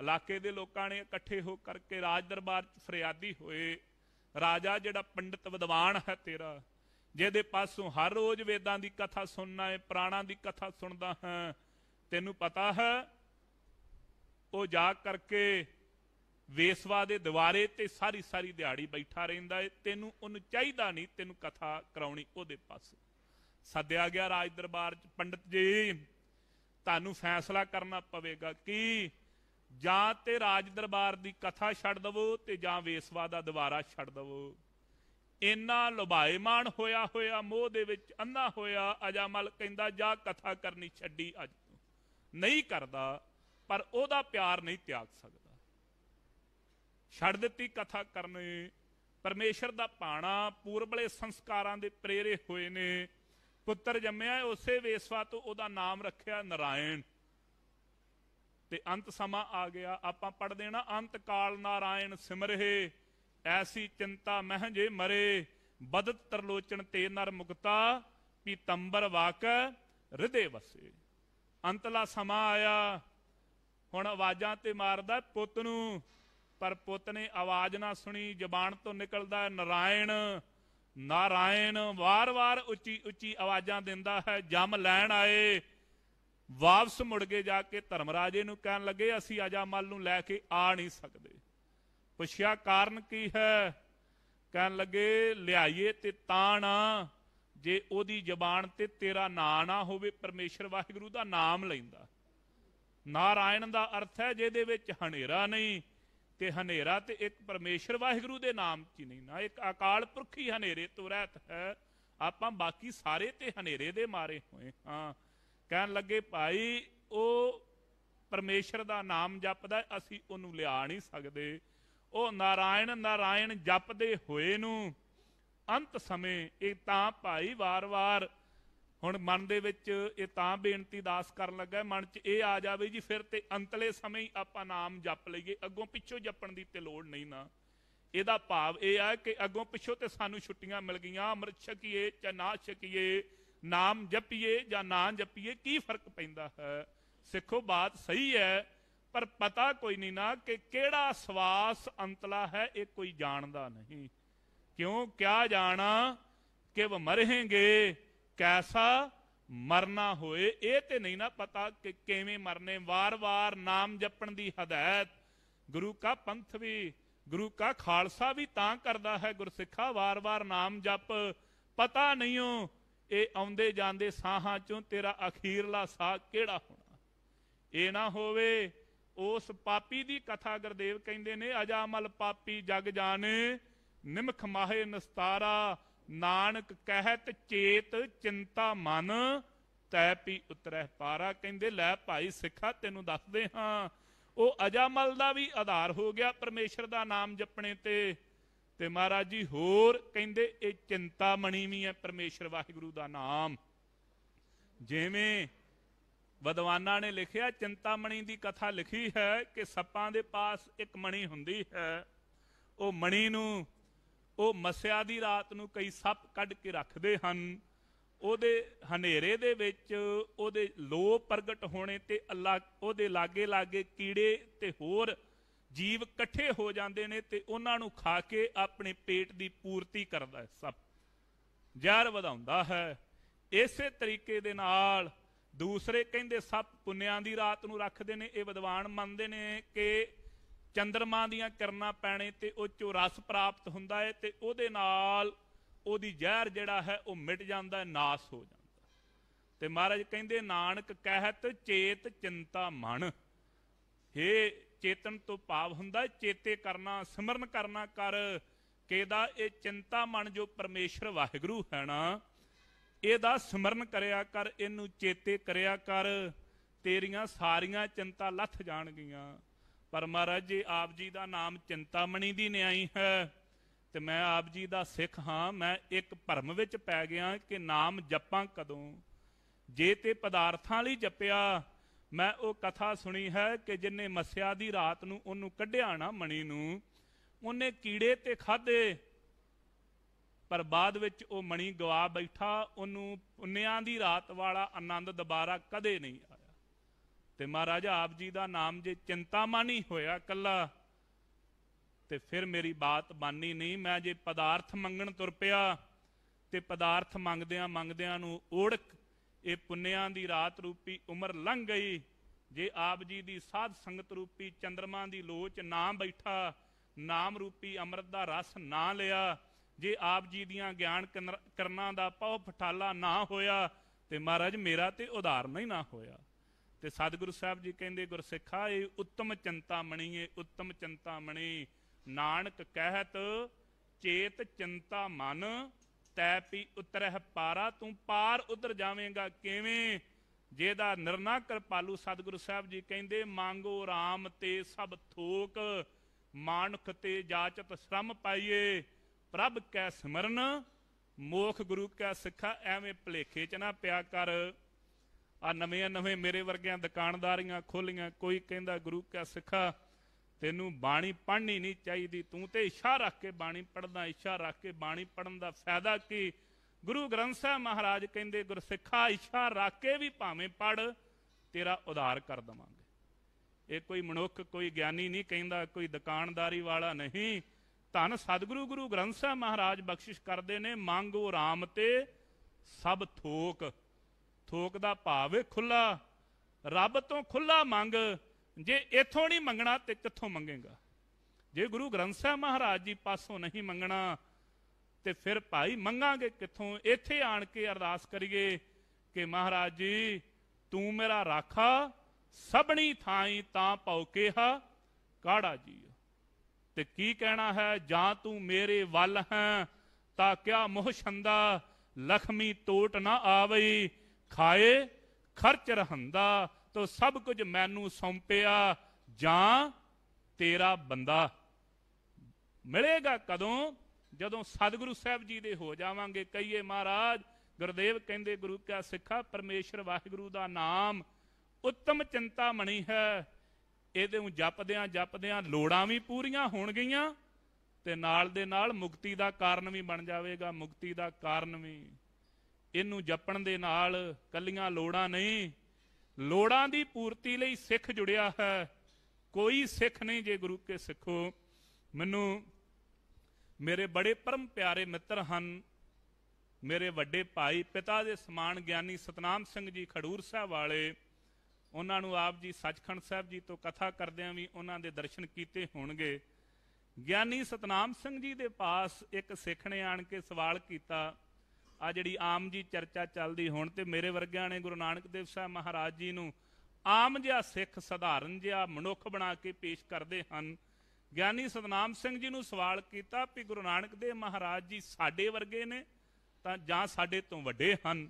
ਇਲਾਕੇ ਦੇ ਲੋਕਾਂ ਨੇ ਇਕੱਠੇ ਹੋ ਕਰਕੇ ਰਾਜ ਦਰਬਾਰ 'ਚ ਫਰਿਆਦੀ ਹੋਏ ਰਾਜਾ ਜਿਹੜਾ ਪੰਡਿਤ ਵਿਦਵਾਨ ਹੈ ਤੇਰਾ ਜਿਹਦੇ ਪਾਸੋਂ ਹਰ ਰੋਜ਼ ਵੇਦਾਂ ਦੀ ਕਥਾ ਸੁਣਨਾ ਹੈ ਪ੍ਰਾਣਾਂ ਦੀ ਕਥਾ ਸੁਣਦਾ ਹਾਂ ਤੈਨੂੰ ਪਤਾ ਹੈ ਉਹ ਜਾ ਕਰਕੇ ਵੇਸਵਾ ਦੇ ਦੁਆਰੇ ਤੇ ਸਾਰੀ ਸਾਰੀ ਦਿਹਾੜੀ ਬੈਠਾ ਰਹਿੰਦਾ ਹੈ ਤੈਨੂੰ ਉਹਨੂੰ ਚਾਹੀਦਾ ਨਹੀਂ ਤੈਨੂੰ ਕਥਾ ਕਰਾਉਣੀ ਉਹਦੇ ਪਾਸੇ ਸੱਦਿਆ ਗਿਆ ਰਾਜ ਦਰਬਾਰ ਚ ਪੰਡਤ ਜੀ ਤੁਹਾਨੂੰ ਫੈਸਲਾ ਕਰਨਾ ਪਵੇਗਾ ਕਿ ਜਾਂ ਤੇ ਰਾਜ ਦਰਬਾਰ ਦੀ ਕਥਾ ਛੱਡ ਦਵੋ ਤੇ ਜਾਂ ਵੇਸਵਾ ਦਾ ਦੁਬਾਰਾ ਛੱਡ ਦਵੋ ਇੰਨਾ ਲੁਭਾਇਮਾਨ ਹੋਇਆ ਹੋਇਆ ਮੋਹ ਦੇ ਵਿੱਚ ਅੰਨਾ ਹੋਇਆ ਅਜਾਮਲ ਕਹਿੰਦਾ ਜਾ ਕਥਾ ਕਰਨੀ ਛੱਡੀ ਅੱਜ ਨਹੀਂ ਕਰਦਾ ਪਰ ਉਹਦਾ ਪਿਆਰ ਨਹੀਂ ਤਿਆਗ ਸਕਦਾ ਛੱਡ ਦਿੱਤੀ ਕਥਾ ਕਰਨੇ ਪਰਮੇਸ਼ਰ ਦਾ ਪਾਣਾ ਪੂਰਬਲੇ ਸੰਸਕਾਰਾਂ ਦੇ ਪ੍ਰੇਰੇ ਹੋਏ ਨੇ ਪੁੱਤਰ ਜੰਮਿਆ ਉਸੇ ਵੇਸਵਾ ਤੋਂ ਉਹਦਾ ਨਾਮ ਰੱਖਿਆ ਨਰਾਇਣ ਤੇ ਅੰਤ ਸਮਾਂ ਆ ਗਿਆ ਆਪਾਂ ਪੜ ਦੇਣਾ ਅੰਤ ਕਾਲ ਨਾਰਾਇਣ ਸਿਮਰਹੇ ਐਸੀ ਚਿੰਤਾ ਮਹਿ ਜੇ ਮਰੇ ਬਦਤ ਤਰਲੋਚਨ ਤੇ ਨਰ ਮੁਕਤਾ ਪੀਤੰਬਰ ਵਾਕ ਹਿਰਦੇ ਵਸੇ ਅੰਤਲਾ ਸਮਾਂ ਆਇਆ ਹੁਣ ਆਵਾਜ਼ਾਂ ਤੇ ਮਾਰਦਾ ਪੁੱਤ ਨੂੰ ਪਰ ਪੁੱਤ ਨੇ ਆਵਾਜ਼ ਨਾ ਸੁਣੀ ਜ਼ਬਾਨ ਤੋਂ ਨਿਕਲਦਾ ਨਾਰਾਇਣ ਨਾਰਾਇਣ ਵਾਰ-ਵਾਰ ਉੱਚੀ ਉੱਚੀ ਆਵਾਜ਼ਾਂ ਦਿੰਦਾ ਹੈ ਜਮ ਲੈਣ ਆਏ ਵਾਪਸ ਮੁੜ ਕੇ ਜਾ ਕੇ ਧਰਮਰਾਜੇ ਨੂੰ ਕਹਿਣ ਲੱਗੇ ਅਸੀਂ ਮਲ ਨੂੰ ਲੈ ਕੇ ਆ ਨਹੀਂ ਸਕਦੇ ਪੁੱਛਿਆ ਕਾਰਨ ਕੀ ਹੈ ਕਹਿਣ ਲੱਗੇ ਲਿਆਈਏ ਤੇ ਤਾਣ ਜੇ ਉਹਦੀ ਜ਼ਬਾਨ ਤੇ ਤੇਰਾ ਨਾਂ ਨਾ ਹੋਵੇ ਪਰਮੇਸ਼ਰ ਵਾਹਿਗੁਰੂ ਦਾ ਨਾਮ ਲੈਂਦਾ ਨਾਰਾਇਣ ਦਾ ਅਰਥ ਹੈ ਜਿਹਦੇ ਵਿੱਚ ਹਨੇਰਾ ਨਹੀਂ ਤੇ ਹਨੇਰਾ ਤੇ ਇੱਕ ਪਰਮੇਸ਼ਰ ਵਾਹਿਗੁਰੂ ਦੇ ਨਾਮ 'ਚ ਨਹੀਂ ਨਾ ਇੱਕ ਅਕਾਲ ਪੁਰਖ ਹੀ ਹਨੇਰੇ ਤੋਂ ਰਹਿਤ ਹੈ ਆਪਾਂ ਬਾਕੀ ਸਾਰੇ ਤੇ ਹਨੇਰੇ ਦੇ ਮਾਰੇ ਹੋਏ ਹਾਂ ਕਹਿਣ ਲੱਗੇ ਭਾਈ ਉਹ ਪਰਮੇਸ਼ਰ ਦਾ ਨਾਮ ਜਪਦਾ ਅਸੀਂ ਉਹਨੂੰ ਲਿਆ ਨਹੀਂ ਸਕਦੇ ਉਹ ਨਾਰਾਇਣ ਨਾਰਾਇਣ ਜਪਦੇ ਹੋਏ ਨੂੰ ਅੰਤ ਸਮੇਂ ਇਹ ਤਾਂ ਭਾਈ ਵਾਰ-ਵਾਰ ਹੁਣ ਮਨ ਦੇ ਵਿੱਚ ਇਹ ਤਾਂ ਬੇਨਤੀ ਦਾਸ ਕਰਨ ਲੱਗਾ ਮਨ 'ਚ ਇਹ ਆ ਜਾਵੇ ਜੀ ਫਿਰ ਤੇ ਅੰਤਲੇ ਸਮੇਂ ਹੀ ਆਪਾਂ ਨਾਮ ਜਪ ਲਈਏ ਅੱਗੋਂ ਪਿੱਛੋਂ ਜਪਣ ਦੀ ਤੇ ਲੋੜ ਨਹੀਂ ਨਾ ਇਹਦਾ ਭਾਵ ਇਹ ਆ ਕਿ ਅੱਗੋਂ ਪਿੱਛੋਂ ਤੇ ਸਾਨੂੰ ਛੁੱਟੀਆਂ ਮਿਲ ਗਈਆਂ ਅਮਰ ਛਕੀਏ ਚਾ ਨਾ ਛਕੀਏ ਨਾਮ ਜਪੀਏ ਜਾਂ ਨਾ ਜਪੀਏ ਕੀ ਫਰਕ ਪੈਂਦਾ ਹੈ ਸਿੱਖੋ ਬਾਤ ਸਹੀ ਹੈ ਪਰ ਪਤਾ ਕੋਈ ਨਹੀਂ ਨਾ ਕਿ ਕਿਹੜਾ ਸਵਾਸ ਅੰਤਲਾ ਹੈ ਇਹ ਕੋਈ ਜਾਣਦਾ ਨਹੀਂ ਕਿਉਂ ਕਿਆ ਜਾਣਾ ਕਿ ਵ ਮਰਹੇਗੇ ਕੈਸਾ ਮਰਨਾ ਹੋਏ ਇਹ ਤੇ ਨਹੀਂ ਨਾ ਪਤਾ ਕਿ ਕਿਵੇਂ ਮਰਨੇ ਵਾਰ-ਵਾਰ ਨਾਮ ਜਪਣ ਦੀ ਹਦਾਇਤ ਗੁਰੂ ਕਾ ਪੰਥ ਵੀ ਗੁਰੂ ਕਾ ਖਾਲਸਾ ਵੀ ਤਾਂ ਕਰਦਾ ਹੈ ਗੁਰਸਿੱਖਾ ਵਾਰ-ਵਾਰ ਨਾਮ ਜਪ ਪਤਾ ਨਹੀਂ ਉਹ ਇਹ ਆਉਂਦੇ ਜਾਂਦੇ ਸਾਹਾਂ ਚੋਂ ਤੇਰਾ ਅਖੀਰਲਾ ਸਾਹ ਕਿਹੜਾ ਹੋਣਾ ਇਹ ਨਾ ਹੋਵੇ ਉਸ ਪਾਪੀ ਦੀ ਕਥਾ ਗੁਰਦੇਵ ਕਹਿੰਦੇ ਨੇ ਅਜਾਮਲ ਪਾਪੀ ਜਗ ਜਾਣੇ ਨਿਮਖ ਮਾਹੇ ਨਸਤਾਰਾ ਨਾਨਕ ਕਹਿਤ ਚੇਤ ਚਿੰਤਾ ਮਨ ਤੈ ਪੀ ਉਤਰਹਿ ਪਾਰਾ ਕਹਿੰਦੇ ਲੈ ਭਾਈ ਸਿੱਖਾ ਤੈਨੂੰ ਦੱਸਦੇ ਹਾਂ ਉਹ ਅਜਾਮਲ ਦਾ ਵੀ ਆਧਾਰ ਹੋ ਗਿਆ ਪਰਮੇਸ਼ਰ ਦਾ ਨਾਮ ਜਪਣੇ ਤੇ ਤੇ ਮਹਾਰਾਜ ਜੀ ਹੋਰ ਕਹਿੰਦੇ ਇਹ ਚਿੰਤਾ ਮਣੀ ਵੀ ਹੈ ਪਰਮੇਸ਼ਰ ਵਾਹਿਗੁਰੂ ਦਾ ਨਾਮ ਜਿਵੇਂ ਵਿਦਵਾਨਾਂ ਨੇ ਲਿਖਿਆ ਚਿੰਤਾ ਮਣੀ ਦੀ ਕਥਾ ਲਿਖੀ ਹੈ ਕਿ ਸੱਪਾਂ ਦੇ ਪਾਸ ਇੱਕ ਮਣੀ ਹੁੰਦੀ ਹੈ ਉਹ ਮਣੀ ਨੂੰ ਉਹ ਮਸਿਆ ਦੀ ਰਾਤ ਨੂੰ ਕਈ ਸੱਪ ਕੱਢ ਕੇ ਰੱਖਦੇ ਹਨ ਉਹਦੇ ਹਨੇਰੇ ਦੇ ਵਿੱਚ ਉਹਦੇ ਲੋ ਪ੍ਰਗਟ ਹੋਣੇ ਤੇ ਅੱਲਾ ਉਹਦੇ ਲਾਗੇ ਲਾਗੇ ਕੀੜੇ ਤੇ ਹੋਰ ਜੀਵ ਇਕੱਠੇ ਹੋ ਜਾਂਦੇ ਨੇ ਤੇ ਉਹਨਾਂ ਨੂੰ ਖਾ ਕੇ ਆਪਣੇ ਪੇਟ ਦੀ ਪੂਰਤੀ ਕਰਦਾ ਹੈ ਸੱਪ ਜ਼ਹਿਰ ਵਧਾਉਂਦਾ ਹੈ ਇਸੇ ਤਰੀਕੇ ਦੇ ਨਾਲ ਦੂਸਰੇ ਕਹਿੰਦੇ ਸੱਪ ਪੁੰਨਿਆਂ ਦੀ ਰਾਤ ਨੂੰ ਰੱਖਦੇ ਨੇ ਇਹ ਵਿਦਵਾਨ ਮੰਨਦੇ ਨੇ ਕਿ ਚੰਦਰਮਾ ਦੀਆਂ ਕਿਰਨਾਂ ਪੈਣੇ ਤੇ ਉਹ ਚੋ ਰਸ ਪ੍ਰਾਪਤ ਹੁੰਦਾ ਹੈ ਤੇ ਉਹਦੇ ਨਾਲ ਉਹਦੀ ਜ਼ਹਿਰ ਜਿਹੜਾ ਹੈ ਉਹ ਮਿਟ ਜਾਂਦਾ ਹੈ ਨਾਸ ਹੋ ਜਾਂਦਾ ਤੇ ਮਹਾਰਾਜ ਕਹਿੰਦੇ ਨਾਨਕ ਕਹਿਤ ਚੇਤ ਚਿੰਤਾ ਮਨ ਹੇ ਚੇਤਨ ਤੋਂ ਭਾਵ ਹੁੰਦਾ ਚੇਤੇ ਕਰਨਾ ਸਿਮਰਨ ਕਰਨਾ ਕਰ ਕਿਹਦਾ ਇਹ ਚਿੰਤਾ ਮਨ ਜੋ ਪਰਮੇਸ਼ਰ ਵਾਹਿਗੁਰੂ ਹੈ ਨਾ ਇਹਦਾ ਸਿਮਰਨ ਕਰਿਆ ਕਰ ਇਹਨੂੰ ਚੇਤੇ ਕਰਿਆ ਕਰ ਤੇਰੀਆਂ ਸਾਰੀਆਂ ਚਿੰਤਾ ਲੱਥ ਜਾਣਗੀਆਂ ਪਰ ਮਹਾਰਾਜ ਜੀ ਆਪ ਜੀ ਦਾ ਨਾਮ ਚਿੰਤਾਮਣੀ ਦੀ ਨਿਆਈ ਹੈ ਤੇ ਮੈਂ ਆਪ ਜੀ ਦਾ ਸਿੱਖ ਹਾਂ ਮੈਂ ਇੱਕ ਭਰਮ ਵਿੱਚ ਪੈ ਗਿਆ ਕਿ ਨਾਮ ਜਪਾਂ ਕਦੋਂ ਜੇ ਤੇ ਪਦਾਰਥਾਂ ਲਈ ਜਪਿਆ ਮੈਂ ਉਹ ਕਥਾ ਸੁਣੀ ਹੈ ਕਿ ਜਿਨੇ ਮਸਿਆ ਦੀ ਰਾਤ ਨੂੰ ਉਹਨੂੰ ਕੱਢਿਆ ਨਾ ਮਣੀ ਨੂੰ ਉਹਨੇ ਕੀੜੇ ਤੇ ਖਾਦੇ ਪਰ ਬਾਅਦ ਵਿੱਚ ਉਹ ਮਣੀ ਗਵਾ ਬੈਠਾ ਉਹਨੂੰ ਪੁੰਨਿਆਂ ਦੀ ਰਾਤ ਵਾਲਾ ਆਨੰਦ ਦੁਬਾਰਾ ਕਦੇ ਨਹੀਂ ਆਇਆ ਤੇ ਮਹਾਰਾਜਾ ਆਪ ਜੀ ਦਾ ਨਾਮ ਜੇ ਚਿੰਤਾਮਾਨੀ ਹੋਇਆ ਕੱਲਾ ਤੇ ਫਿਰ ਮੇਰੀ ਬਾਤ ਬਾਨੀ ਨਹੀਂ ਮੈਂ ਜੇ ਪਦਾਰਥ ਮੰਗਣ ਤੁਰ ਪਿਆ ਤੇ ਪਦਾਰਥ ਮੰਗਦਿਆਂ ਮੰਗਦਿਆਂ ਨੂੰ ਓੜਕ ਇਹ ਪੁੰਨਿਆਂ ਦੀ ਰਾਤ ਰੂਪੀ ਉਮਰ ਲੰਘ ਗਈ ਜੇ ਆਪ ਜੀ ਦੀ ਸਾਧ ਸੰਗਤ ਰੂਪੀ ਚੰਦਰਮਾ ਦੀ ਲੋਚ ਨਾ ਬੈਠਾ ਨਾਮ ਰੂਪੀ ਅੰਮ੍ਰਿਤ ਦਾ ਰਸ ਨਾ ਲਿਆ ਜੇ ਆਪ ਜੀ ਦੀਆਂ ਗਿਆਨ ਕਰਨਾ ਦਾ ਪਉ ਫਟਾਲਾ ਨਾ ਹੋਇਆ ਤੇ ਮਹਾਰਾਜ ਮੇਰਾ ਤੇ ਉਦਾਰ ਨਹੀਂ ਨਾ ਹੋਇਆ ਤੇ ਸਤਿਗੁਰੂ ਸਾਹਿਬ ਜੀ ਕਹਿੰਦੇ ਗੁਰਸਿੱਖਾ ਇਹ ਉੱਤਮ ਚਿੰਤਾ ਮਣੀ ਏ ਉੱਤਮ ਚਿੰਤਾ ਮਣੀ ਨਾਨਕ ਕਹਿਤ ਚੇਤ ਚਿੰਤਾ ਮਨ ਤੈ ਪੀ ਉਤਰਹਿ ਪਾਰਾ ਤੂੰ ਪਾਰ ਉਤਰ ਜਾਵੇਂਗਾ ਕਿਵੇਂ ਜਿਹਦਾ ਨਿਰਨਾ ਕਿਰਪਾਲੂ ਸਤਿਗੁਰੂ ਸਾਹਿਬ ਜੀ ਕਹਿੰਦੇ ਮੰਗੋ ਰਾਮ ਤੇ ਸਭ ਥੋਕ ਮਾਨੁਖ ਤੇ ਜਾਚਤ ਸ਼ਰਮ ਪਾਈਏ ਪ੍ਰਭ ਕੈ ਸਿਮਰਨ ਮੋਖ ਗੁਰੂ ਕੈ ਸਿੱਖਾ ਐਵੇਂ ਭਲੇਖੇ ਚ ਨਾ ਪਿਆ ਕਰ ਆ ਨਵੇਂ ਨਵੇਂ ਮੇਰੇ ਵਰਗਿਆਂ ਦੁਕਾਨਦਾਰੀਆਂ ਖੋਲੀਆਂ ਕੋਈ ਕਹਿੰਦਾ ਗੁਰੂ ਕਾ ਸਿੱਖਾ ਤੈਨੂੰ ਬਾਣੀ ਪੜ੍ਹਨੀ ਨਹੀਂ ਚਾਹੀਦੀ ਤੂੰ ਤੇ ਇਸ਼ਾਰਾ ਰੱਖ ਕੇ ਬਾਣੀ ਪੜਦਾ ਇਸ਼ਾਰਾ ਰੱਖ ਕੇ ਬਾਣੀ ਪੜਨ ਦਾ ਫਾਇਦਾ ਕੀ ਗੁਰੂ ਗ੍ਰੰਥ ਸਾਹਿਬ ਮਹਾਰਾਜ ਕਹਿੰਦੇ ਗੁਰ ਸਿੱਖਾ ਇਸ਼ਾਰਾ ਰੱਖ ਕੇ ਵੀ ਭਾਵੇਂ ਪੜ ਤੇਰਾ ਉਧਾਰ ਕਰ ਦਵਾਂਗੇ ਇਹ ਕੋਈ ਮਨੁੱਖ ਕੋਈ ਗਿਆਨੀ ਨਹੀਂ ਕਹਿੰਦਾ ਕੋਈ ਦੁਕਾਨਦਾਰੀ ਵਾਲਾ ਨਹੀਂ ਧੰਨ ਸਤਿਗੁਰੂ ਗੁਰੂ ਗ੍ਰੰਥ ਸਾਹਿਬ ਮਹਾਰਾਜ ਬਖਸ਼ਿਸ਼ ਕਰਦੇ ਨੇ ਮੰਗੋ RAM ਤੇ ਸਭ ਥੋਕ ਥੋਕ ਦਾ ਭਾਵ ਖੁੱਲਾ ਰੱਬ ਤੋਂ ਖੁੱਲਾ ਮੰਗ ਜੇ ਇਥੋਂ ਨਹੀਂ ਮੰਗਣਾ ਤੇ ਕਿੱਥੋਂ ਮੰਗੇਗਾ ਜੇ ਗੁਰੂ ਗ੍ਰੰਥ ਸਾਹਿਬ ਮਹਾਰਾਜ ਜੀ ਪਾਸੋਂ ਨਹੀਂ ਮੰਗਣਾ ਤੇ ਫਿਰ ਭਾਈ ਮੰਗਾਂਗੇ ਕਿੱਥੋਂ ਇੱਥੇ ਆਣ ਕੇ ਅਰਦਾਸ ਕਰੀਏ ਕਿ ਮਹਾਰਾਜ ਜੀ ਤੂੰ ਮੇਰਾ ਰਾਖਾ ਸਭਣੀ ਥਾਈ ਤਾਂ ਪਾਉ ਹਾ ਕਾੜਾ ਜੀ ਤੇ ਕੀ ਕਹਿਣਾ ਹੈ ਜਾਂ ਤੂੰ ਮੇਰੇ ਵੱਲ ਹੈ ਤਾਂ ਕਿਆ ਮੋਹ ਛੰਦਾ ਲਖਮੀ ਟੋਟ ਨਾ ਆਵਈ ਖਾਏ ਖਰਚ ਰਹੰਦਾ ਤੋ ਸਭ ਕੁਝ ਮੈਨੂੰ ਸੌਂਪਿਆ ਜਾਂ ਤੇਰਾ ਬੰਦਾ ਮਿਲੇਗਾ ਕਦੋਂ ਜਦੋਂ ਸਤਿਗੁਰੂ ਸਾਹਿਬ ਜੀ ਦੇ ਹੋ ਜਾਵਾਂਗੇ ਕਹੀਏ ਮਹਾਰਾਜ ਗੁਰਦੇਵ ਕਹਿੰਦੇ ਗੁਰੂ ਕਾ ਸਿੱਖਾ ਪਰਮੇਸ਼ਰ ਵਾਹਿਗੁਰੂ ਦਾ ਨਾਮ ਉੱਤਮ ਚਿੰਤਾ ਮਣੀ ਹੈ ਇਹਦੇ ਨੂੰ ਜਪਦਿਆਂ ਜਪਦਿਆਂ ਲੋੜਾਂ ਵੀ ਪੂਰੀਆਂ ਹੋਣ ਗਈਆਂ ਤੇ ਨਾਲ ਦੇ ਨਾਲ ਮੁਕਤੀ ਦਾ ਕਾਰਨ ਵੀ ਬਣ ਜਾਵੇਗਾ ਮੁਕਤੀ ਦਾ ਕਾਰਨ ਵੀ ਇਹਨੂੰ ਜਪਣ ਦੇ ਨਾਲ ਕੱਲੀਆਂ ਲੋੜਾਂ ਨਹੀਂ ਲੋੜਾਂ ਦੀ ਪੂਰਤੀ ਲਈ ਸਿੱਖ ਜੁੜਿਆ ਹੈ ਕੋਈ ਸਿੱਖ ਨਹੀਂ ਜੇ ਗੁਰੂ ਕੇ ਸਿੱਖੋ ਮੈਨੂੰ ਮੇਰੇ ਬੜੇ ਪਰਮ ਪਿਆਰੇ ਮਿੱਤਰ ਹਨ ਮੇਰੇ ਵੱਡੇ ਭਾਈ ਪਿਤਾ ਦੇ ਸਮਾਨ ਗਿਆਨੀ ਸਤਨਾਮ ਸਿੰਘ ਜੀ ਖਡੂਰ ਸਾਹਿਬ ਵਾਲੇ ਉਹਨਾਂ ਨੂੰ ਆਪ ਜੀ ਸੱਚਖੰਡ ਸਾਹਿਬ ਜੀ ਤੋਂ ਕਥਾ ਕਰਦਿਆਂ ਵੀ ਉਹਨਾਂ ਦੇ ਦਰਸ਼ਨ ਕੀਤੇ ਹੋਣਗੇ ਗਿਆਨੀ ਸਤਨਾਮ ਸਿੰਘ ਜੀ ਦੇ ਪਾਸ ਇੱਕ ਸਿੱਖ ਨੇ ਆਣ ਕੇ ਸਵਾਲ ਕੀਤਾ ਆ ਜਿਹੜੀ ਆਮ ਜੀ ਚਰਚਾ ਚੱਲਦੀ ਹੁਣ ਤੇ ਮੇਰੇ ਵਰਗਿਆਂ ਨੇ ਗੁਰੂ ਨਾਨਕ ਦੇਵ ਸਾਹਿਬ ਮਹਾਰਾਜ ਜੀ ਨੂੰ ਆਮ ਜਿਹਾ ਸਿੱਖ ਸਧਾਰਨ ਜਿਹਾ ਮਨੁੱਖ ਬਣਾ ਕੇ ਪੇਸ਼ ਕਰਦੇ ਹਨ ਗਿਆਨੀ ਸਤਨਾਮ ਸਿੰਘ ਜੀ ਨੂੰ ਸਵਾਲ ਕੀਤਾ ਵੀ ਗੁਰੂ ਨਾਨਕ ਦੇਵ ਮਹਾਰਾਜ ਜੀ ਸਾਡੇ ਵਰਗੇ ਨੇ ਤਾਂ ਜਾਂ ਸਾਡੇ ਤੋਂ ਵੱਡੇ ਹਨ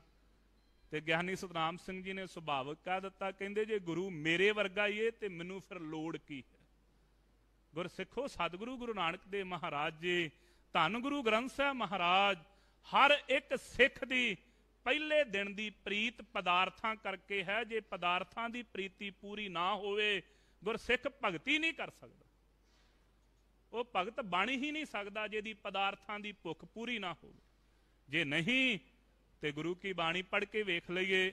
ਤੇ ਗਿਆਨੀ ਸਤਨਾਮ ਸਿੰਘ ਜੀ ਨੇ ਸੁਭਾਵਕ ਕਹਿ ਦਿੱਤਾ ਕਹਿੰਦੇ ਜੇ ਗੁਰੂ ਮੇਰੇ ਵਰਗਾ ਹੀ ਏ ਤੇ ਮੈਨੂੰ ਫਿਰ ਲੋੜ ਕੀ ਹੈ ਸਿੱਖੋ ਸਤਿਗੁਰੂ ਗੁਰੂ ਨਾਨਕ ਦੇਵ ਮਹਾਰਾਜ ਜੀ ਧੰਨ ਗੁਰੂ ਗ੍ਰੰਥ ਸਾਹਿਬ ਮਹਾਰਾਜ ਹਰ ਇੱਕ ਸਿੱਖ ਦੀ ਪਹਿਲੇ ਦਿਨ ਦੀ ਪ੍ਰੀਤ ਪਦਾਰਥਾਂ ਕਰਕੇ ਹੈ ਜੇ ਪਦਾਰਥਾਂ ਦੀ ਪ੍ਰੀਤੀ ਪੂਰੀ ਨਾ ਹੋਵੇ ਗੁਰਸਿੱਖ ਭਗਤੀ ਨਹੀਂ ਕਰ ਸਕਦਾ ਉਹ ਭਗਤ ਬਣ ਹੀ ਨਹੀਂ ਸਕਦਾ ਜੇ ਦੀ ਪਦਾਰਥਾਂ ਦੀ ਭੁੱਖ ਪੂਰੀ ਨਾ ਹੋਵੇ ਜੇ ਨਹੀਂ ਤੇ ਗੁਰੂ ਕੀ ਬਾਣੀ ਪੜ ਕੇ ਵੇਖ ਲਈਏ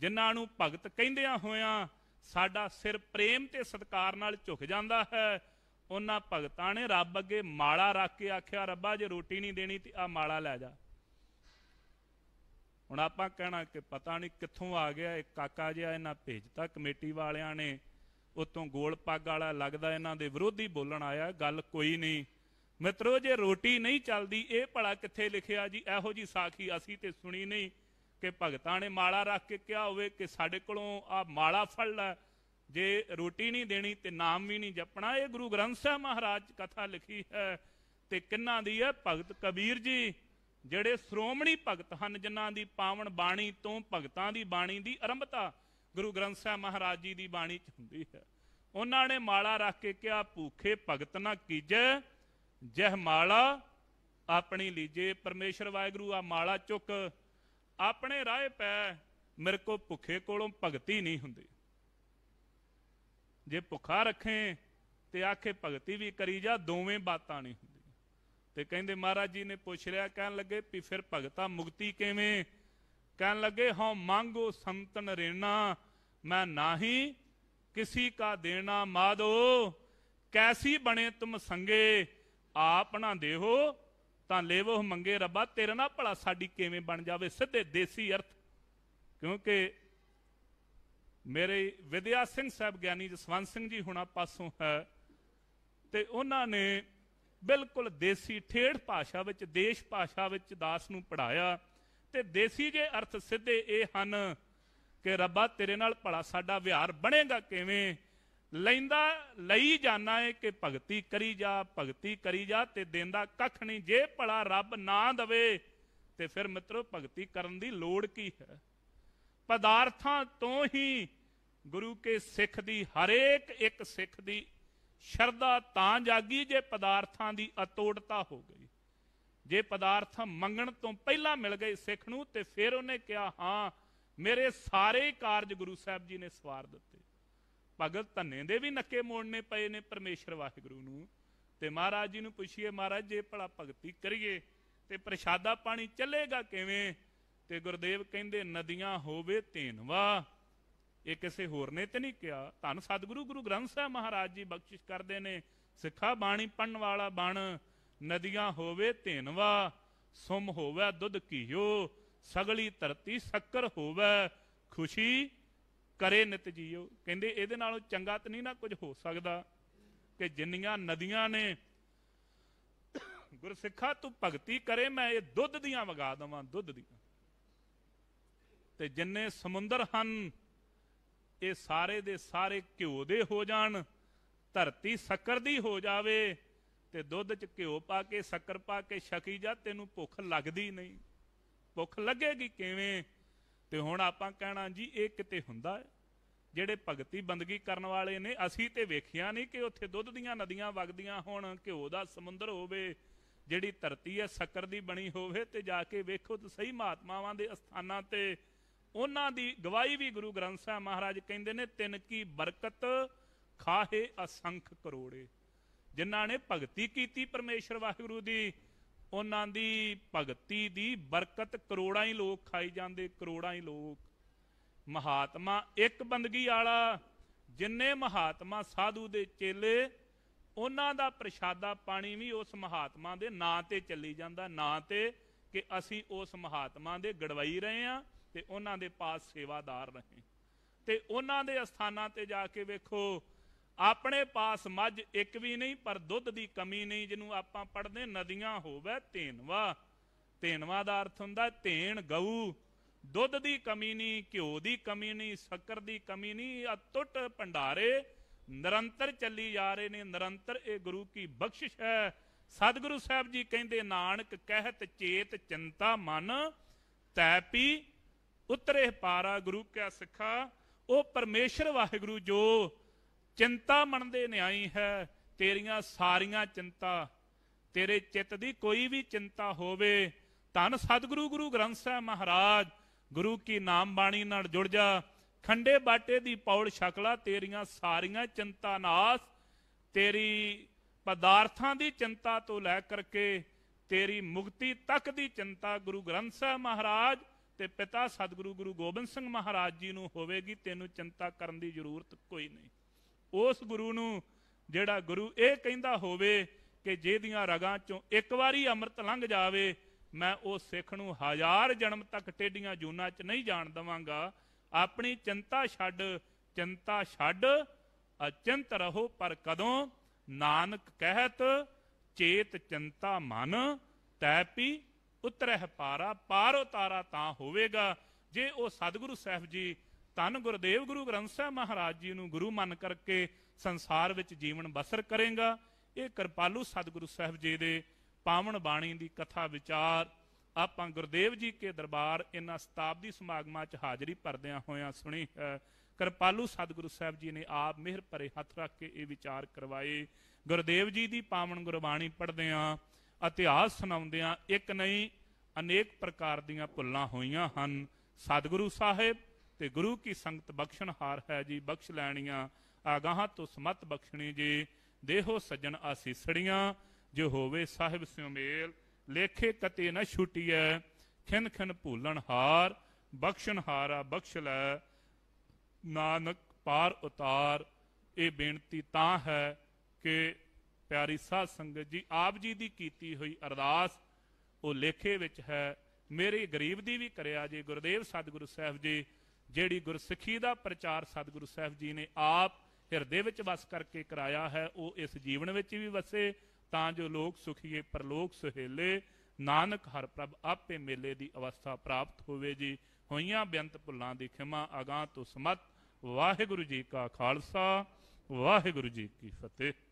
ਜਿਨ੍ਹਾਂ ਨੂੰ ਭਗਤ ਕਹਿੰਦਿਆਂ ਹੋਇਆਂ ਸਾਡਾ ਸਿਰ ਪ੍ਰੇਮ ਤੇ ਸਤਕਾਰ ਨਾਲ ਝੁਕ ਜਾਂਦਾ ਹੈ ਉਹਨਾਂ ਭਗਤਾਂ ਨੇ ਰੱਬ ਅੱਗੇ ਮਾਲਾ ਰੱਖ ਕੇ ਆਖਿਆ ਰੱਬਾ ਜੇ ਰੋਟੀ ਨਹੀਂ ਦੇਣੀ ਤੇ ਆ ਮਾਲਾ ਲੈ ਜਾ ਹੁਣ ਆਪਾਂ ਕਹਿਣਾ ਕਿ ਪਤਾ ਨਹੀਂ ਕਿੱਥੋਂ ਆ ਗਿਆ ਇਹ ਕਾਕਾ ਜਿਹਾ ਇਹਨਾਂ ਭੇਜਤਾ ਕਮੇਟੀ ਵਾਲਿਆਂ ਨੇ ਉਤੋਂ ਗੋਲ ਪੱਗ ਵਾਲਾ ਲੱਗਦਾ ਇਹਨਾਂ ਦੇ ਵਿਰੋਧੀ ਬੋਲਣ ਆਇਆ ਗੱਲ ਕੋਈ ਨਹੀਂ ਮਿੱਤਰੋ ਜੇ ਰੋਟੀ ਨਹੀਂ ਚੱਲਦੀ ਇਹ ਭਲਾ ਕਿੱਥੇ ਲਿਖਿਆ ਜੀ ਇਹੋ ਜੀ ਸਾਖੀ ਅਸੀਂ ਤੇ ਸੁਣੀ ਨਹੀਂ ਕਿ ਭਗਤਾਂ ਨੇ ਮਾਲਾ ਰੱਖ ਕੇ ਕਿਹਾ ਹੋਵੇ ਕਿ ਸਾਡੇ ਕੋਲੋਂ ਆ ਮਾਲਾ ਫੜ ਲੈ ਜੇ ਰੋਟੀ ਨਹੀਂ ਦੇਣੀ ਤੇ ਨਾਮ ਵੀ ਨਹੀਂ ਜਪਣਾ ਇਹ ਗੁਰੂ ਗ੍ਰੰਥ ਸਾਹਿਬ ਮਹਾਰਾਜ ਕਥਾ ਲਿਖੀ ਹੈ ਤੇ ਕਿੰਨਾ ਦੀ ਹੈ ਭਗਤ ਕਬੀਰ ਜੀ ਜਿਹੜੇ ਸ਼੍ਰੋਮਣੀ ਭਗਤ ਹਨ ਜਿਨ੍ਹਾਂ ਦੀ ਪਾਵਨ ਬਾਣੀ ਤੋਂ ਭਗਤਾਂ ਦੀ ਬਾਣੀ ਦੀ ਆਰੰਭਤਾ ਗੁਰੂ ਗ੍ਰੰਥ ਸਾਹਿਬ ਮਹਾਰਾਜ ਜੀ ਦੀ ਬਾਣੀ ਚ ਹੁੰਦੀ ਹੈ ਉਹਨਾਂ ਨੇ ਮਾਲਾ ਰੱਖ ਕੇ ਕਿਹਾ ਭੂਖੇ ਭਗਤ ਨਾ ਕੀਜੈ ਜਹ ਮਾਲਾ ਆਪਣੀ ਲੀਜੇ ਪਰਮੇਸ਼ਰ ਵਾਹਿਗੁਰੂ ਆ ਮਾਲਾ ਚੁੱਕ ਆਪਣੇ ਰਾਹ ਪੈ ਮੇਰੇ ਕੋ ਭੁੱਖੇ ਕੋਲੋਂ ਭਗਤੀ ਨਹੀਂ ਹੁੰਦੀ ਜੇ ਭੁੱਖਾ ਰੱਖੇ ਤੇ ਆਖੇ ਭਗਤੀ ਵੀ ਕਰੀ ਜਾ ਦੋਵੇਂ ਬਾਤਾਂ ਨਹੀਂ ਹੁੰਦੀ ਤੇ ਕਹਿੰਦੇ ਮਹਾਰਾਜ ਜੀ ਨੇ ਪੁੱਛ ਲਿਆ ਕਹਿਣ ਲੱਗੇ ਵੀ ਫਿਰ ਭਗਤਾ ਮੁਕਤੀ ਕਿਵੇਂ ਕਹਿਣ ਲੱਗੇ ਹਉ ਮੰਗੋ ਸੰਤਨ ਰੇਣਾ ਮੈਂ ਨਾਹੀ ਕਿਸੇ ਕਾ ਦੇਣਾ ਮਾਦੋ ਕੈਸੀ ਬਣੇ ਤੁਮ ਸੰਗੇ ਆਪ ਨਾ ਦੇਹੋ ਤਾਂ ਲੇਵੋ ਮੰਗੇ ਰੱਬਾ ਤੇਰਾ ਨਾ ਭਲਾ ਸਾਡੀ ਕਿਵੇਂ ਬਣ ਜਾਵੇ ਸਿੱਧੇ ਦੇਸੀ ਅਰਥ ਕਿਉਂਕਿ ਮੇਰੇ ਵਿਦਿਆ ਸਿੰਘ ਸਾਹਿਬ ਗਿਆਨੀ ਜਸਵੰਤ ਸਿੰਘ ਜੀ ਹੁਣਾ ਪਾਸੋਂ ਹੈ ਤੇ ਉਹਨਾਂ ਨੇ ਬਿਲਕੁਲ ਦੇਸੀ ਠੇੜ ਭਾਸ਼ਾ ਵਿੱਚ ਦੇਸ਼ ਭਾਸ਼ਾ ਵਿੱਚ ਦਾਸ ਨੂੰ ਪੜਾਇਆ ਤੇ ਦੇਸੀ ਜੇ ਅਰਥ ਸਿੱਧੇ ਇਹ ਹਨ ਕਿ ਰੱਬਾ ਤੇਰੇ ਨਾਲ ਭਲਾ ਸਾਡਾ ਵਿਹਾਰ ਬਣੇਗਾ ਕਿਵੇਂ ਲੈਂਦਾ ਲਈ ਜਾਣਾ ਏ ਕਿ ਭਗਤੀ ਕਰੀ ਜਾ ਭਗਤੀ ਕਰੀ ਜਾ ਤੇ ਦੇਂਦਾ ਕੱਖ ਨਹੀਂ ਜੇ ਭਲਾ ਰੱਬ ਨਾ ਦਵੇ ਤੇ ਫਿਰ ਮਿੱਤਰੋ ਭਗਤੀ ਕਰਨ ਦੀ ਲੋੜ ਕੀ ਹੈ ਪਦਾਰਥਾਂ ਤੋਂ ਹੀ ਗੁਰੂ ਕੇ ਸਿੱਖ ਦੀ ਹਰੇਕ ਇੱਕ ਸਿੱਖ ਦੀ ਸ਼ਰਧਾ ਤਾਂ ਜਾਗੀ ਜੇ ਪਦਾਰਥਾਂ ਦੀ ਅਤੋੜਤਾ ਹੋ ਗਈ ਜੇ ਪਦਾਰਥ ਮੰਗਣ ਤੋਂ ਪਹਿਲਾਂ ਮਿਲ ਗਏ ਸਿੱਖ ਨੂੰ ਤੇ ਫਿਰ ਉਹਨੇ ਕਿਹਾ ਹਾਂ ਮੇਰੇ ਸਾਰੇ ਕਾਰਜ ਗੁਰੂ ਸਾਹਿਬ ਜੀ ਨੇ ਸਵਾਰ ਦਿੱਤੇ ਭਗਤ ਧੰਨੇ ਦੇ ਵੀ ਨੱਕੇ ਮੋੜਨੇ ਪਏ ਨੇ ਪਰਮੇਸ਼ਰ ਵਾਹਿਗੁਰੂ ਨੂੰ ਤੇ ਮਹਾਰਾਜ ਜੀ ਨੂੰ ਪੁੱਛੀਏ ਮਹਾਰਾਜ ਜੇ ਭਲਾ ਭਗਤੀ ਕਰੀਏ ਤੇ ਪ੍ਰਸ਼ਾਦਾ ਪਾਣੀ ਚੱਲੇਗਾ ਕਿਵੇਂ ਤੇ ਗੁਰਦੇਵ ਕਹਿੰਦੇ ਨਦੀਆਂ ਹੋਵੇ ਧੇਨਵਾ ਇਹ ਕਿਸੇ ਹੋਰ ਨੇ ਤੇ ਨਹੀਂ ਕਿਹਾ ਧੰਨ ਸਤਿਗੁਰੂ ਗੁਰੂ ਗ੍ਰੰਥ ਸਾਹਿਬ ਮਹਾਰਾਜ ਜੀ ਬਖਸ਼ਿਸ਼ ਕਰਦੇ ਨੇ ਸਿੱਖਾ ਬਾਣੀ ਪੜਨ ਵਾਲਾ ਬਣ ਨਦੀਆਂ ਹੋਵੇ ਧੇਨਵਾ ਸੁਮ ਹੋਵੇ ਦੁੱਧ ਕੀਓ ਸਗਲੀ ਧਰਤੀ ਸ਼ੱਕਰ ਹੋਵੇ ਖੁਸ਼ੀ ਕਰੇ ਨਿਤ ਜੀਓ ਕਹਿੰਦੇ ਇਹਦੇ ਨਾਲੋਂ ਚੰਗਾ ਤਾਂ ਨਹੀਂ ਨਾ ਕੁਝ ਹੋ ਸਕਦਾ ਕਿ ਜਿੰਨੀਆਂ ਨਦੀਆਂ ਨੇ ਗੁਰਸਿੱਖਾ ਤੂੰ ਭਗਤੀ ਕਰੇ ਮੈਂ ਇਹ ਦੁੱਧ ਦੀਆਂ ਵਗਾ ਦਵਾਂ ਦੁੱਧ ਦੀਆਂ ਤੇ ਜਿੰਨੇ ਸਮੁੰਦਰ ਹਨ ਇਹ ਸਾਰੇ ਦੇ ਸਾਰੇ ਘਿਓ ਦੇ ਹੋ ਜਾਣ ਧਰਤੀ ਸ਼ੱਕਰ ਦੀ ਹੋ ਜਾਵੇ ਤੇ ਦੁੱਧ 'ਚ ਘਿਓ ਪਾ ਕੇ ਸ਼ੱਕਰ ਪਾ ਕੇ ਛਕੀ ਜਾ ਤੈਨੂੰ ਭੁੱਖ ਲੱਗਦੀ ਨਹੀਂ ਭੁੱਖ ਲੱਗੇਗੀ ਕਿਵੇਂ ਤੇ ਹੁਣ ਆਪਾਂ ਕਹਿਣਾ ਜੀ ਇਹ ਕਿਤੇ ਹੁੰਦਾ ਹੈ ਜਿਹੜੇ ਭਗਤੀ ਬੰਦਗੀ ਕਰਨ ਵਾਲੇ ਨੇ ਅਸੀਂ ਤੇ ਵੇਖਿਆ ਨਹੀਂ ਕਿ ਉੱਥੇ ਦੁੱਧ ਦੀਆਂ ਨਦੀਆਂ ਵਗਦੀਆਂ ਹੋਣ ਘਿਓ ਦਾ ਸਮੁੰਦਰ ਹੋਵੇ ਜਿਹੜੀ ਧਰਤੀ ਹੈ ਸ਼ੱਕਰ ਦੀ ਬਣੀ ਹੋਵੇ ਤੇ ਜਾ ਕੇ ਵੇਖੋ ਤੇ ਸਹੀ ਮਹਾਤਮਾਵਾਂ ਦੇ ਅਸਥਾਨਾਂ ਤੇ ਉਹਨਾਂ ਦੀ ਗਵਾਹੀ ਵੀ ਗੁਰੂ ਗ੍ਰੰਥ ਸਾਹਿਬ ਮਹਾਰਾਜ ਕਹਿੰਦੇ ਨੇ ਤਿੰਨ ਕੀ ਬਰਕਤ ਖਾਹੇ ਅਸੰਖ ਕਰੋੜੇ ਜਿਨ੍ਹਾਂ ਨੇ ਭਗਤੀ ਕੀਤੀ ਪਰਮੇਸ਼ਰ ਵਾਹਿਗੁਰੂ ਦੀ ਉਹਨਾਂ ਦੀ ਭਗਤੀ ਦੀ ਬਰਕਤ ਕਰੋੜਾਂ ਹੀ ਲੋਕ ਖਾਈ ਜਾਂਦੇ ਕਰੋੜਾਂ ਹੀ ਲੋਕ ਮਹਾਤਮਾ ਇੱਕ ਬੰਦਗੀ ਵਾਲਾ ਜਿੰਨੇ ਮਹਾਤਮਾ ਸਾਧੂ ਦੇ ਚੇਲੇ ਉਹਨਾਂ ਦਾ ਪ੍ਰਸ਼ਾਦਾ ਪਾਣੀ ਵੀ ਉਸ ਮਹਾਤਮਾ ਦੇ ਨਾਂ ਤੇ ਚੱਲੀ ਜਾਂਦਾ ਨਾਂ ਤੇ ਕਿ ਅਸੀਂ ਉਸ ਮਹਾਤਮਾ ਦੇ ਗੜਵਾਈ ਰਹੇ ਆਂ ਤੇ ਉਹਨਾਂ ਦੇ ਪਾਸ ਸੇਵਾਦਾਰ ਰਹੇ ਤੇ ਉਹਨਾਂ ਦੇ ਅਸਥਾਨਾਂ ਤੇ ਜਾ ਕੇ ਵੇਖੋ ਆਪਣੇ ਪਾਸ ਮੱਝ ਇੱਕ ਵੀ ਨਹੀਂ ਪਰ ਦੁੱਧ ਦੀ ਕਮੀ ਨਹੀਂ ਜਿਹਨੂੰ ਆਪਾਂ ਪੜਦੇ ਨਦੀਆਂ ਹੋਵੇ ਧੇਨਵਾ ਧੇਨਵਾ ਦਾ ਅਰਥ ਹੁੰਦਾ ਧੇਨ ਗਊ ਦੁੱਧ ਦੀ ਕਮੀ ਨਹੀਂ ਘਿਓ ਦੀ ਕਮੀ ਨਹੀਂ ਸ਼ੱਕਰ ਦੀ ਕਮੀ ਨਹੀਂ ਅਤੁੱਟ ਭੰਡਾਰੇ ਨਿਰੰਤਰ ਚੱਲੀ ਜਾ ਰਹੇ ਨੇ ਨਿਰੰਤਰ ਇਹ ਗੁਰੂ ਕੀ ਬਖਸ਼ਿਸ਼ ਹੈ ਸਤਿਗੁਰੂ ਸਾਹਿਬ ਜੀ ਕਹਿੰਦੇ ਨਾਨਕ ਕਹਿਤ ਚੇਤ ਚਿੰਤਾ ਮਨ ਤੈਪੀ ਉਤਰੇ ਪਾਰਾ ਗੁਰੂ ਕਿਆ ਸਿੱਖਾ ਉਹ ਪਰਮੇਸ਼ਰ ਵਾਹਿਗੁਰੂ ਜੋ ਚਿੰਤਾ ਮਨ ਦੇ ਨਿਆਈ ਹੈ ਤੇਰੀਆਂ ਸਾਰੀਆਂ ਚਿੰਤਾ ਤੇਰੇ ਚਿੱਤ ਦੀ ਕੋਈ ਵੀ ਚਿੰਤਾ ਹੋਵੇ ਧੰਨ ਸਤਿਗੁਰੂ ਗੁਰੂ ਗ੍ਰੰਥ ਸਾਹਿਬ ਮਹਾਰਾਜ ਗੁਰੂ ਕੀ ਨਾਮ ਬਾਣੀ ਨਾਲ ਜੁੜ ਜਾ ਖੰਡੇ ਬਾਟੇ ਦੀ ਪੌੜ ਸ਼ਕਲਾ ਤੇਰੀਆਂ ਸਾਰੀਆਂ ਚਿੰਤਾ ਨਾਸ ਤੇਰੀ ਪਦਾਰਥਾਂ ਦੀ ਚਿੰਤਾ ਤੋਂ ਲੈ ਕਰਕੇ ਤੇਰੀ ਮੁਕਤੀ ਤੱਕ ਦੀ ਚਿੰਤਾ ਗੁਰੂ ਗ੍ਰੰਥ ਸਾਹਿਬ ਮਹਾਰਾਜ ਤੇ ਪਿਤਾ ਸਤਿਗੁਰੂ ਗੁਰੂ ਗੋਬਿੰਦ ਸਿੰਘ ਮਹਾਰਾਜ ਜੀ ਨੂੰ ਹੋਵੇਗੀ ਤੈਨੂੰ ਚਿੰਤਾ ਕਰਨ ਦੀ ਜ਼ਰੂਰਤ ਕੋਈ ਨਹੀਂ ਉਸ ਗੁਰੂ ਨੂੰ ਜਿਹੜਾ ਗੁਰੂ ਇਹ ਕਹਿੰਦਾ ਹੋਵੇ ਕਿ ਜਿਹਦੀਆਂ ਰਗਾਂ ਚੋਂ ਇੱਕ ਵਾਰੀ ਅੰਮ੍ਰਿਤ ਲੰਘ ਜਾਵੇ ਮੈਂ ਉਹ ਸਿੱਖ ਨੂੰ ਹਜ਼ਾਰ ਜਨਮ ਤੱਕ ਟੇਡੀਆਂ ਜੂਨਾ 'ਚ ਨਹੀਂ ਜਾਣ ਦਵਾਂਗਾ ਆਪਣੀ ਚਿੰਤਾ ਛੱਡ ਚਿੰਤਾ ਛੱਡ ਅਚਿੰਤ ਰਹੋ ਪਰ ਕਦੋਂ ਨਾਨਕ ਕਹਿਤ ਚੇਤ ਚਿੰਤਾ ਮਨ ਤੈ ਪੀ ਉਤਰਹਿ ਪਾਰਾ ਪਾਰ ਉਤਾਰਾ ਤਾਂ ਹੋਵੇਗਾ ਜੇ ਉਹ ਸਤਿਗੁਰੂ ਸਾਹਿਬ ਜੀ ਤਨ ਗੁਰਦੇਵ ਗੁਰੂ ਗ੍ਰੰਥ ਸਾਹਿਬ ਮਹਾਰਾਜ ਜੀ ਨੂੰ ਗੁਰੂ ਮੰਨ ਕਰਕੇ ਸੰਸਾਰ ਵਿੱਚ ਜੀਵਨ ਬਸਰ ਕਰੇਗਾ ਇਹ ਕਿਰਪਾਲੂ ਸਤਿਗੁਰੂ ਸਾਹਿਬ ਜੀ ਦੇ ਪਾਵਨ ਬਾਣੀ ਦੀ ਕਥਾ ਵਿਚਾਰ ਆਪਾਂ ਗੁਰਦੇਵ ਜੀ ਕੇ ਦਰਬਾਰ ਇਹਨਾਂ ਸਤਾਬਦੀ ਸਮਾਗਮਾਂ 'ਚ ਹਾਜ਼ਰੀ ਭਰਦਿਆਂ ਹੋਇਆਂ ਸੁਣੀ ਕਿਰਪਾਲੂ ਸਤਿਗੁਰੂ ਸਾਹਿਬ ਜੀ ਨੇ ਆਪ ਮਿਹਰ ਭਰੇ ਹੱਥ ਰੱਖ ਕੇ ਇਹ ਵਿਚਾਰ ਕਰਵਾਏ ਗੁਰਦੇਵ ਜੀ ਦੀ ਪਾਵਨ ਗੁਰਬਾਣੀ ਪੜਦੇ ਆਂ ਇਤਿਹਾਸ ਸੁਣਾਉਂਦਿਆਂ ਇੱਕ ਨਹੀਂ ਅਨੇਕ ਪ੍ਰਕਾਰ ਦੀਆਂ ਭੁੱਲਾਂ ਹੋਈਆਂ ਹਨ ਸਤਿਗੁਰੂ ਸਾਹਿਬ ਤੇ ਗੁਰੂ ਕੀ ਸੰਗਤ ਬਖਸ਼ਣਹਾਰ ਹੈ ਜੀ ਬਖਸ਼ ਲੈਣੀਆਂ ਆਗਾਹਾਂ ਤੋਂ ਸਮਤ ਬਖਸ਼ਣੀ ਜੀ ਦੇਹੋ ਸੱਜਣ ਆਸੀਸੜੀਆਂ ਜੋ ਹੋਵੇ ਸਾਹਿਬ ਸਿਮੇਲ ਮੇਲ ਲੇਖੇ ਕਤੇ ਨਾ ਛੁਟੀਐ ਖਿੰਨ ਖਿੰਨ ਭੂਲਣ ਹਾਰ ਬਖਸ਼ਣ ਹਾਰਾ ਬਖਸ਼ ਲੈ ਨਾਨਕ ਪਾਰ ਉਤਾਰ ਇਹ ਬੇਨਤੀ ਤਾਂ ਹੈ ਕਿ ਪਿਆਰੀ ਸਾਧ ਸੰਗਤ ਜੀ ਆਪ ਜੀ ਦੀ ਕੀਤੀ ਹੋਈ ਅਰਦਾਸ ਉਹ ਲੇਖੇ ਵਿੱਚ ਹੈ ਮੇਰੇ ਗਰੀਬ ਦੀ ਵੀ ਕਰਿਆ ਜੀ ਗੁਰਦੇਵ ਸਤਿਗੁਰੂ ਸਾਹਿਬ ਜੀ ਜਿਹੜੀ ਗੁਰਸਿੱਖੀ ਦਾ ਪ੍ਰਚਾਰ ਸਤਿਗੁਰੂ ਸਾਹਿਬ ਜੀ ਨੇ ਆਪ ਹਿਰਦੇ ਵਿੱਚ ਵਸ ਕਰਕੇ ਕਰਾਇਆ ਹੈ ਉਹ ਇਸ ਜੀਵਨ ਵਿੱਚ ਵੀ ਵਸੇ ਤਾਂ ਜੋ ਲੋਕ ਸੁਖੀਏ ਪਰਲੋਕ ਸੁਹੇਲੇ ਨਾਨਕ ਹਰ ਪ੍ਰਭ ਆਪੇ ਮੇਲੇ ਦੀ ਅਵਸਥਾ ਪ੍ਰਾਪਤ ਹੋਵੇ ਜੀ ਹੋਈਆਂ ਬੇਅੰਤ ਭੁੱਲਾਂ ਦੀ ਖਿਮਾ ਅਗਾਹ ਤੋਂ ਸਮਤ ਵਾਹਿਗੁਰੂ ਜੀ ਕਾ ਖਾਲਸਾ ਵਾਹਿਗੁਰੂ ਜੀ ਕੀ ਫਤਿਹ